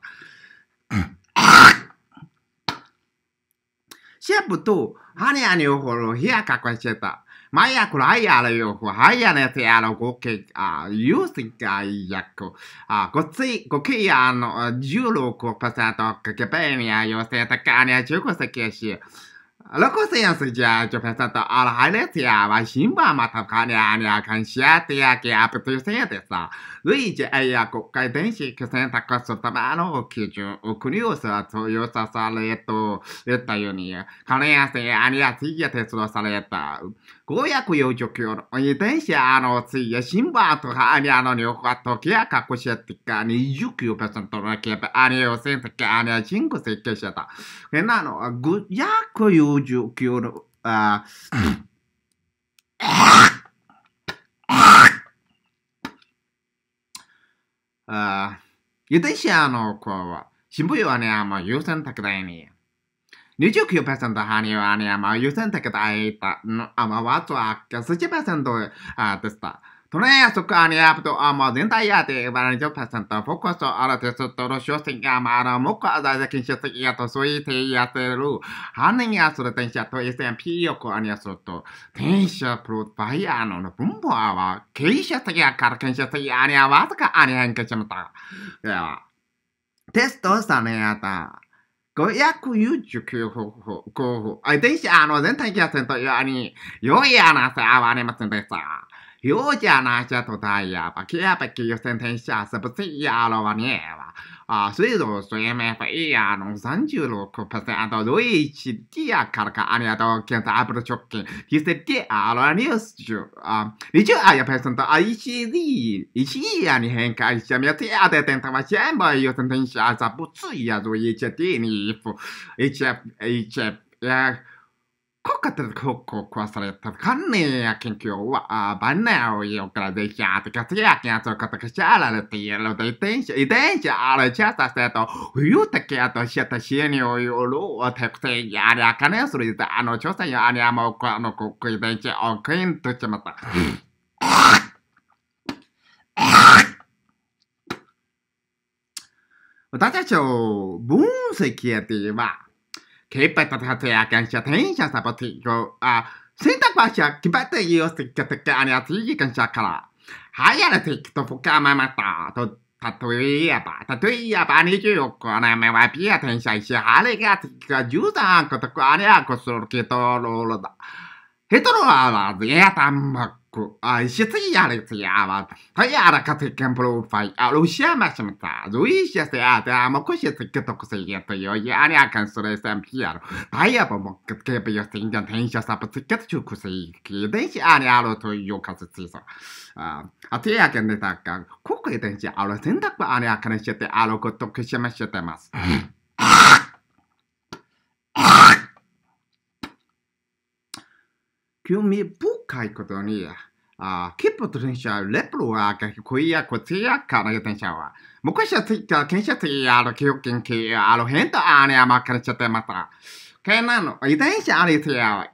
Siapa tu? Hani ani ukur hia kakwa ceta. Maya kura ai ala yoku, hai ana te ala goke, a yusi ka yaku. A gotsi, goki ya no, juroku pasato kakepenia yo seta kania chuko sekeshi. Luego se empezando a la gerencia, va Shimba, Matacania, Ania, Canciate, que apetece, Luigi, ella, Caidensi, que se entra con su tamaño, Kijo, Ucuniosa, Toyosa, Saleto, Leta Unia, Caneas, Ania, Silla, Tesla, Saleta. 親子養殖用の自転あのついやシンバーとハニアの両方ときやかこしやってか29%のキラケ、アニオセンターキャアニアシンコ設計者だ。えなの、親子養殖用の、あ、あ、自転あの子は、渋いはね、あんま優先くだいね。29%には優先的だいた。あまわつは70%でした。トレースクアニアプトアマ全体やで70%、フォーカスあら、テストロショシンガマラモカアザザキンシャツやとそういてやっる。ハネやする電車と SMP よくアニアすと、電車プロバイアの分母は、傾斜的やから傾斜的やアニアわずかアニアにけちまった。では、テストさねやった。ご約九受給方法、候補。あ、電子、あの、全体気圧にというように、良い穴さ、あわれませんでした。容器穴下土台呀，把开把给三天下是不是呀了吧呢吧？啊，所以说水面费呀，弄三十六个 percent 到容器底呀，卡拉卡阿尼亚到検査アプロ直近、実際であらにゅうすじゅ、あ、りじゅあやペーセント、あ、いしり、いしりやに変化しちゃみやてやでてんたましえんばよせんてん i ゃ、ざぶついやぞ、いちてにいふ、いちゃ、いこかってこう、こ壊された。かんねえや、研究は、あばんねえおいよ、からできゃ、てかつや、けやつをかたかしゃられているので、遺伝子、遺伝子、あれ、ちゃさせと、ふゆたけやとしゃたしえにおいおろわてくて、やりゃかねえ、それで、あの、調査や、ありゃもう、この、こく遺伝子、おくんとちまった。<laughs> <laughs> 私たちを分析やって言えば、K-POP attention supporting you are Sinta Pasha Kibata used to get the Kanya Tigan Shakara. Higher take to Fukama Mata to Tatuiaba Tatuiaba Nijoko and I may be attention. She hardly got used uncle to Kanya Kosurkito. ヘトロアは、やたんま cu Świetliary tjawa, tajara katykiem plufaj, a lusiema się ta, zuisia se ate, a mokusie se kytok se jete jo, i aniakan sure sem piero, taja po mokket kepe jo sinjan tensha sapu tiket chuku se iki, denshi aniaro to yuka se tiso. A tiaken de takkan, kuku denshi alo sentaku aniakan shete alo koto kushima shete masu. 興味深深いことに、あキップと電車、レプロはいいやこちやから電車は。昔はツイッター、検査ツイヤー、記憶研究、あの、変とあれやまかれちゃってまた。けなの、遺伝子ありつや、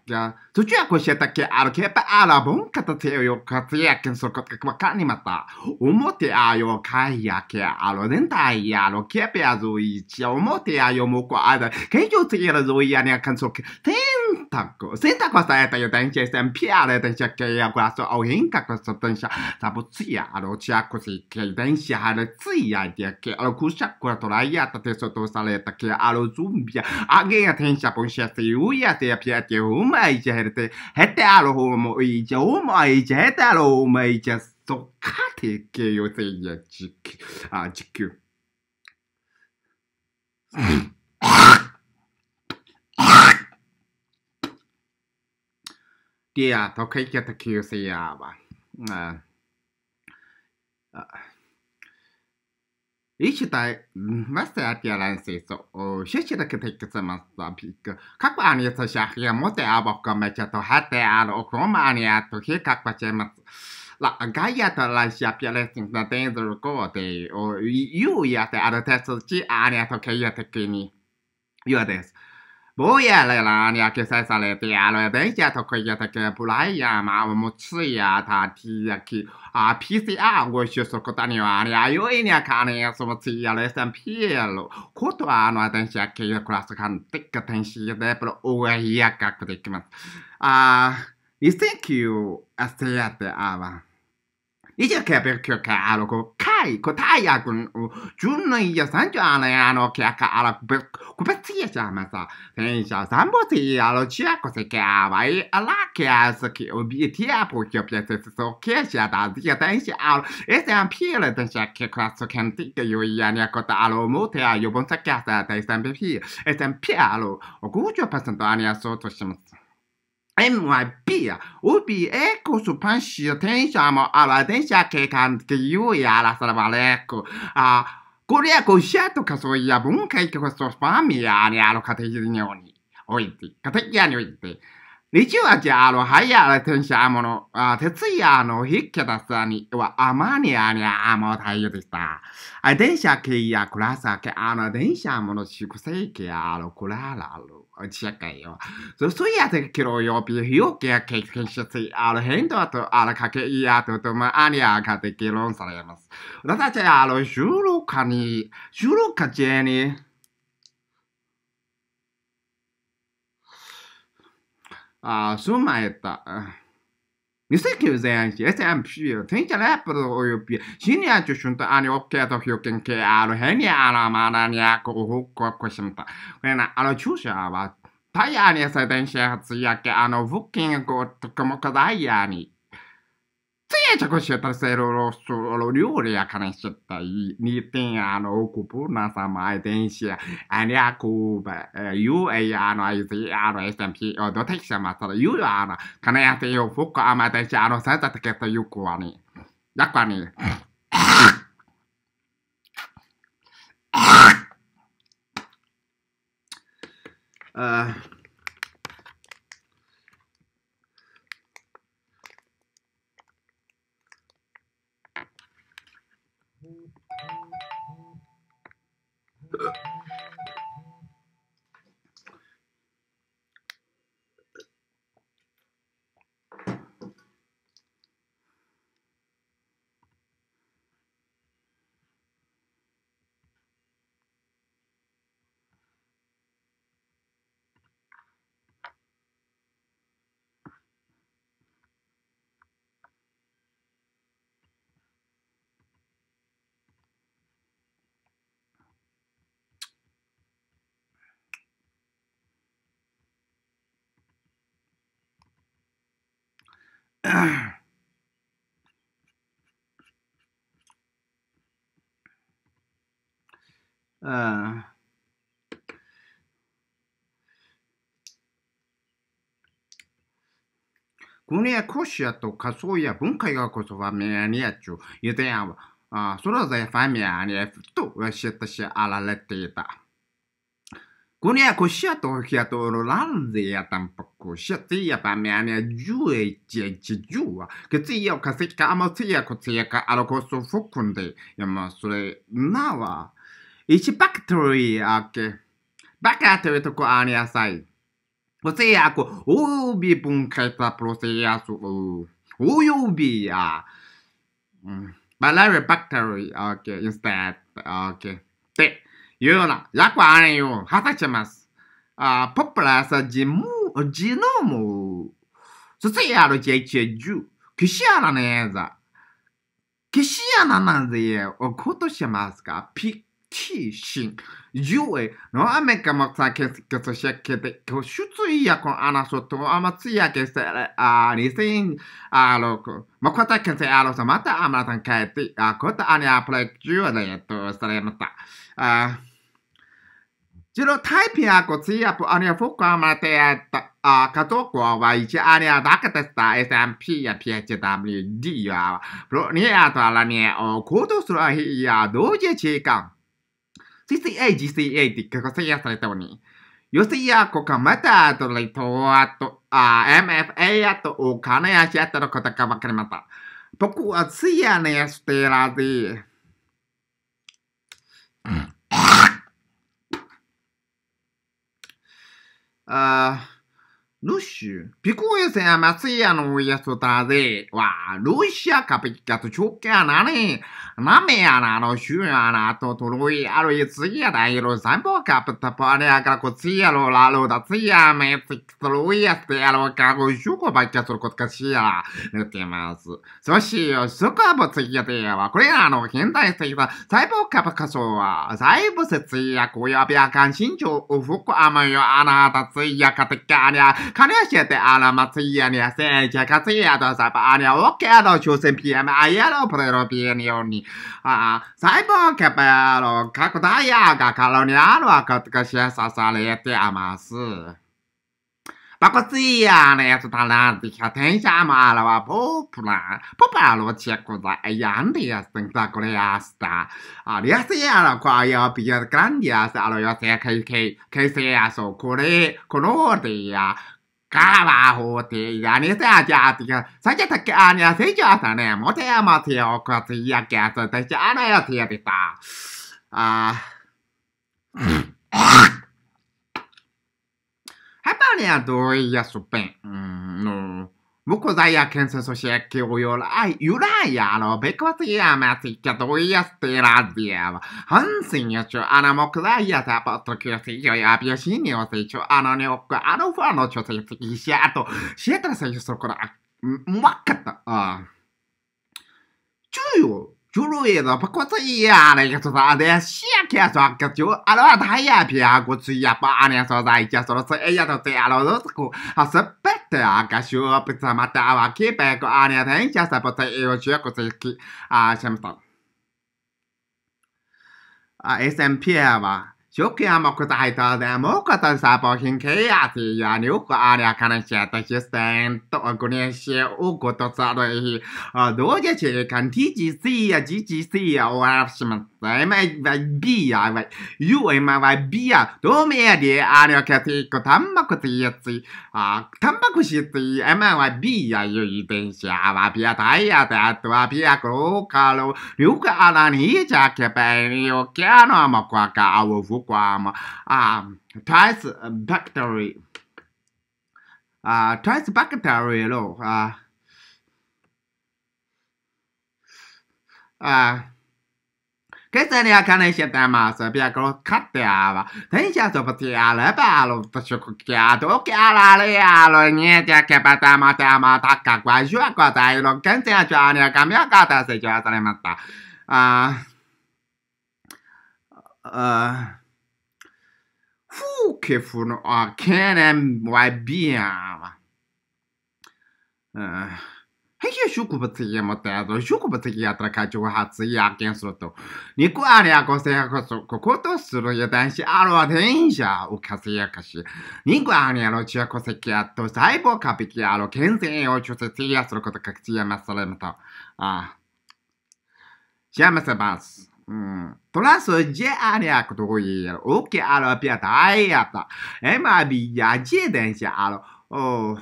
Tu ci ha coscienza che archepa alla bonca tateo katia che so kakani mata. Omote ayo kaya che allo dentai allo che pe azu ichi omote ayo moko ada. Che io ti era zo ia ne canso che tentacco. Senta questa eta io tenche sta impiare tenche che ia questo o hinka questo tensha. Sapo zia allo ci ha così che il densha ha zia dia che allo kusha quattro raia tate sotto saletta che allo zumbia. Agea tensha ponsha te uia te pia te umai je て、へてあるほうもいいじゃ、おもいじゃ、へてあるほうもいいじゃ、そっかてけよせいや、じき、あ、じきゅう。Dear, とかいけたきゅうせいやば。ああ Ich считаю, was der Atjalan sagt, so, Shishida Katikasa Mastapik, Kakpani Sashahia, Mote Abokometa, Hatte Ado, Okromania, Hikakpachemas, La Gaia, La Shapialating, the Danger Gode, or you, Yate, Adatasa, Chi, Ania, Tokaya, Tekini. 言われたやつ。坊やららに焼きさされてやる。電車とかやたけ、ブライヤーマー、もつやたてやき、あ、PCR をしゅすことには、にゃよいにゃかね、そのつやれさん、ピエロ。ことは、あの、電車系クラス間、でっか天使で、プロ、おややかくできます。あ、リセキュー、あせやてあわ。一直开不开开，那个开，可他呀跟哦，就那一下三脚岸了呀，那个开开阿拉不不不注意一下嘛啥？等一下三步四下喽，去啊，可是开歪阿拉开是去白天不就别是说开下打这些东西啊？一阵皮了，这些开开苏肯的，有有有那个大路摩托车，有本车开下，再一阵皮，一阵皮啊喽，我估计要发生到尼亚苏托西么？MYB や OB エコスパンシーテンションもあら電車景観って言うやらさらばれく。あ、これやこしゃとかそういや文化局とスパミやにあの家庭におにおいて、家庭において。日はじゃあの、はいやら天使あもの、あ、徹夜のひっけださには、あまにあにゃあもたゆでした。あ、電車けやくらさけ、あの、電車もの粛清けやあの、くららろ。社会よ。そしてやってきろよ、ビヒオケや経験者ついある変動とあらかけいやとともありゃかて議論されます。私たちはあの、収録家に、収録家中に、あ、住まえた。Visszaképzelni ezt nem sírt, nincs a leprojópia, sinjácsú sunta áni okkétok jóként kiálló, henni államállányák, óhókkor kosimta. Olyan alacsúsával, tajáni ezt a denséhet szíjak, áno, vukkingot, kamokadájáni. Sì, csak se terszero rosszul jóriakán esettai, niten áno okupurna sama etensia, anyakub, jó ejáno aizi áno estempi, a doteksematara jó áno, kanejate jó fokka amateksi áno szeteteket a jukuani. Jakvani. Uh... あー君のクッシュやとかそうや分解がことはメアニアちょで k u n i a k u s c i a t o che a Rolande a t a m p a k u s c i a t i a pamiane j i ù e ci giù, che zia c a s e k c a amazia ku t z z a k a a l o k o s u f u k u n d e yamasule nawa. Ichi b a k t e r y ake. Bakate r i to ko ani asai. Ku t z e a k u ubi p u n k a i t a prosea su ubi u u ya. Balare b a k t e r y ake instead ake. Te. いうような役割を果たします。あポプラースジム、ジノーム、そしてやるちえちえじゅ、キシアラネーザ。キシアラなんぜ、おことしますかピ Kishin. Jue, no ame kamaksa que se cheque de koshutuya con anasoto amatsuya que se arisin a loco. Makota que se a los amata amatan kaeti a kota ani a plekjua de to estaremata. Ah. Jiro taipi a kotia po ani a foco amate a katoko wa ichi ani a dakatesta SMP や PHWD やプロニアとアラニアを行動する日や同時時間。CCA、GCA って結構制約されたのに、吉や子がまた、あと、レトあと、あ、MFA あと、お金やしあったのことがわかりました。僕はツヤねしてらで。ああ。ルッシュ、ピコエセアマスイアのウイヤストタゼ、ワー、ルッシアカペキカツチョッキャナネ、ナメアナのシュアナとトロイアロイツイアダイロサンボカプタパネアカコツイアロラロダツイアメツキツロイアステアロカゴシュコバキャトロコツカシア、ネテマス。ソシヨ、ソカボツイアテアワ、これらの現代的なサイボカプカソワ、サイボセツイアコヤビアカンシンチョウフコアマヨアナタツイアカペキャニア、Kaneshi te alamatsia ni senja katsia to sapa ni oke no chusen pm ayalo pero pienioni. Ah, saibon kapero kakudaya ga kaloniano akatkashi sasarete amasu. バコツイヤーのやつだなってきゃ、天車もあらわ、ポープラン。ポパロチェコザ、やんでやすんだ、これやすだ。ありやすやろ、こあよ、ビアグランディアス、あろよせ、けいけい、けいせやそう、これ、このでや、Kalahuti, ja niitä ajatikin. Sä jätäkin ääniä se jätäne, mutta ei mä tiedä, ja kertoo, että aina ja tiedetään. Häpääniä tuo ja supen. No. Mukozáják szöszösek kiújul, áj, jurájára, bekvatiámát ikket újjasztél ázdél. Hanszínyeső, ána mokzájáta patrokőszi, jajábja sinjószítső, ána nyokka, ána ufanocsosítső kisjátó, sétreszésokra, makkata. 注意を Fluido, pocotujemy, które siakie sokiu, ale daje piagucu Japania sodajcie soroceja do tej alodotku, a sepety akasiu pisamata wa kipeko ania tęcia sepote i ocieko cyki, a siemto. A SMP は就给俺们可大意咱们看到三防员开着一辆救护车来，可能看那些大了，过年给我过多少日子啊？多些看 T G C 呀，g G C 呀，玩什么？Vai, ma vai via, vai. Io e ma vai via. Dove è di aria che ti cotamma cotiezzi. Ah, tamma cosietti. E ma vai via, io gli pensava. Pia taia, tatua, pia crocalo. Luca alani, già che per io chiano, ma qua cavo fu qua. Ma, ah, Tice Factory. Ah, Tice Factory, lo. Ah. Ah. Kristania kane się tam sobie jako katia. Ten się to patiale palo to się kiato kialale ale nie takie patama tama taka kwazua kwata ilo kęcia czania kamia kata se czasane mata. A a Fu che funo a kenem wai biama. Uh... ヘシェ植物やもったやぞ、植物やったら課長発言発見すると、肉あれやこせやこそ、こことするや男子あるは電車浮かせやかし、肉あれやろちやこせきやと、細胞かびきやろ、健全を調節やすること確知やまされまと、ああ、しやめせます。うん、トラスジェアリアクトウィール、オケアロピアタイアタ、エマビヤジェデンシアロ、おう、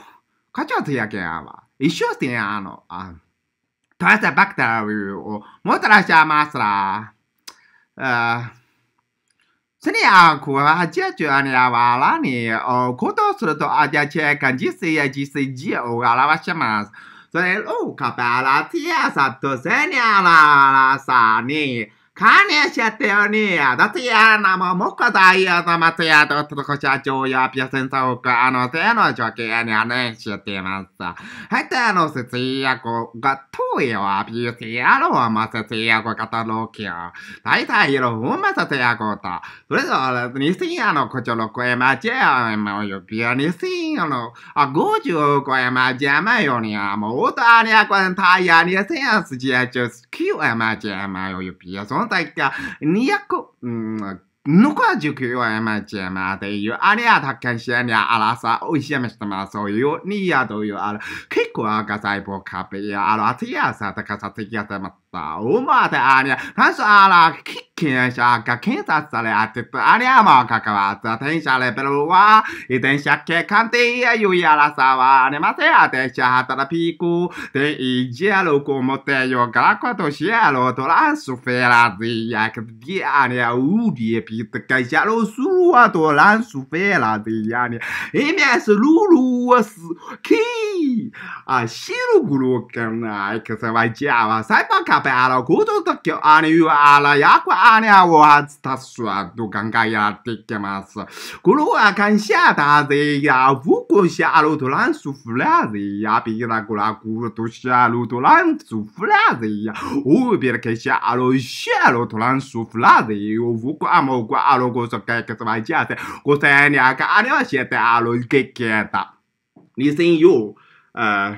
カチョツヤケアワ。Ishosti ano. Toata bakta o motrasha masra. Sini aku aja cuan ya wala ni o koto suruto aja cekan jisi ya jisi ji o alawa shamas. So el o kapala tia sabto seni ala ala sani. 看你写的你啊，那这样那么莫个大呀，那么这样都都个写作业，别生疏个，啊那这样就给俺俩呢写的嘛是，还这样是这样个个土呀，别这样了嘛是这样个个大路去啊，大大一路我们是这样个的，所以说你这样了，可就了个嘛这样嘛有别你这样了，啊我就个嘛这样嘛有你啊，我大俩个他呀，你这样时间就是 Q 嘛这样嘛有有别说。の大会200、のかじゅはやまちやまでいう、あれやたけんしやにゃあらさ、おいしやめしてまそういう、にやというあら、結構赤細胞カペやあら、あてやさ、たかさてきたま萨乌玛的阿尼亚，他说阿拉克肯下卡肯萨萨嘞阿特阿尼亚玛卡卡瓦萨天下嘞贝鲁瓦，伊天下克坎蒂亚尤亚拉萨瓦尼马塞阿天下哈达拉皮古，天伊杰鲁古莫特尤卡拉克托西亚罗托拉苏菲拉兹亚克迪阿尼亚乌迪皮特卡夏罗苏鲁阿托拉苏菲拉兹亚尼，伊面是鲁鲁沃斯基啊西鲁古鲁肯啊克塞瓦加瓦塞巴卡。べあらごとだけあれゆあらやくあれあわつたすわとガンガンやっていきます。これは感謝だぜや、僕しゃるとランスフラぜや、ビラグラグとしゃるとランスフラぜや、おびらけしゃるしゃるとランスフラぜよ、僕はもうあるごとけけつまじゃて、ごせんやかあれはしゃてあるけけた。你先有，呃。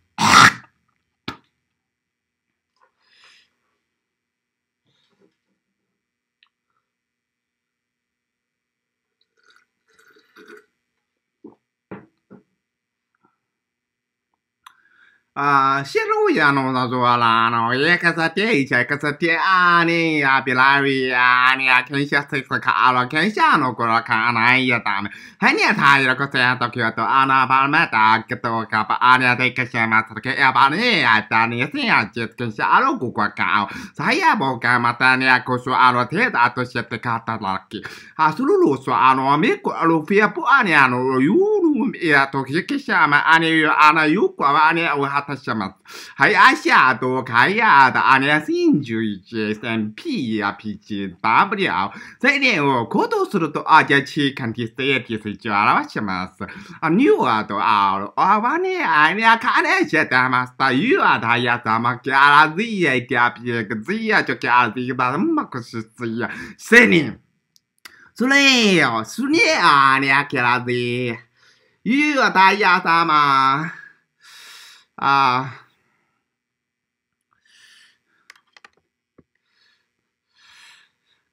xe lu ya no sa zo la no ye ka sa tie i cha ka sa tie a ni ya bi la wi ya ni ya ken sha tsi tsi ka a la ken sha no ko la ka na ya ta ni ya ta i ra ko ke ya ba ni ya ta ni ya sin ya je ken sha a lo ku kwa ka o sa ya bo ka ma ta ni ya ko su a lo ha su lu lu su a no a me ko a lo fi ya po ni ya no yu lu ya to ki ke sha ma a ni yu a na あたしちゃます。はい、あしゃとかやだ、あれや新十一線、P や P チ、W や、セリンを行動すると、あ、じゃち、カンティステイティスイチを表します。あ、ニューアと、あ、あわね、あれや、かれしゃだました。ゆあだやだまきゃらずいやいてあぴやくずいやちょきゃずいばんまくしついや、セリン。それよ、すねありゃけらずい。ゆうはたいやさま。Uh, ah.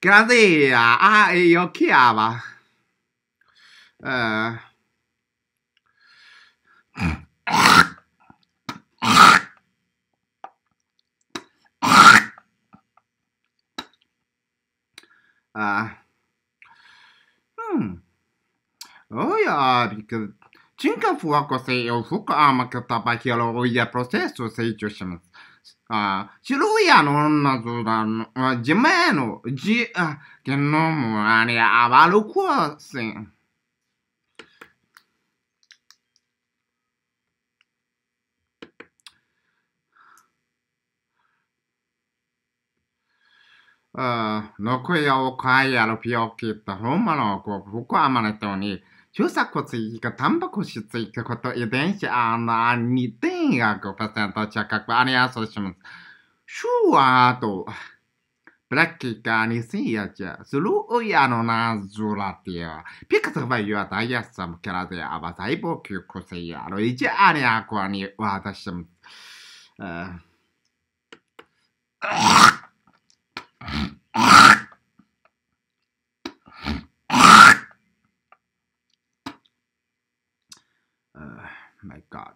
Gradea, ah, io chiava. Uh, uh, hmm. Oh yeah, because 人格は個性を深く甘くたば広いやプロセスを成長します。あ白いやの女相談の、自前の、じ、あ、天皇もあれ、あわるくはせん。あ、残りをかいやるぴよきったほんまのこ、ふくあまねとに、中鎖骨以下タンパク質以下こと遺伝子あの2.5%近くありやそうします。シュワーと、ブラッキーが2008、スルーイヤのナズラティア、ピクトバイはダイヤサムキャラでアバサイボキュクセイヤのイジアニアコアに私も、ああ my god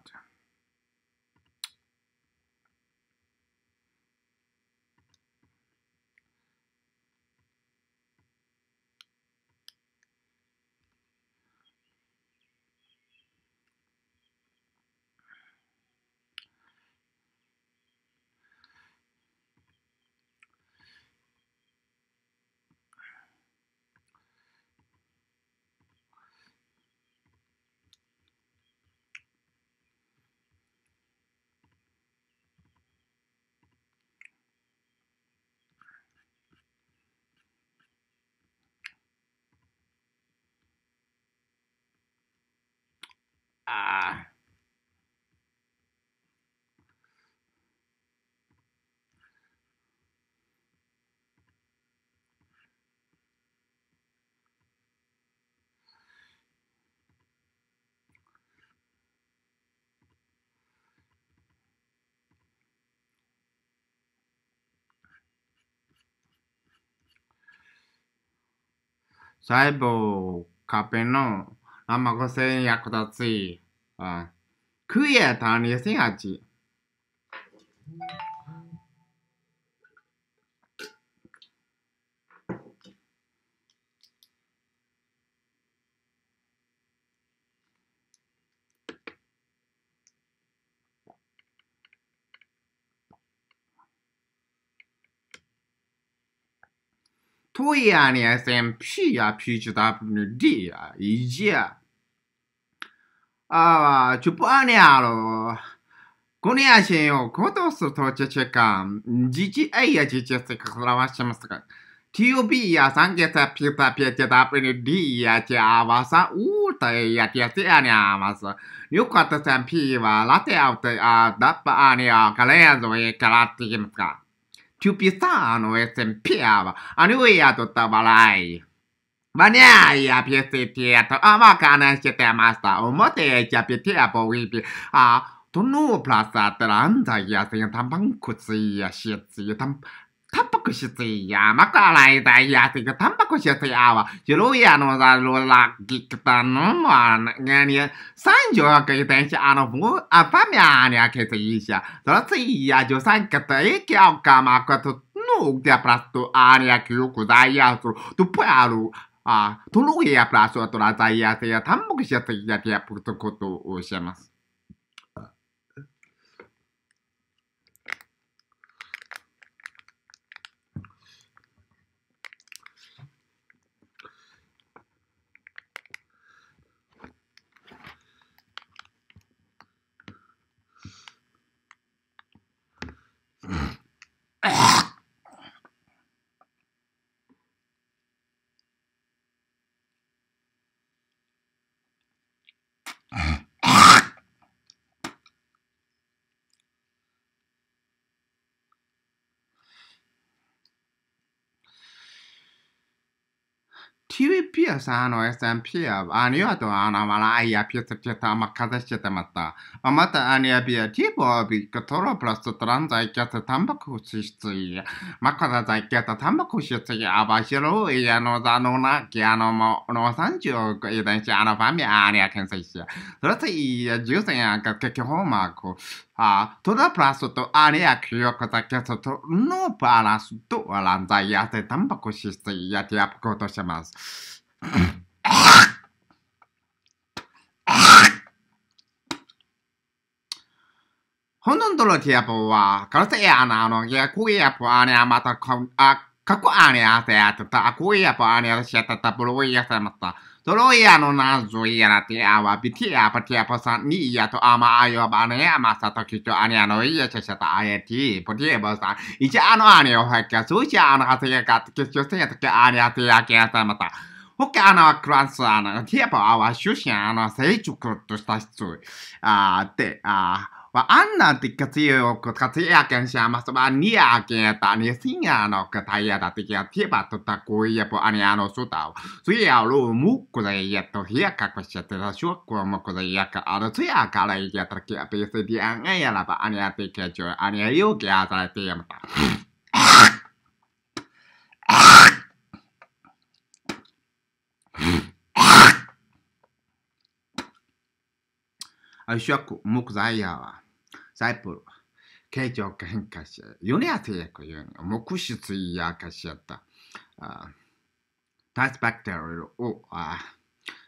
あ細胞壁の卵性に役立つい 아, 그에 다니어야지. 토이 아니야 쌤 P야 P주다 D 야 이지야 A Čupuániálo. Kuniašejo, koto su to čečekam. GGA je čeček zdravašem skak. TUB や三月ピタピタダブル D やちあわさうたやてやてやにあわさ。よかったさん P はラテアウトあダッパアニアカレアゾエカラティギムカ。t u ピさんの SMP はアニウェアとたばらい。我娘也比他爹多，阿妈看上他爹么子，我爹也比他爹不离皮。阿，他努不拉撒，他拦着呀，他不苦吃呀，西子，他他不苦吃呀，阿妈过来带呀，这个他不苦吃呀哇！一路呀弄啥路啦？给给打弄嘛？那你双脚给单下咯？我阿爸娘俩开始一下，他说：“这一下就三刻头，一敲卡嘛，可他努的不拉多阿娘去六块一阿叔，他不压路。”あトロゲやプラスはトラザイヤセや単目者的だけやプルトコトをおっしゃいます。Ugh. <laughs> Uh-huh. TVP 에서한 OSM 피업아니어도아나마라아이야피터피터아마가다시다맞다아마다아니야비야티보비그토로플러스트란자이곁에담바쿠시스이야마카다자이곁에담바쿠시스이아바시로이야노자노나기아노모노산지오이단시아나밤이아니야캔서이시야그렇다이야주생야그렇게호마고 아, toda plazo to área crioca da que to no para su to alanza ya te tampoco si ya te apco to shamas. 혼돈돌로티아포와그렇게아나노게구이아포안에아마타컴아갖고안에아세아뜻다구이아포안에아세아뜻다불로이야삼았다 Troia non azuira te awa bitia patia pasan ni ia to ama ayo bane ama sato kito ani ano ia chachata ayeti potie bosa ichi ano ani o hakka suichi ano hatake kat kisyo se yatake ani ate yake ata mata 他あの、クラス、あの、ティアパーは出身、あの、成熟とした人、あー、で、あー、わ、あんなんって活用、活用やけんし、あまそばにやけんやったに、しんやのかたやだってきや、てばとたこいやぽ、あにあのそたわ。そやろ、むっこだやと、ひやかこしちゃってた、しょこもこだやか、あのそやからやったきや、べせりやんやらば、あにあてきやちょ、あにあよきやたらてやまた。Aishaku mukzaiyawa. サイプ形状変化し、ユネアティエクユン、木質やかしやった、タスバクテルを、あ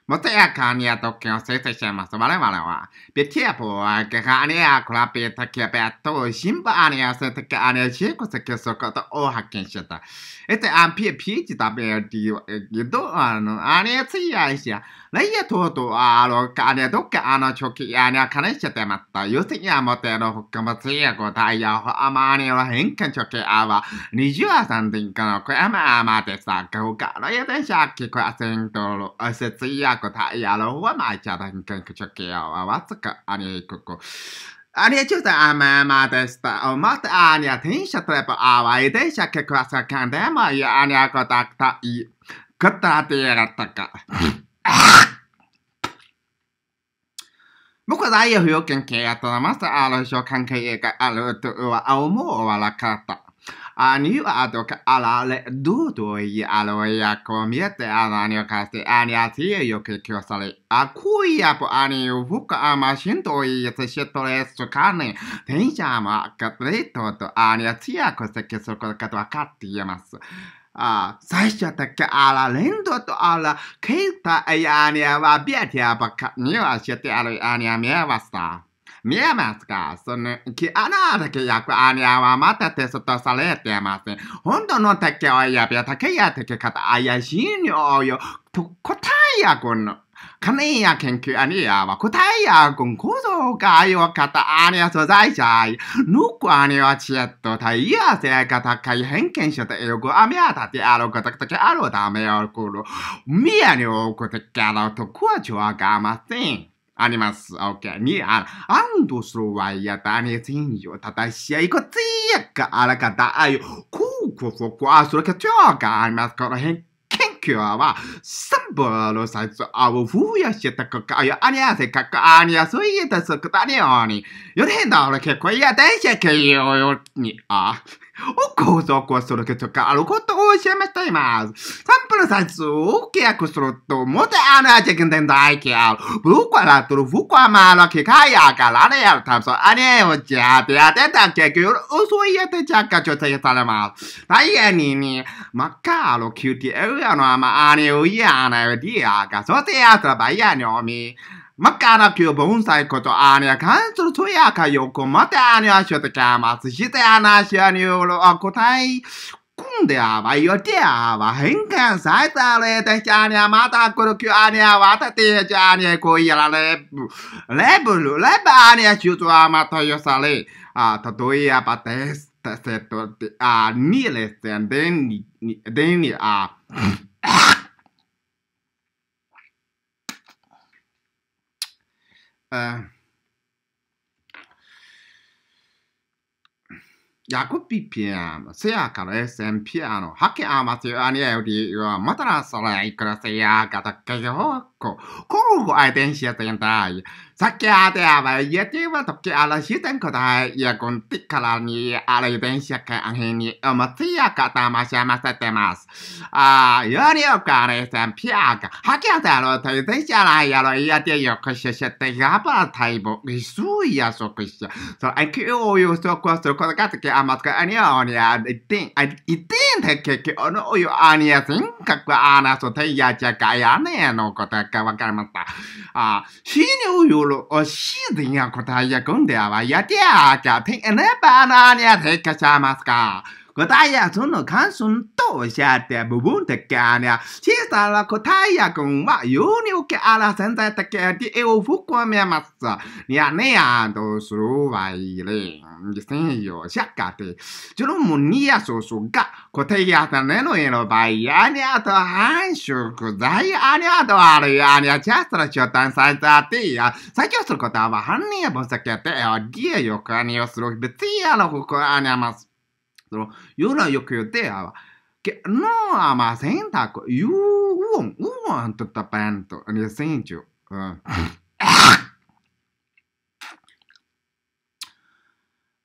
元や管理や特権を制裁しています。我々は、ビキャポは、ガガニやクラピータキャベと、シンバアニアセテカアニアシェコセキソコトを発見した。えて、アンピーピーチタベルディードアニアツイアイシア、レイヤトトアロカアニアドカアナチョキアニアカネシャテマッタ、ヨセキアモテロホカマツイアゴタイヤホアマニア変換チョキアワ、ニジュアサンディンカのコヤマアマテサ、ガカロヤデシャキコアセントアセツイア我太亚了，我卖家的你跟个吃狗啊！我这个阿尼哥哥，阿尼就在俺妈妈的家哦，妈的阿尼啊，听说他不阿外的，是给瓜子看的嘛？阿尼啊，我太伊，我太对了，大哥。不过咱以后跟狗，咱妈说，阿拉小看起一个，阿拉都话，阿姆阿拉卡。ani u a d o k ala le dudo i alo ia k o m i e t e ala a n i u k a s t e ani atie io k h e c i o s a l i a k u i apo ani u vuka ama shinto i a se s h e t o le s u k a n e t e n j h a ma katreto to ani atia k o s e k h e so kato o k akatti yamasu あ最初だけあら、レンドとあら、ケータエアニアはビアティアバカニュアシェテアルアニアミアバスター。見えますかその、きあらだけニアはまたテストされてません。本当の敵をやび、竹や敵方、怪しいに応よ。と答えやこの。金や研究アニアは答えやこんこそがよかたアニア素材者ぬくアニアチェット、タイヤせかたかい偏見者でよくあみやたてあろかたくたけあろだめよくるみやにおくてけあろとくはちょわがません。あります。OK。に、あ、アンドスロワイヤタネツインジョタタシアイコツイヤカアラカタアイコーコォコアスロキャチョーカあります。この辺、研究は、サンボロサイズアウフヤシタカカヤアニアセカカアニアソイヤタソクタニオニ。ヨレンダオラケコイヤタシャケヨヨニ。ア。を構造コストの結果あることを示しています。サンプルサイズを契約すると、もてあな実験台機ある。僕らと僕はまだ機械やかられやるたぶん、あれをじゃってやってた結局、そうやって着火調整されます。ダイヤにに、マッカーロ QTL やのあまあにうやなよりやが、そしてやったらばやにおみ。Makana kyo bonsai koto ania kansuru toyaka yoko mate ania shotaka matsushite anashia ni uro akotai. んであばよてあば変換されたれてきゃにゃまたくるきゃにゃわたてちゃにゃこいやられぶれぶるればにゃしゅとはまたよされあたとえやばてすたせとてあにれせんでんにでんにあ Jakob Pipiam, sea cares en piano, hake amatio anieldi, yo matara sola y crosea gata que yo, corgo a identia tentai, Sakya teaba yetiva toki ala shiten kotai ya gunti kara ni ala yuben shaka anhe ni omotsiya kata mashamasete mas. Ah, yori okare sen piaga. Hakya taro to yuben shara yaro iya te yokushe shete yaba taibo isu iya sokushe. So IQ を予測することができますが、アニアオニア、一定、一定で結局のおよアニア人格アナソテイヤチェカヤネのことがわかりました。啊，犀牛有了哦，西子呀，可他也跟的啊，也的啊，家庭那把那呢，他可什么噶？可他也从那看 sun 到下的不不的干呀，其他了可他也跟嘛有牛给阿拉现在的干的有不过面嘛是，你呀那样都是歪嘞。ですね。よしゃかて。ちろもにやそうそうが、こてやたねのえのばいやにゃとはんしゅくざいあにゃとあるやにゃちゃすらちょたんさんさてや。作業することははんにやぼさけてや、りやよかによするべつやのほこあにゃます。その、よなよくよてやわ。que no ama senta yo un un anto tapanto ni sencho ah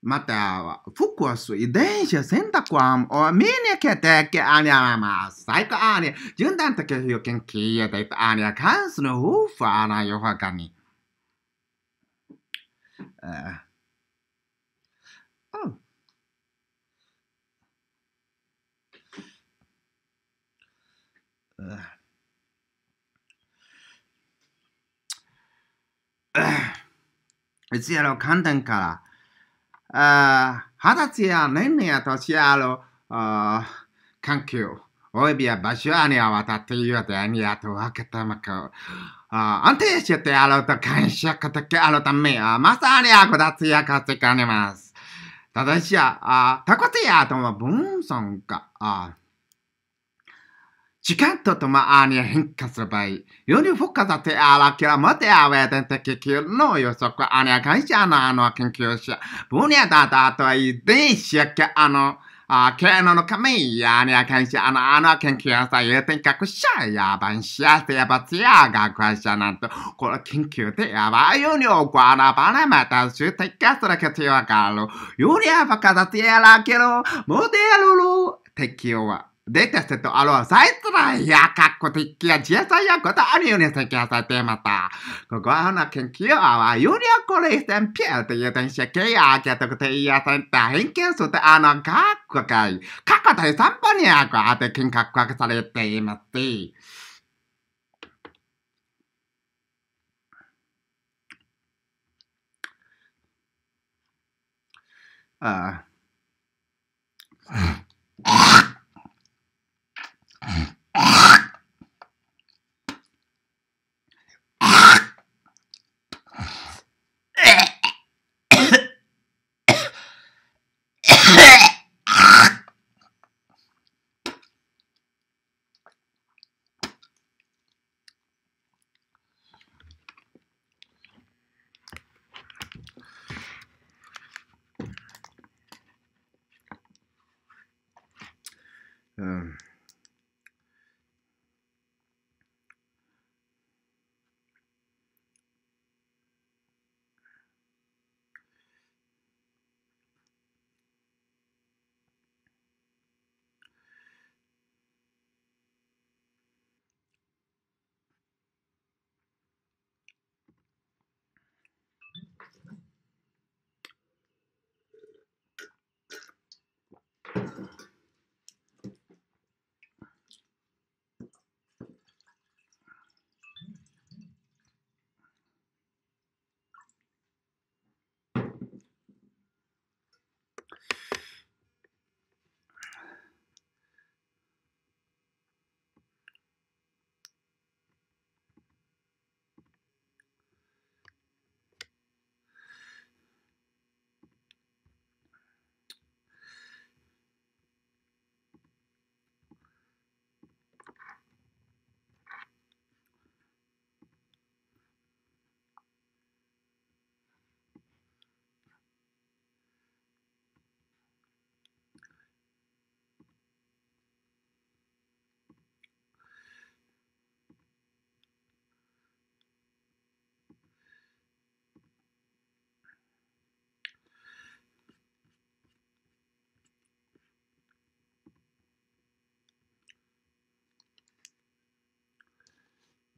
また、服は遺伝子選択お、を見にけてけ、あにゃま、最高あり、順断的け現消えていたあにゃ、んすのふふ、あな、よはかに。ああ。え、え、え、つやろ、簡単から。あ二十歳や年齢や年やろ、環境、およびは場所にはわたっているであにあとわけたまか。安定してあろうと感触けあろうため、まさにあこだつやかつかねます。ただしや、あ、たこつやとは分散か、あ、時間とともに変化する場合、より深て、あら、きらもてあわで的球の予測あに会社のあの研究者、分野だだと遺伝子やあの、あ、経営の神やに会社のあの研究者、有点学者や番社や罰や学者なんと、この研究でやばいようにこわばまた集的化する必要がある。より深さで荒きのモデルの適用は。Detestetty aloa-saittara ja kakkotikki ja Jesa ja kota anionista teemata. Koko ahona kenkkiö avaa junia kolisten pieltä, joten se keijaakia tokute iäsen tähinkin sute anon kakkokai. Kakko tai sampania, kun atekin kakkoakin salitte imättiin. ああ。Ugh. <laughs>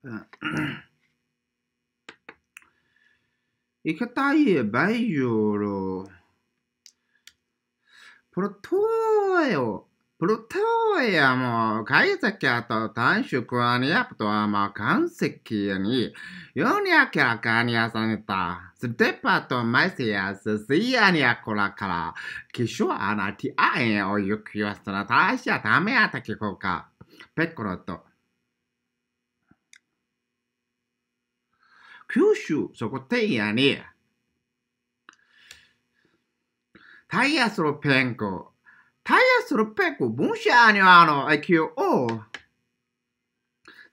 이렇게바이오로프로토에요프로토에야뭐가이자키아토단슈쿠아니아프토와뭐간세키니요니아키라카니아사니타스테파토마이시아스시아니아코라카라기슈아나티아에오유키와스나다시아다메아타키코카ペッコロと。九州、そこてんやね。タイヤスロペンコ。タイヤスロペンコ、文社アはあの、i q っ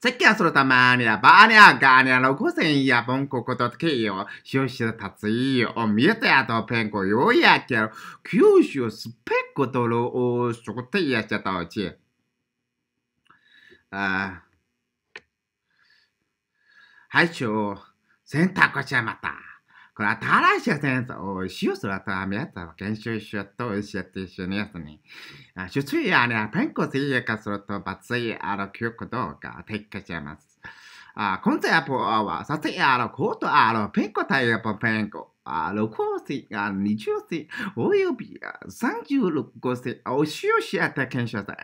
接近するたまには、バーニャーガーニャーの五千やぼんこことつけよ。収集たついよ。見えたやとペンコようやけろ。九州スペックとろお、そこてやっちゃったうち。ああ。はい、しょセンターこちらまた。これ新しい戦争をしようすらとあみやつは研修しようとしようと一緒にやつに。出水やね、ペンコスいやかするとバツイある記憶動画撤回します。あ、今度はポアさつやあコートあるペンコ対ぱペンコ。あ6号線、あ20線、および36号線、お使用し合った検証さ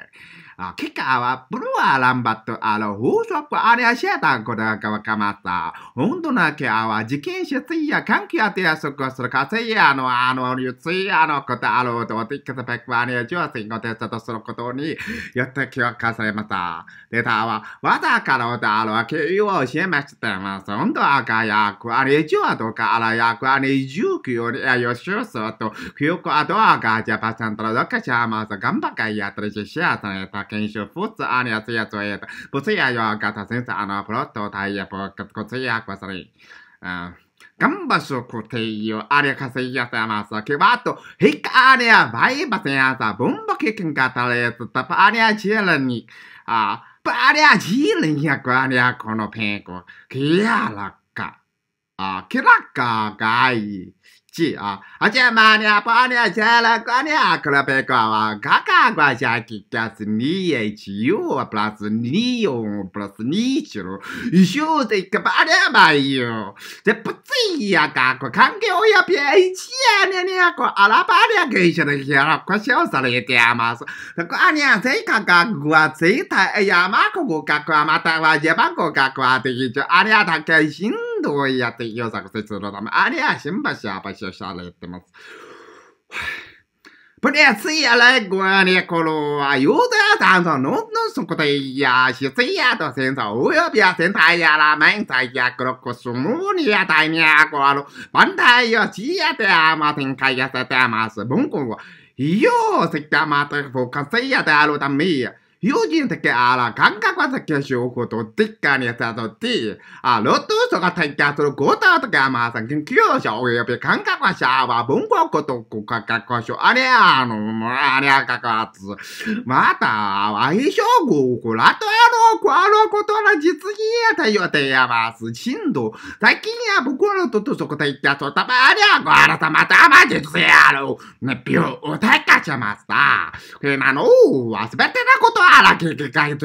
あ結果は、ブルワーランバット、あの、放送部あれはシアターことがわかまった。本当なけあは、事件者ついや、関係あてやそこするかせや、あの、あの、ついやのことあろうと、おてかたべくわね、上線をテストとすることによって記憶かされました。データは、わざからおたあろう、経由を教えました。まあ、かや、くあれ、上はうかあらや、くあれ、n e ju k i o r i a y o s h o s o to kyoko adoaga japasan tradoka c h a m a s a gambaka yatrishi shiasa eta kensho futsu ani atsuya tsueta putsuya yoga tasensa a n a proto taiya po kutsuya kwasari. Uh, Gambaso h coteio, a r e a caseia tamasa, k u e bato, h i k a a n e a b a i bateata, b u m b a k e k e n c a t a l e t s u tapa a n e a chilani, a ba a n e a chilani, a kwa a n e a k o n o p e n k o ki y ala, 明らかがいい。啊！而且妈娘八年前来过年，可别搞忘。刚刚过节，但是你也去哟，不拉是你哟，不拉是你去了。哟，这个八年嘛哟，这不值呀！哥哥，看给我呀，别气呀！年年过阿拉八年，跟前那些哈，快笑死了一点嘛是。这个阿娘最刚刚过，最他哎呀妈哥哥，哥哥阿妈打我肩膀，哥哥这一句阿娘他开心多呀！得有啥个事知道他们？阿娘行不行？不行。不热死也难过，尼，коло 啊，油炸蛋蛋，浓浓松口袋呀，烧鸡呀，多鲜少，乌油皮呀，真大呀，辣面菜呀，可口可口，糯米呀，大年糕，罗，饭菜呀，吃呀，得啊，马天开呀，吃得啊，马斯，蒙古哟，吃得啊，马吃福康西呀，得罗大米呀。友人的あら、感覚は的情報とディッカーにやさとて、あ、ロットウソが体験するゴーターとか、まあ、研究者および感覚はシャワー、文法ことこかかかしょ、あれや、あの、ありゃ、かかつ。また、わい相性語、こらとやろ、う、こあろうことら実技やたよてやばす。し震度、最近や僕らトウソこ体験とたば、ありゃ、こあらたまたま実やろ。ね、びゅう、おたかちゃました。今のはすべてなことは a r a c a t a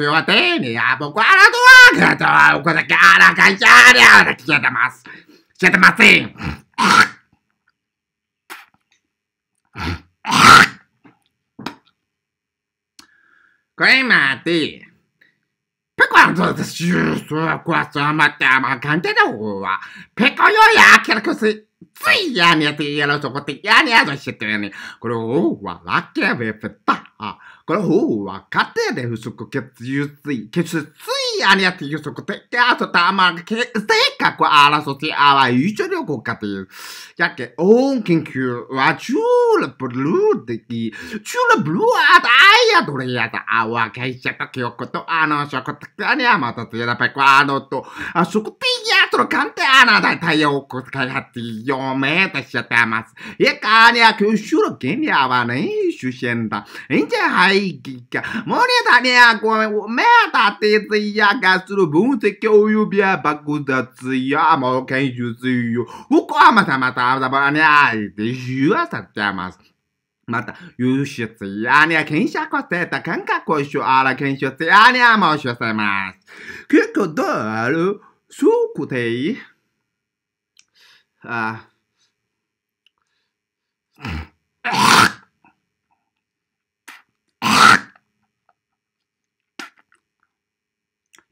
yo a t e n e a b o q o a r a t u a c a o coisa que Aracajara, Araqueta Mas, Cheta Masim. Cremate. m a ア a ズシュー a はクワスはまって a まかんてのうわ。ペコ e やきらくす。ついやにやってやろうとこって、やにやとしてたよね。これラ笑けべべた。あ、これお分かってで不足欠如つい、欠ついやにやって予測て、で、あとたまけ、性格争ってあわゆちょりょこかという。やけ、音研究はチュールブルー的、チュールブルーはあやどれやだ、あわけいちゃった記憶と、あの食的にはまたつやだべこ、あのと、あそこてや Pietro Canteana dai taioku cagati io meta siatamas. E cania che uscuro che ne avana in sciuscenda. In ce hai giga. Moneta ne a meta te zia gasuru bunte che uyu bia bakuda zia mo che ju zio. Uko amata mata da banai de jua satamas. また、優秀つやにゃ、検証こせた感覚をしゅあら検証つやにゃ、もうしゅせます。結構どうある số cụ thể à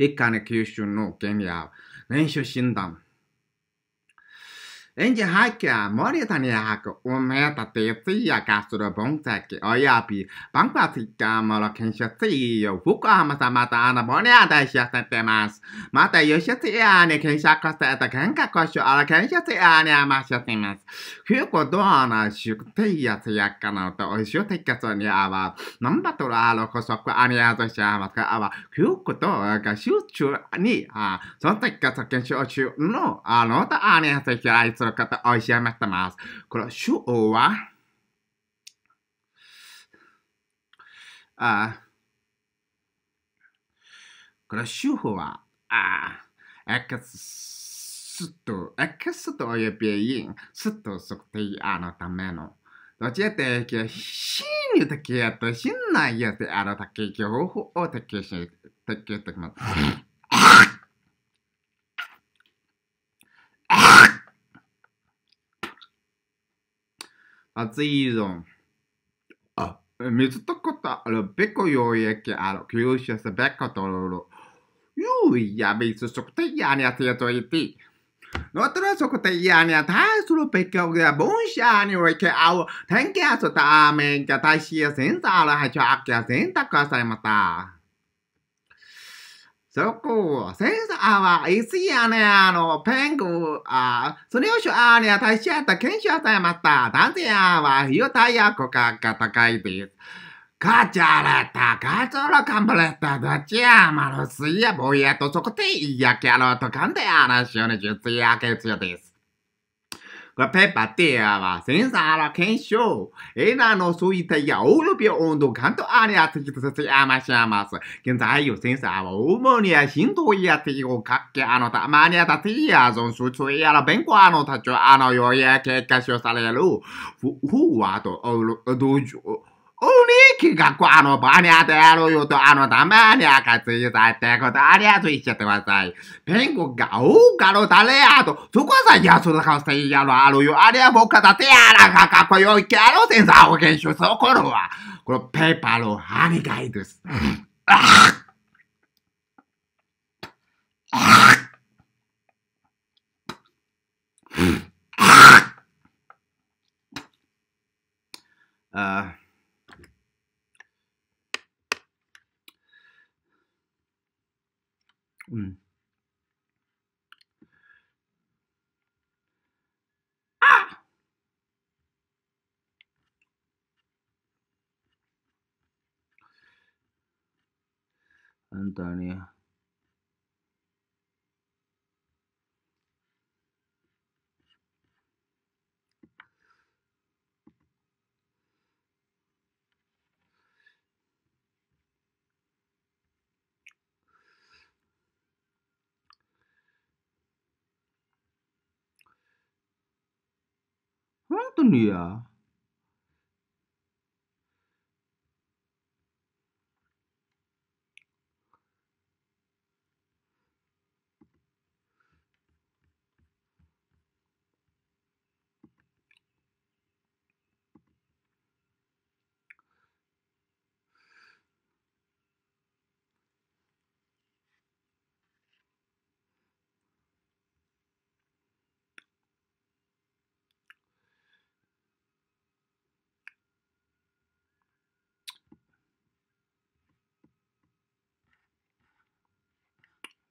一家の九州の件や練習診断 Înge haikea, moria tania hako, umea ta te tia kasuro bonsaki oyapi, bankwatika molo kensha tiyo, fuku hamasa mata ana moria ta shia sentemasu. Mata yoshia tia ni kensha kosta eta kenka kosho ala kensha tia ni amashia semasu. Fuku doana shuku tia tia kana to oishu tika so ni awa, namba toro alo kosoku ani azo shia hamasu ka awa, fuku to ga shuchu ni, a, son tika so kensho shu no, a no ta ani azo shia aizuru の方、おいしゃいまします。これ、主王は、あ、これ、主法は、あ、X と、X とおよび、すと測定あのための、どちらで、真に的やと、信内やである的、情報を的し、的ときます。熱いぞ。あ、水とこと、あの、べこよえけ、あの、九州さ、べことろ。ゆうやみすそくてやにゃてやといて。Nosotros cotidianos solo pecado de boncha ni que au ten que asotar men que taxi senza la hacha que senta casa mata. そこセンサーは、いつやね、あの、ペング、あ、それをしょあね、ゃ、しった、検証されました。男性は、ひよたやこかが高いです。カチャレタ、カチョロカンプレッタ、どっちや、マロスや、ボイア、と、そこで、いや、キャロと、かんで、あらしょに、じゅつや、けつよです。Rapé pateaba, sensara kensho. Era no suita ya oro pio ondo canto área te quito se llama llamas. Quien sabe yo sensaba humo ni a shinto ya te digo kake ano ta mania ta tía son su su ya la benko ano ta cho ano yo ya que casio sale lu. Fu hu wato o dojo. お鬼きがこあの場に当でやろうよと、あのたまにがついたってことありやつ言っちゃってください。ペンコがおうかのたれやと、そこはさ、いや、その顔していいやろ、あるよ。あれは僕だってやらかかっこよいけやろ、センサーを検証する頃は。このペーパーの歯にがいです。ああああ。Mm. Ah! nonton dia ya.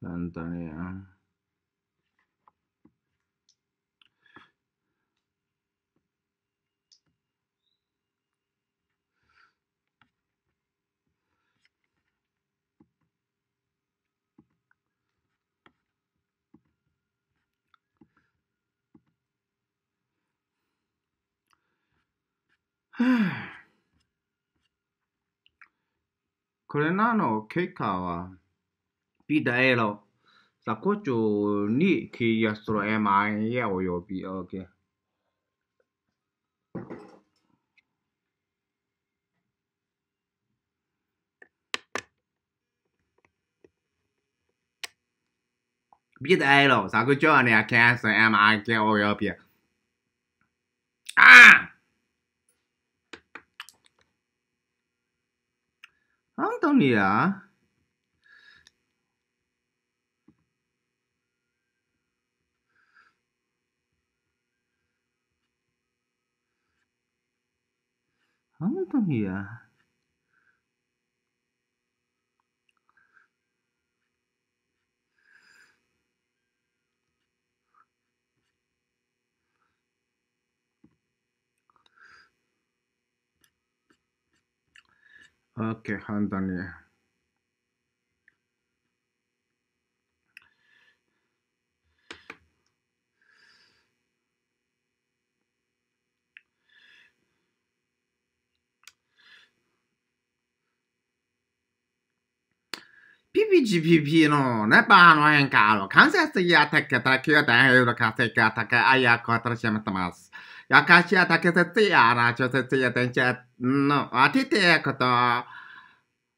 Vänta ner. これらの結果は bi da e lo sa ko chu ni ki ya so e ma ya o yo bi o er ke biết ai rồi sao cứ cho này kia sợ em ai kia ôi ơi bia à anh Tony à? Nonton ya. Oke, okay, nonton ya. PPGPP のネバーの変化を間接的アタック、卓球や太平洋の化石アタック、愛役をめてます。やかしや竹節やラジオ節や電車の当ててこと、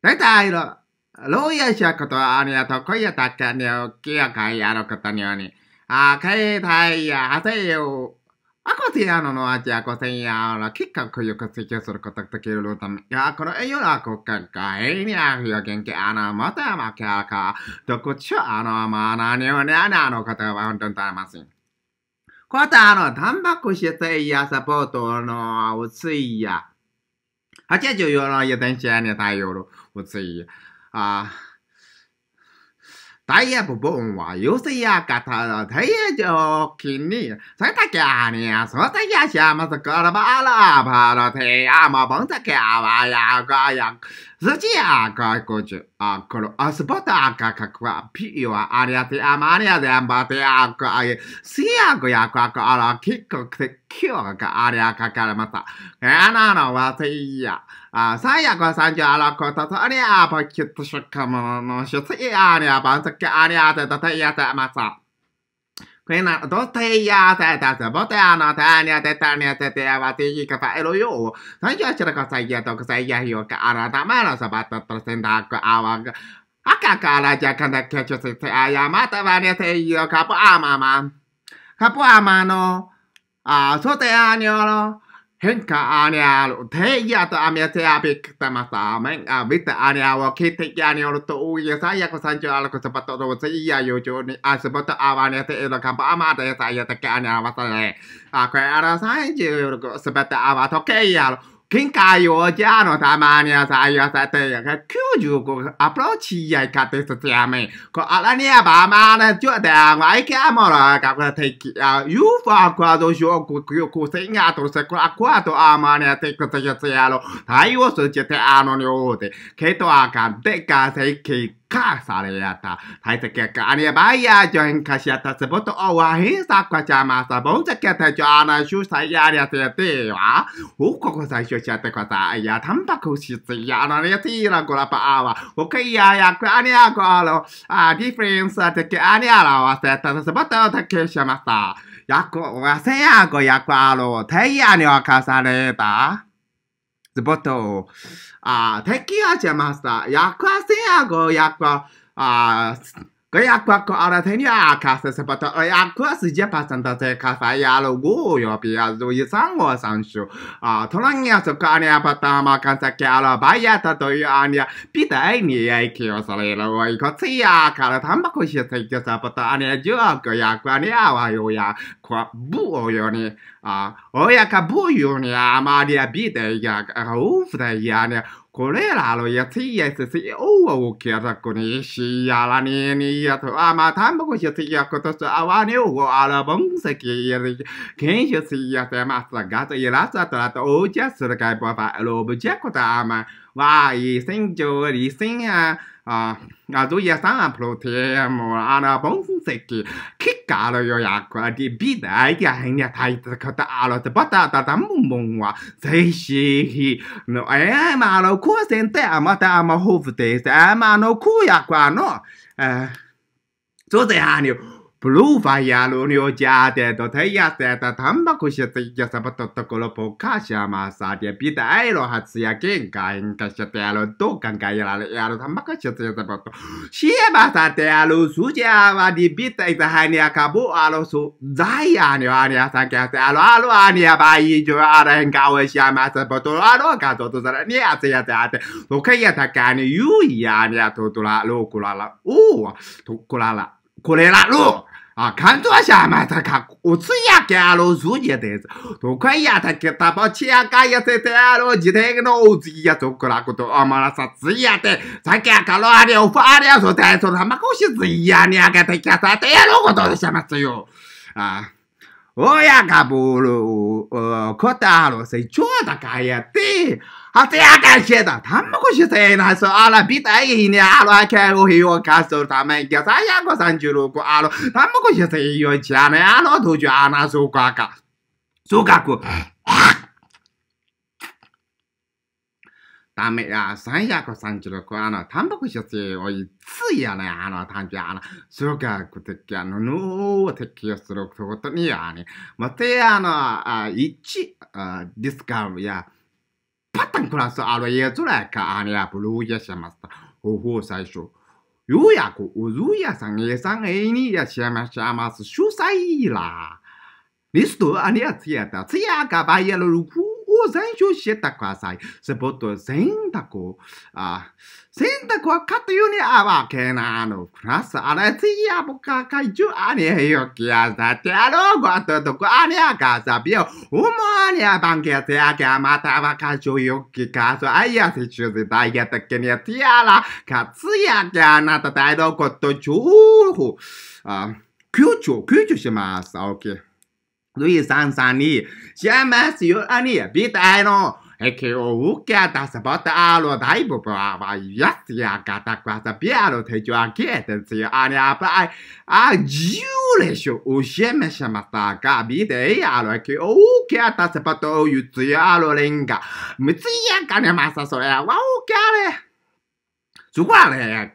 大体の、牢屋しやこと、ありがとう、こやたけに、きやかやることにより、あ、携帯や、はせよ、Akociano no aja koseya la kika kuyu kusikyo suru kotak takiru lutam ya koro eyo la kukan ka eini ahyo genki ana mota ma kya ka dokuchu ano ma na ni o ne ana no kata wa honton tamasin. こたあの、タンパク質やサポートのおついや。84の油電子やに対応のおついや。ああ。大爷不不玩，有谁呀？给他了，他也就给你。在他家里，说他家先不是卡拉巴拉巴了，他也嘛，帮着干，玩呀，干呀。Zodiac Coach, Acro, Asbota, Cacqua, Pio, Ariate, Amariade, Ambate, Acro, Siago, Yaco, Ara, Kiko, Kyo, Aria, Cacaramata, Anano, Watia, Sayako, Sanjo, Alaco, Tatoria, Pocket, Shakamo, Shoti, Aria, Bantaka, Ariate, Tatayata, Mata. Kena, toteja, tätä, boteana, tääniä, tetäniä, teteävä, tiikikäpä, elu juu. Tai jäsirka, tai jätoka, tai jähiökä, arata, mä en osaa päättää sen taakka, avaa. Akakaa, jäkäntä, ketjusti, ajaa, matavan ja teijö, kapu amma, Kapu aamaan, no. Soteaan, joo, Henka anealu, teijata amia tea piktamata, menga vita aneawa kitte jani ollut uija saija, kun sanjo alkoi se patto tuo se ija juju, niin aise patto avaan niin ja te ilokampa amata ja saija teke aneawa salee. Akwe ara sanjo, se patto avaa tokeijalu. 県下幼稚園のたまには採用されている95アプローチや家庭卒業め。これにはバーマーの中で外見もらが的 UFO クワド証拠国性がとせくらクワドアーマーにテクトやつやろ。対応するてあの量で、ケトアカンでかせき Kasarjata. h a i t e k e k k anja v a i j j o i n kasjata se b o t o olla h i n s a k w a c a a m a s a b o u t a k e t a jo a n a s h u s a ä a ä r j e t e j t i i a u k o k o s a s h u s i ä t ä k w a t a ja t a m p a k o s h i s e a a a n a ja tiilan kulapa a w a Okei a y a kun anja k u alo. a Difference t e k e anja l a w a s t a t a se b o t o on t e sha m a s a y a k o u a se ja k o y a kun alo. t e i a n i wa k a s a le t a Se b o t o あ、敵は邪魔した。役はせやご役は、あ、Kayak ko aratenia kasa sepata ayaku asija pasanta te kasa yalo go yo piazo yisango sanshu. Ah, tonanya so kania patama kansaki ala bayata to yu anya pita ni aiki o sarelo o ikotsuya kara tambako shiteike sapata ania juaku yaku ania wa yo ya kwa bu o yo ni. Ah, oya ka bu yo ni amaria bite ya ka ufu da ya ni. これらのやつやつやおわおきやたこにしやらににやとあまたんぼこしつやことすあわねおごあらぼんせきやりけんしゅつやてまさがとやらさとらとおじゃするかいぼばろぶじゃことあまわいせんじょうりせんや啊啊都也三啊普天莫啊那本事的，去搞了有呀个的比的哎呀，人家他这可得啊了，这不打打打木木哇，这些去，那哎嘛了苦现在啊嘛打嘛好不得，哎嘛那苦呀个喏，哎，做这样了。Pluvajalu nio jade to te jäte ta tambakusia te ja sabattotta kolo pokasia maasa ja pitä äilo hatsia kenka enkä se te äilo tukan kaijalalle äilo tambakusia te ja sabatto. Siemata te äilo sujaava ni pitä itä häniä kabu alo su zajan jo ania tankia te äilo alo ania bai jo aren kaue siemata poto alo kato to sara ni atse ja te ate. Lokaja takani juu ja ania tutula lukulalla. Uu, tukkulalla. これらの啊，看坐下嘛，他看我吃呀，干了肉也得子，快呀，他给他把钱干也得得了，你那个脑子呀，做过那个都啊嘛那啥子呀得，再干干了的，我发的说他说他妈恭喜子呀，你俺给他干啥得了，我到底什么子哟啊。親がボールを答えろせ、ちょうだかやって、はてやかしてた、たんまこしていなそ、あら、びたいにあら、けおひよかするため、げさやこ三十六あら、たんまこしていよちゃね、あら、どじゃな、そうかか。そうかく。ダメや、336、あの、タンパク質をいつやね、あの、単純、あの、数学的、あの、脳的をすることに、あね、また、あの、あ1、あディスカムや、パタンクラス、あの、いや、それか、あれや、ブルーやしました。方法最初。ようやく、うずやさん、えさん、えにやしましゃます。主催ら。リスト、あれやつやった。つやかばやる、くを選択してください。サボット選択。あ選択はかというにあわけなの。プラス、あらつやぼかかいじゅあにへよきやさてあろうごととこあにゃかさびよ。おもあにゃばんけやせやけまたわかじゅよきかそあいやせちゅうぜだいやたけにやてやらかつやけあなただいろこと情報。あ、強調、強調します。OK。Luis Ansani, llamas yo ani, vitaeno, e que o uke ata sabota alo daibu brava, yasia gata quasa piano te jo akiete, si ani apai, a jule sho usheme shamata ga bide e alo e que o uke ata sabota o yutsu alo renga, mitsuya kane masa soya wa uke ale. そこはね、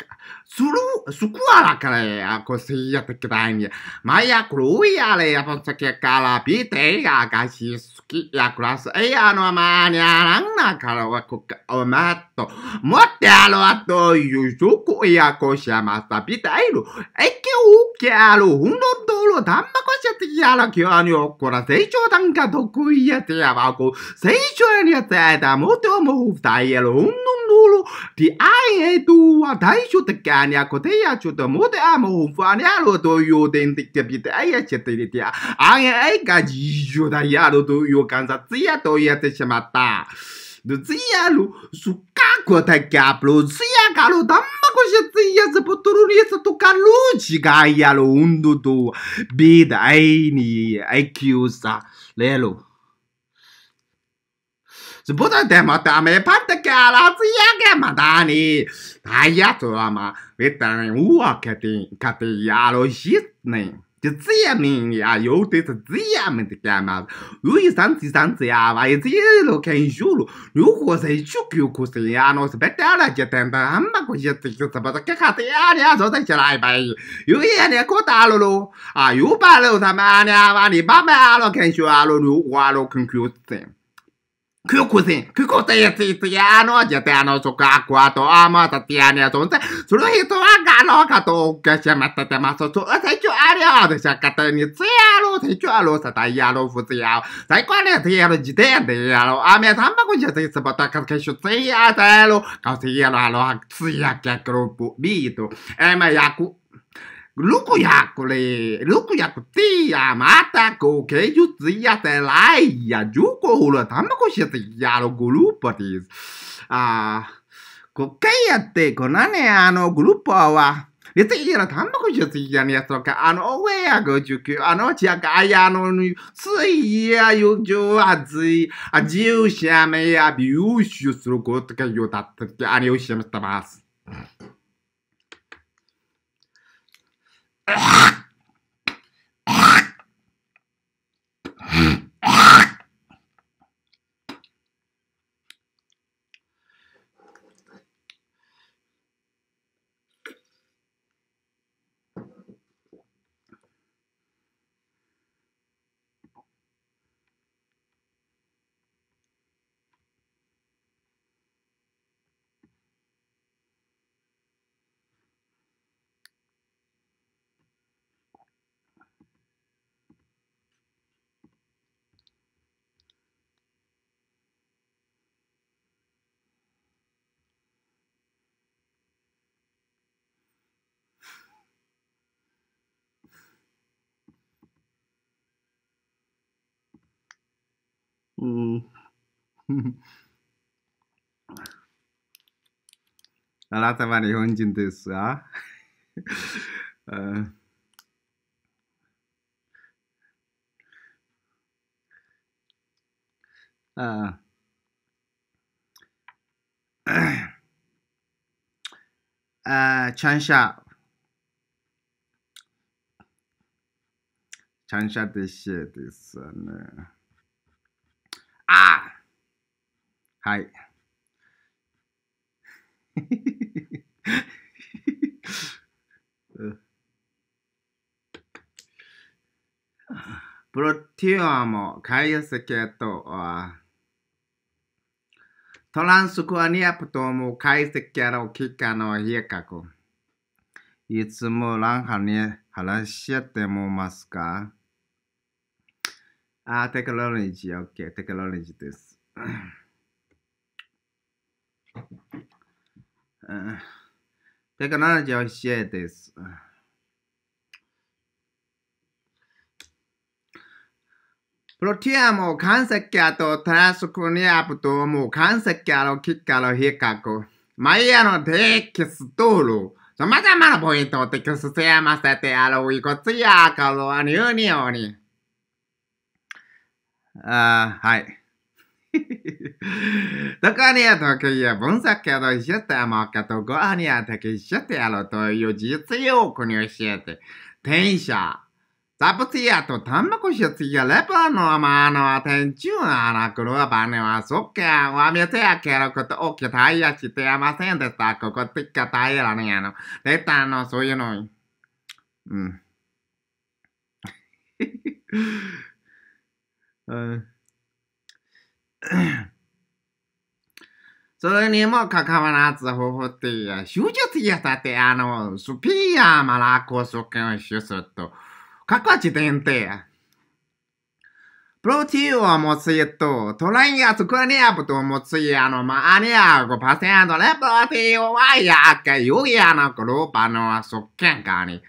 suku Sulu, su kuolakaleja, kun sijoitetkin väin. Mä ya kruijalle ja ya pitei kasi kai ya ja kulas ei anomaan ja kala kun Oh määt と、持ってあろうと、夕食やこしゃまさびたいる。えきおきある、うんどんどろ、たんまこしゃつきやらきわにおこら、成長なんか得意やてやばこ、成長にやつやだ、もともふたいやる、うんどんどろ、りあえとは大将的にゃこてやちょっと、もてあもふわにゃろというでんてきてびたいやちゃってりてや、あげあいかじじゅうだやろという観察やとやってしまった。Дзиялу, сука, кота кяплу, дзиякалу, дамма коши дзия за потуруница тука лучи гаялу ундуду, бида, айни, айкюса, лелу. Збуда дема даме, панда кяла, дзияке мадани, дая туама, витани, уа кати, кати ялу житни. j e z t s h m i n h ja, jo, das s e h m i n h das k a man. Ui, sanzi, sanzi, ja, weil jetzt hier, lo, kein Schulu. Jo, was i s c h u k i o kuste, ja, no, se bete, ala, ja, denn, da, haben wir, kus, jetzt, ich, aber, da, k e k a ja, ja, so, da, ich, ja, bei, jo, ja, ne, kota, alo, lo, a, j u ba, lo, sa, ma, ne, a b e a ne, ba, ma, alo, kein Schulu, alo, j w alo, kun, kuste. 去古镇，去古镇，体验那些天的苏家桥和阿妈的天年粽子。许多人都爱到阿桥去吃，阿桥的特色糕点，你吃阿桥的特色糕点，吃阿桥的特色糕点，吃阿桥的特色糕点，阿妈三百块钱一次，把他们介绍吃阿桥的，告诉阿桥的吃阿桥的全部味道，哎妈呀！古。六百里、六百里や、またこう、芸術やてらいや、十タほら、卵してヤログループィス。あ国ケやって、こんなね、あの、グループは、別にやら、タンパク質やヤニつトカ、あの、上や59、あの、ちやか、あやアついや、ゆじゅわずい、あ、じゅうしゃめや、びゅうしゅすることかよ、だったっけ、あれをしゃめてま哇嗯，阿拉在玩的风景的是啊，嗯，<laughs> 啊，啊，<coughs> 长沙，长沙的是的是呢，啊。はい。<laughs> プロティアも解析とトランスクアニアプトも解析の期間のかく。いつもランハに話し合ってもますかあ、テクノロジー、オッケー、テクノロジーです。Tecnologia Protein も関節系とトランスクリアプトも関節系の結果の比較。マイヤのテキストール。様々なポイントをテキスト合アせてやる。いこつやかのニューニオニ。ああ、はい。Takarjátok ilyen vonzakkel, és jöttem magatok, anyátok, és jöttem el a jöttem j やレバのマーのアテンチューアラクロアはそけんわみてやけろことおきたいやしてやませんでした。ここてかたいやらねやの。レタのそういうの。うん。う <laughs> ん <coughs> それにもかかわらず、方法っていう、手術やったって、あの、スピアマラコスケン手術と、過去時点で、プロテインを持つと、トライアスクリアプと持つあの、まあ、セントレプロテインはや、か、よやなグループのケンに、ね、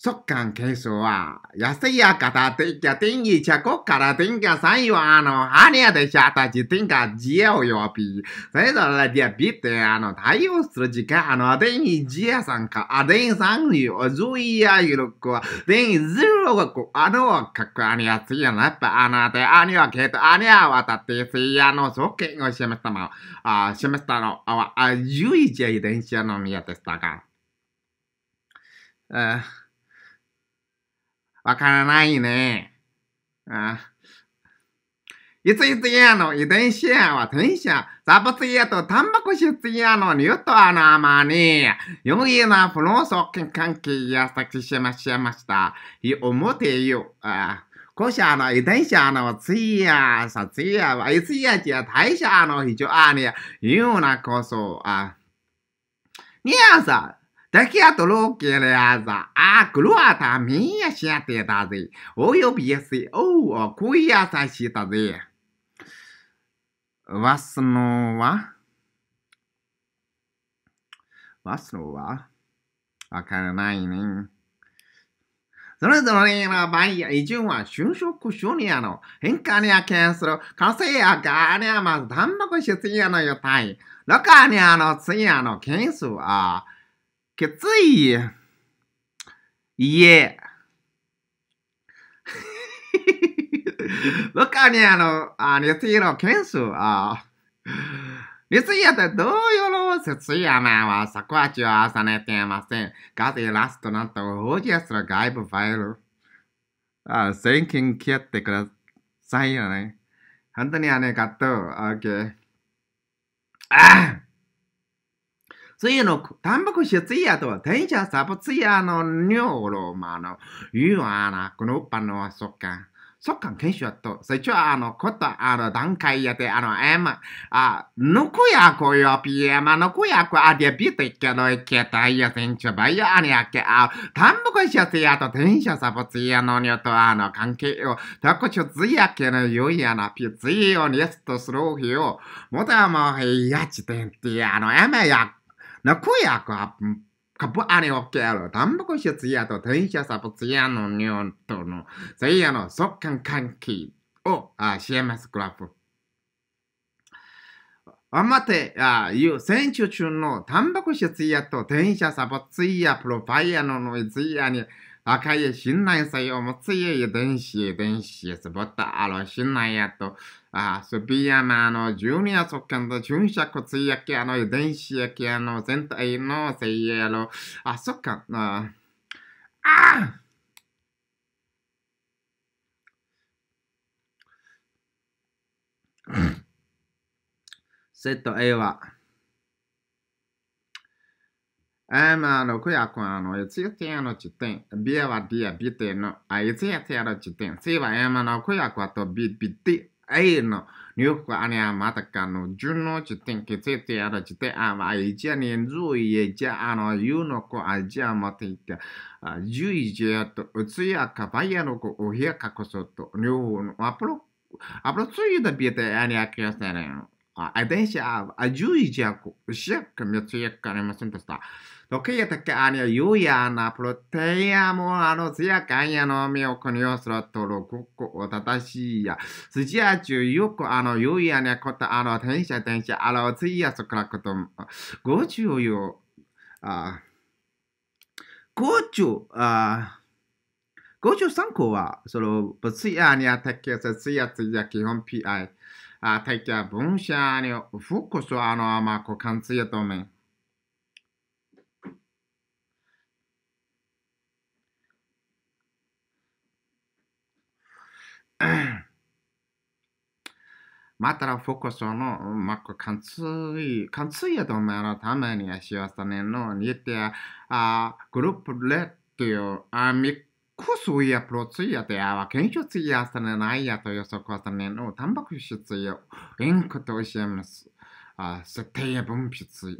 速乾ケースは、安いやかた天気、ゃてんいちから天気、きゃさんあの、はにゃでしゃたち天気、かじえをよぴ。それぞれでデって、あの、対応する時間、あの、天気、自由やさんか、あてんさんよ、ずいやゆるくは、てんいずるがあの、かくあにやつやなっぱ、あの、あアあにはけと、あにはわって、すいやの、速乾を示したま、あ、示したの、あ、あ、ゆいじゃのみやでしたが。えーわからないね。あいついつやの遺伝子やは天社、ザブツやとタンパク質やのニュートアのアマに、容易な不能促進関係や作詞しました。い思もてよ。あこしゃの遺伝子のいや、さいやは、いつやちやし謝の非常に、いうなこそ、あ、にやさ、Daqui a tolo quereza, a crua ta minha chete da ze, o eu biese ou o cuia sa chita ze. Vasno wa? Vasno wa? わからないね。それぞれの場合、移住は就職収入の変化に関する個性やガーリアマス単目出現の予定、ロカニアの通夜の件数は、きつい。いえ。<laughs> 僕かにあの、あ熱意の研修、あ熱意やったら同様の節山は作値を重ねていません。ガゼラストなんとオージアスの外部ファイル。あ、千金切ってくださいよね。本当にあね、ガット、オッケー。あついの、タンパク質ついやとは、電車サブついやの、ニョロマの、ユアな、このパの、そっか。そっか、研修やと、最初は、あの、こと、あの、段階やて、あの、えま、あ、ぬこやこよ、ぴえま、ぬこやこ、あ、で、びてけど、いけたいや、ちょ、ばいや、あにやけ、あ、たんぼこしやつやと、てんしゃさぼつやのにょと、あの、関係よ、たこちょつやけの、ゆいやな、ぴついよ、にやすとするひよ、もたも、やちてんて、あの、えまや नको आप カあれオ k ケーやろ。タンパク質やと転写サポツやのニオンとの、そいやの速乾換気をあシェマスクラップ。あまて、あいう選手中のタンパク質やと転写サポツヤ、プロファイアのノイズヤに、赤い信頼さよ、もついえ、電子、電子、すぼた、あろ、信頼やと、あ、すびやまの、十二やそけんと、純尺つやけ、あの、電子やけ、あの、全体の、せいやろ、あ、そっか、あ、あセット A は、Emano qui aquano, ezietiano citin, bieva dia biteno, a ezietiano citin, siva emano qui aquato bit biti, eino, niuqua anea matacano, juno citin, cietiano citin, ama aigiani in zui, e già ano, yuno co agia matica, giui giato, uzia cavaiano co uhia cacosotto, niu, apro, apro zui da bite anea chiastereno. А дальше, а, а джуи джаку, шек, мне цвет, конечно, синтеста. ロケやたけあにゃゆやなプロテやもあのつやかんやのみおこによすらとろここおたたしや。すじやちゅうよこあのゆやねことあの天社天社あのつやそからことごちゅうよ。あごちゅうあ53個は、その、つやにあたけさ、つやつや基本 PI。あ、たけ分社に、フォーカスあの、まあ、こう、貫通やとめ <clears throat> またらフォカソの、まあ、関水、関水やと思うのために幸せねの、にて、あ、グループレットよ、クスウィやプロツイやであは検証ツイヤさねないやと予測はさねの、タンパク質やインクと教えます。あ、ステイや分泌。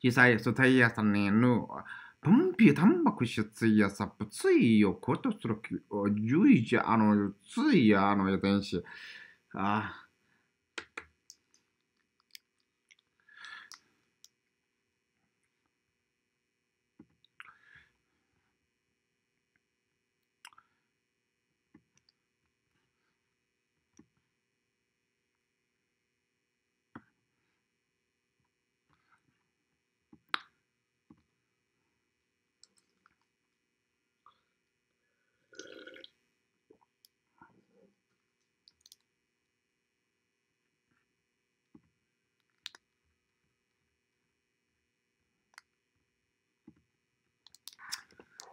実際、ステイヤさねの、分泌タンパク質やさ、物位をコートする、獣医者、あの、ついや、あの、遺子、ああ、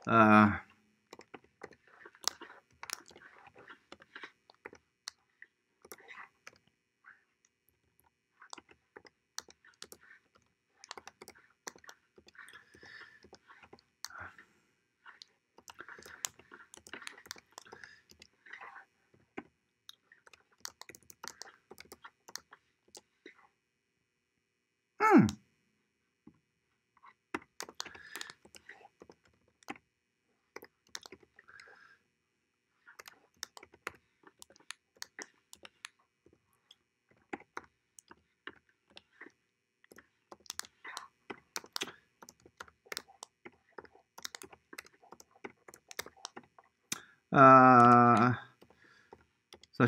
嗯。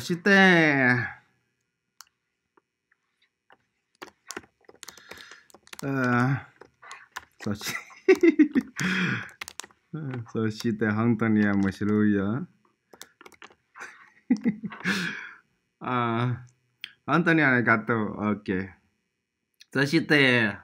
そして、<laughs> うん、そしてそして本当に面白いよ。<laughs> あ本当にありがとう。OK。そして、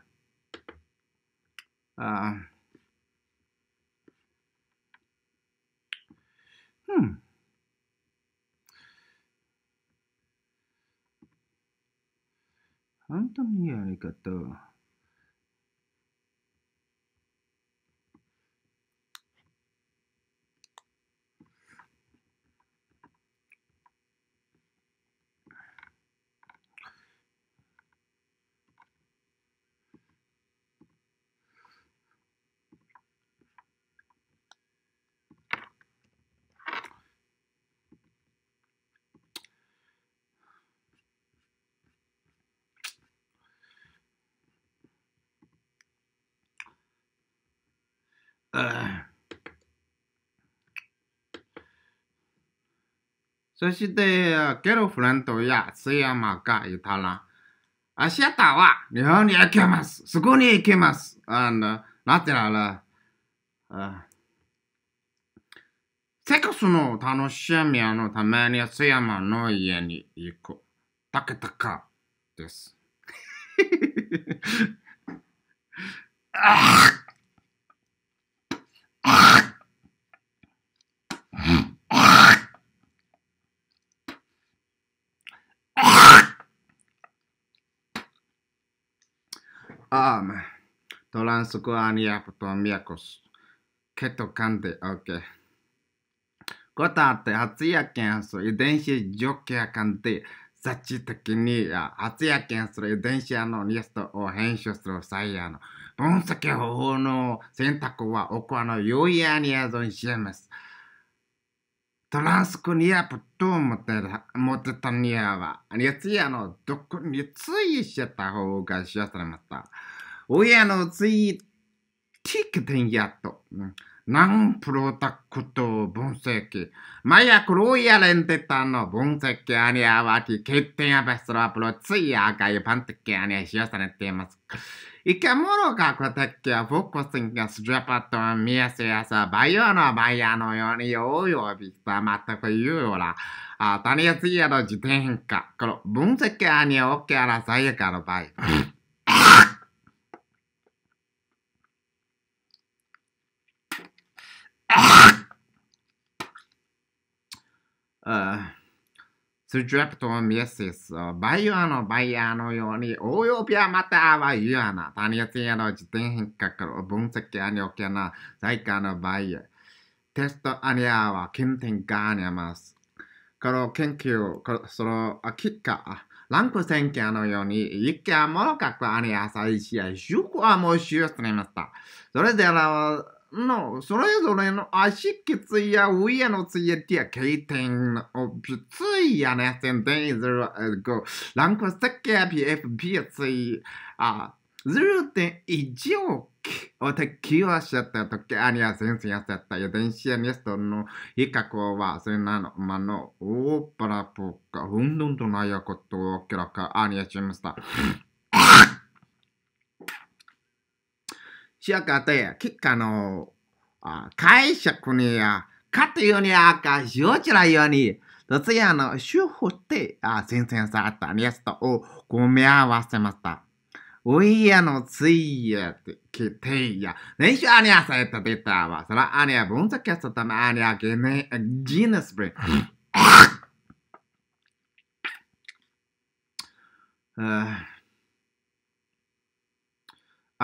そして、ゲルフレンドや津山がいたら、明日は日本に行きます。そこに行きます。あのなってなら、あセックスの楽しみのために津山の家に行く。たけたかです。あ Ame. Dolan suku ania putoa miekos. Keto kante, okei. Okay. Kota atte hatsuya ken su idenshi jokea kante. 雑誌的に、厚やけんする電子屋のニュースを編集する際やの、分析方法の選択は、おこの有意やにやぞんしえます。トランスクニアプトモテモテタニアは、やつあの、どこについしちゃった方がしやされまた。親のつい、ティックテンやと。うん何プロタクト分析。マヤクロイヤレンテタンの分析アニアワキ、ケッテアベストラプロツイアガイパンテキアニア使用されています。イケモロガクテキアフォーコスインガスジャパトミヤシヤサバイオのバイヤーのようにヨーヨービスタマくクユーラ。タニアツイヤの時点か。この分析アニアオッケーアラサイヤカのバイ。スジャプトミエシス、バイアのバイアのように、応用ピアまたはユアナ、タニアツヤの自転変革を分析アニオキャナ、在家のバイア、テストアニアは検定があります。この研究、その結果、ランク選挙のように、一件もくアニア最試合、主婦はもう使用されました。それでは、No, それぞれの足きつや上のつやてや経験をきついやね、10.05、ランクステッケー PFP つい、あ、0.1億を適用しちゃった時、ありゃ先生やっちゃったよ。電子やネストの比較は、それなの、まの、ーっラポぽか、うんどんとないことを記録、アニアしました。しやかて、きっかの、あ解釈に、かっていうに、あか、しおちらように、とつやの、し主ほって、あ、せんせんさったニスとをごめあわせました。おいやのついや、て、きていや。練習あにゃされたデたタは、そらあにゃ分析したためあにゃゲね、ジーナスブレイ。Uh... <laughs>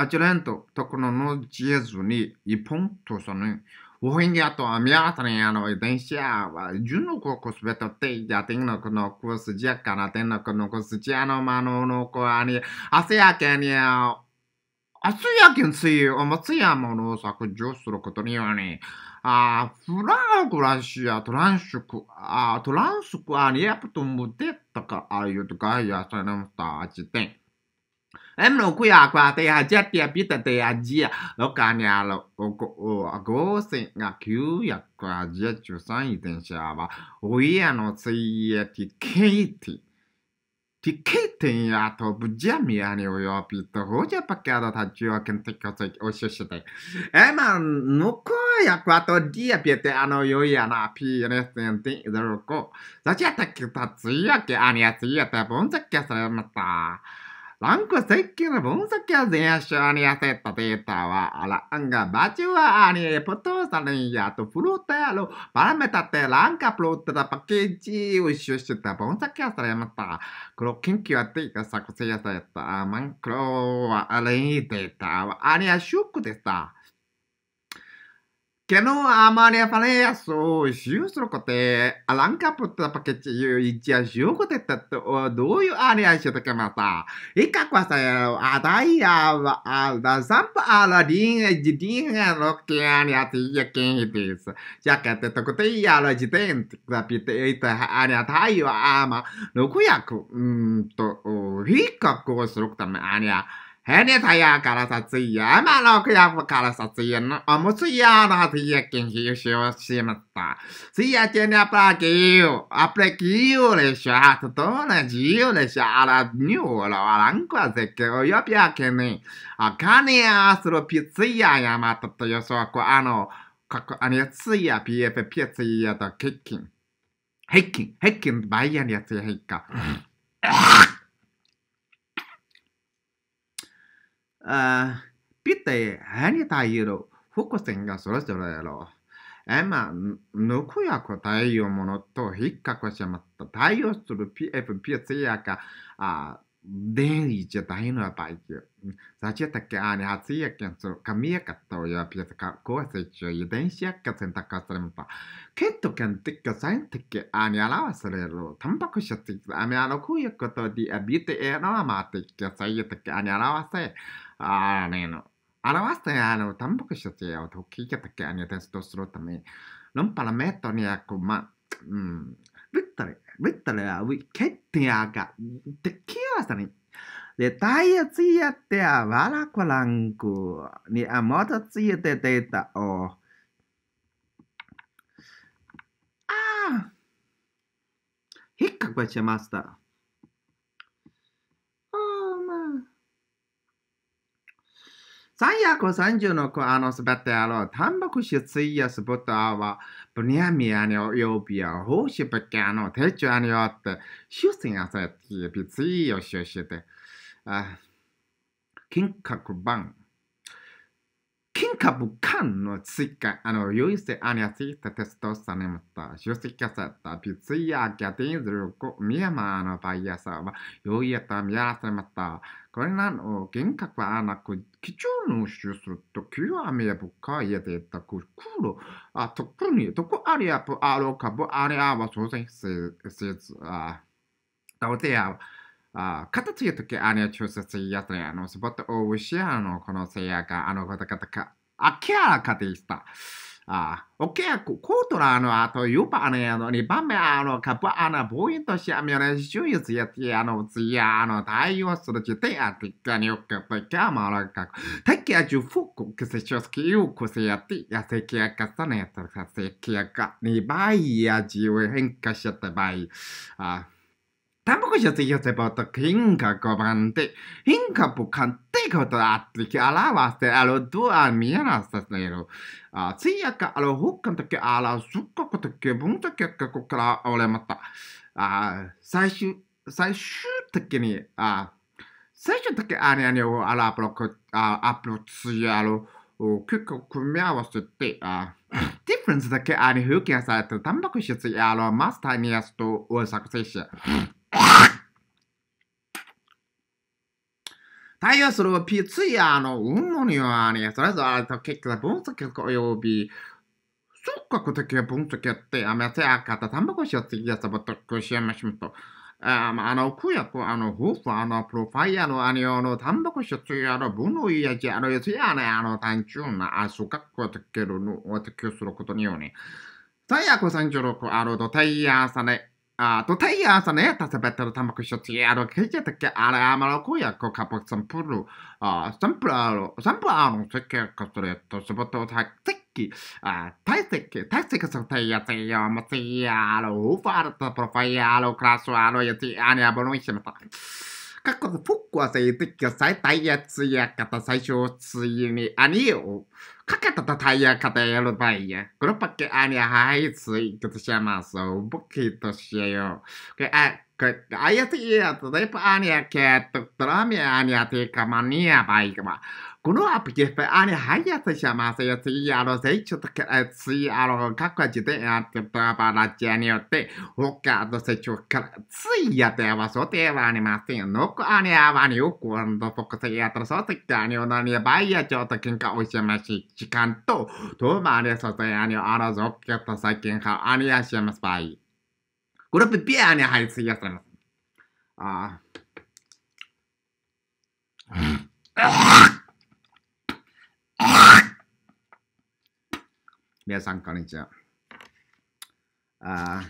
Atalanta tecnologias-ni e pontos-ni. Rohingya to amiatra no evidencia juno ko cosbeta te ya tengo no cos ya kana tengo no cos ya no mano no ko ani asea kenya 厚やけんつい、お松やものを削除することにより、あフラグラシア、トランシュク、あトランスクアリアプトムデッタカ、ああいうとか、やされました、あちてん。Em no qui a qua te a jet ya pita te a gia. Lo cania lo o o a go se a q ya qua jet chu san i ten shava. Uia no tsi e ti kiti. Ti kiti ya to bugia mi a ni o yo pita ho ja pa kada ta ju a ken te ka se o shi shi te. Ema no ko ya qua to dia pite a no yo ya na pi ne ten te da ro ko. Da ja ta ki ta tsi ya ke a ni a tsi ya ta bon ta ka sa ma ta. ランク設計の分析や全集に焦ったデータは、ランがバチュアにポトサルンやとプロテール、パラメタテランカプロテラパッケージを一周した分析やされました。黒研究はていか作成やされた。マンクロはアレンデータはアニアショックでした。que no amaria f a l e a so justro kote alanka putta pakete yu ichia shu kote t a o doyu aria shu to kamata ika kwasa adai a a da sampa ala din g jidin g ro kiani ati yakin hitis y a k e t e to kote ya l o jiten tapite ita aria tayo ama no kuyaku e mm to hika ko suru tame aria هنتايا كاراتاتسيا مالوك يا كاراتاتسيا أموسيا ناتيا كنشي شوشيمتا سيا تينا براكيو أبريكيو لشات تونا جيو لشارا نيو لارانكوا زكيو يوبيا كني أكاني أسرو بيتسيا يا ماتتو يسوكو أنو かく、あの、やつや、PF、ピやつやだ、欠勤。ヘッキン、ヘッキン、バイヤーのやつや、ヘッカ。Pitte anytayiro, focusing on sorcerero. Emma, Nokuya Kotayo Monoto, Hikakoshamata, Tayo to the PFP Siaka, ah, Dei Jetaino Baiki. Sacheta Kani Hatsia Kenso, Kamiaka Toya Pietaka Kosacho, Yudensia Katenta Kastrempa. Keto can take a scientific Ani Alawaserero, Tampakushatik, Amianokuya Koto, the Abite Air Noamatic, Sayetaka Ani Alawase. あの、わして、あの、タンパク質やときいたけにテストするため、のんぱらめとにくま、うん、ルッタ a ルッタレは、決定が、できやさに、で、タイヤつやってや、わらこらんく、に、あ、もたつやててた、お、ああ、ひっかくしました。330のコアのすべてあろう、タンパク質、水やスポットアワー、ブニャミアニオ、ヨービア、ホーシブキャノ、テチュアニって、シュースンアセティ、ピツイヨシュシ金閣版。金閣間の追加、あの、優勢アニアツイタテストされました。出席キャセット、ピツイヤ、ギャティンズルコ、ミヤマーのバイヤーさんは、よいやた、ミヤーされまた。これなの幻覚はなく、基調の主張すると、旧アメリカは家でたく、クール、あ、特に、どこありゃ、あろうか、ぼありゃ、は、そうせん、せず、あ、どうせや、あ、かたつやとき、あれ、ちょうせつやつや、あの、すぼっと、おうしや、あの、このせやが、あの、かたかたか、あ、きゃらかでした。あ o ッケー、コートラーの後、ユーパーね、あの、2番目、あの、カップアナ、ボーインとして、あの、手術やって、あの、次、あの、対応する時点、あ、てっかによく、てっか、まらかく、たきやじゅふく、くせしょすき、ゆくせやって、やせきやさね、単語者的ヨセボと変化語版で、変化部間ってことあって、表せあるとは見えなさせる。あ、つやかある他の時、あら、すっごく時、文時、ここから俺また。あ、最終、最終的に、あ、最終的にあれあれをあら、アプローチ、アプローチやる。結構組み合わせて、あ、ディフェンスだけあれ表現されて、タンパク質やるマスターにやすとを作成し。対応するピツヤの運動には、ね、それぞれと結果分析及び、触覚的分析って、アメセアカタ、タンパク質を次やサボトクシやマシムと、あの、ヤ薬、あの、ホーァあの、プロファイアの、あの、タンパク質やの、分類やじ、あの、やつやね、あの、単純な、あ、触覚をけるの、を適用することにより、最悪36、あの、ドタイヤさね、A tutaj ja zaneta sebeter tam jakoś otwiera, kiedy takie, ale ja malakuję jako kapok sampuru, sampuru, sampuru, takie, które to sobotą tak, taki, taj taki, taj taki są te jacy, ja materialu, ufarta profilu, krasu, ale jacy, a nie abonuję na to. 過去のフォックはさ、言ってきた最大やつや方最初ついに兄を Kakak tetap saya kata ya lupa ya. Kalau pakai ani hai sih kita sih masuk begitu sih yo. Kayak ayat iya, tapi ani ya kayak terami ani ya tiga mania baik mah. Kuno apike fe ane haya se llama se yo si a los hechos que si a los cacos de te ante para genio te o que a los hechos que si ya te abaso te va animación no ane avani o cuando poco se ya atrasó te genio no ni vaya yo te kinka o se me si chicanto to mare so te ane a los hechos que se kinka ane ya se me spy Kuno pipi ane hay si ya tenemos ah Ah 皆さん、こんにちは。あ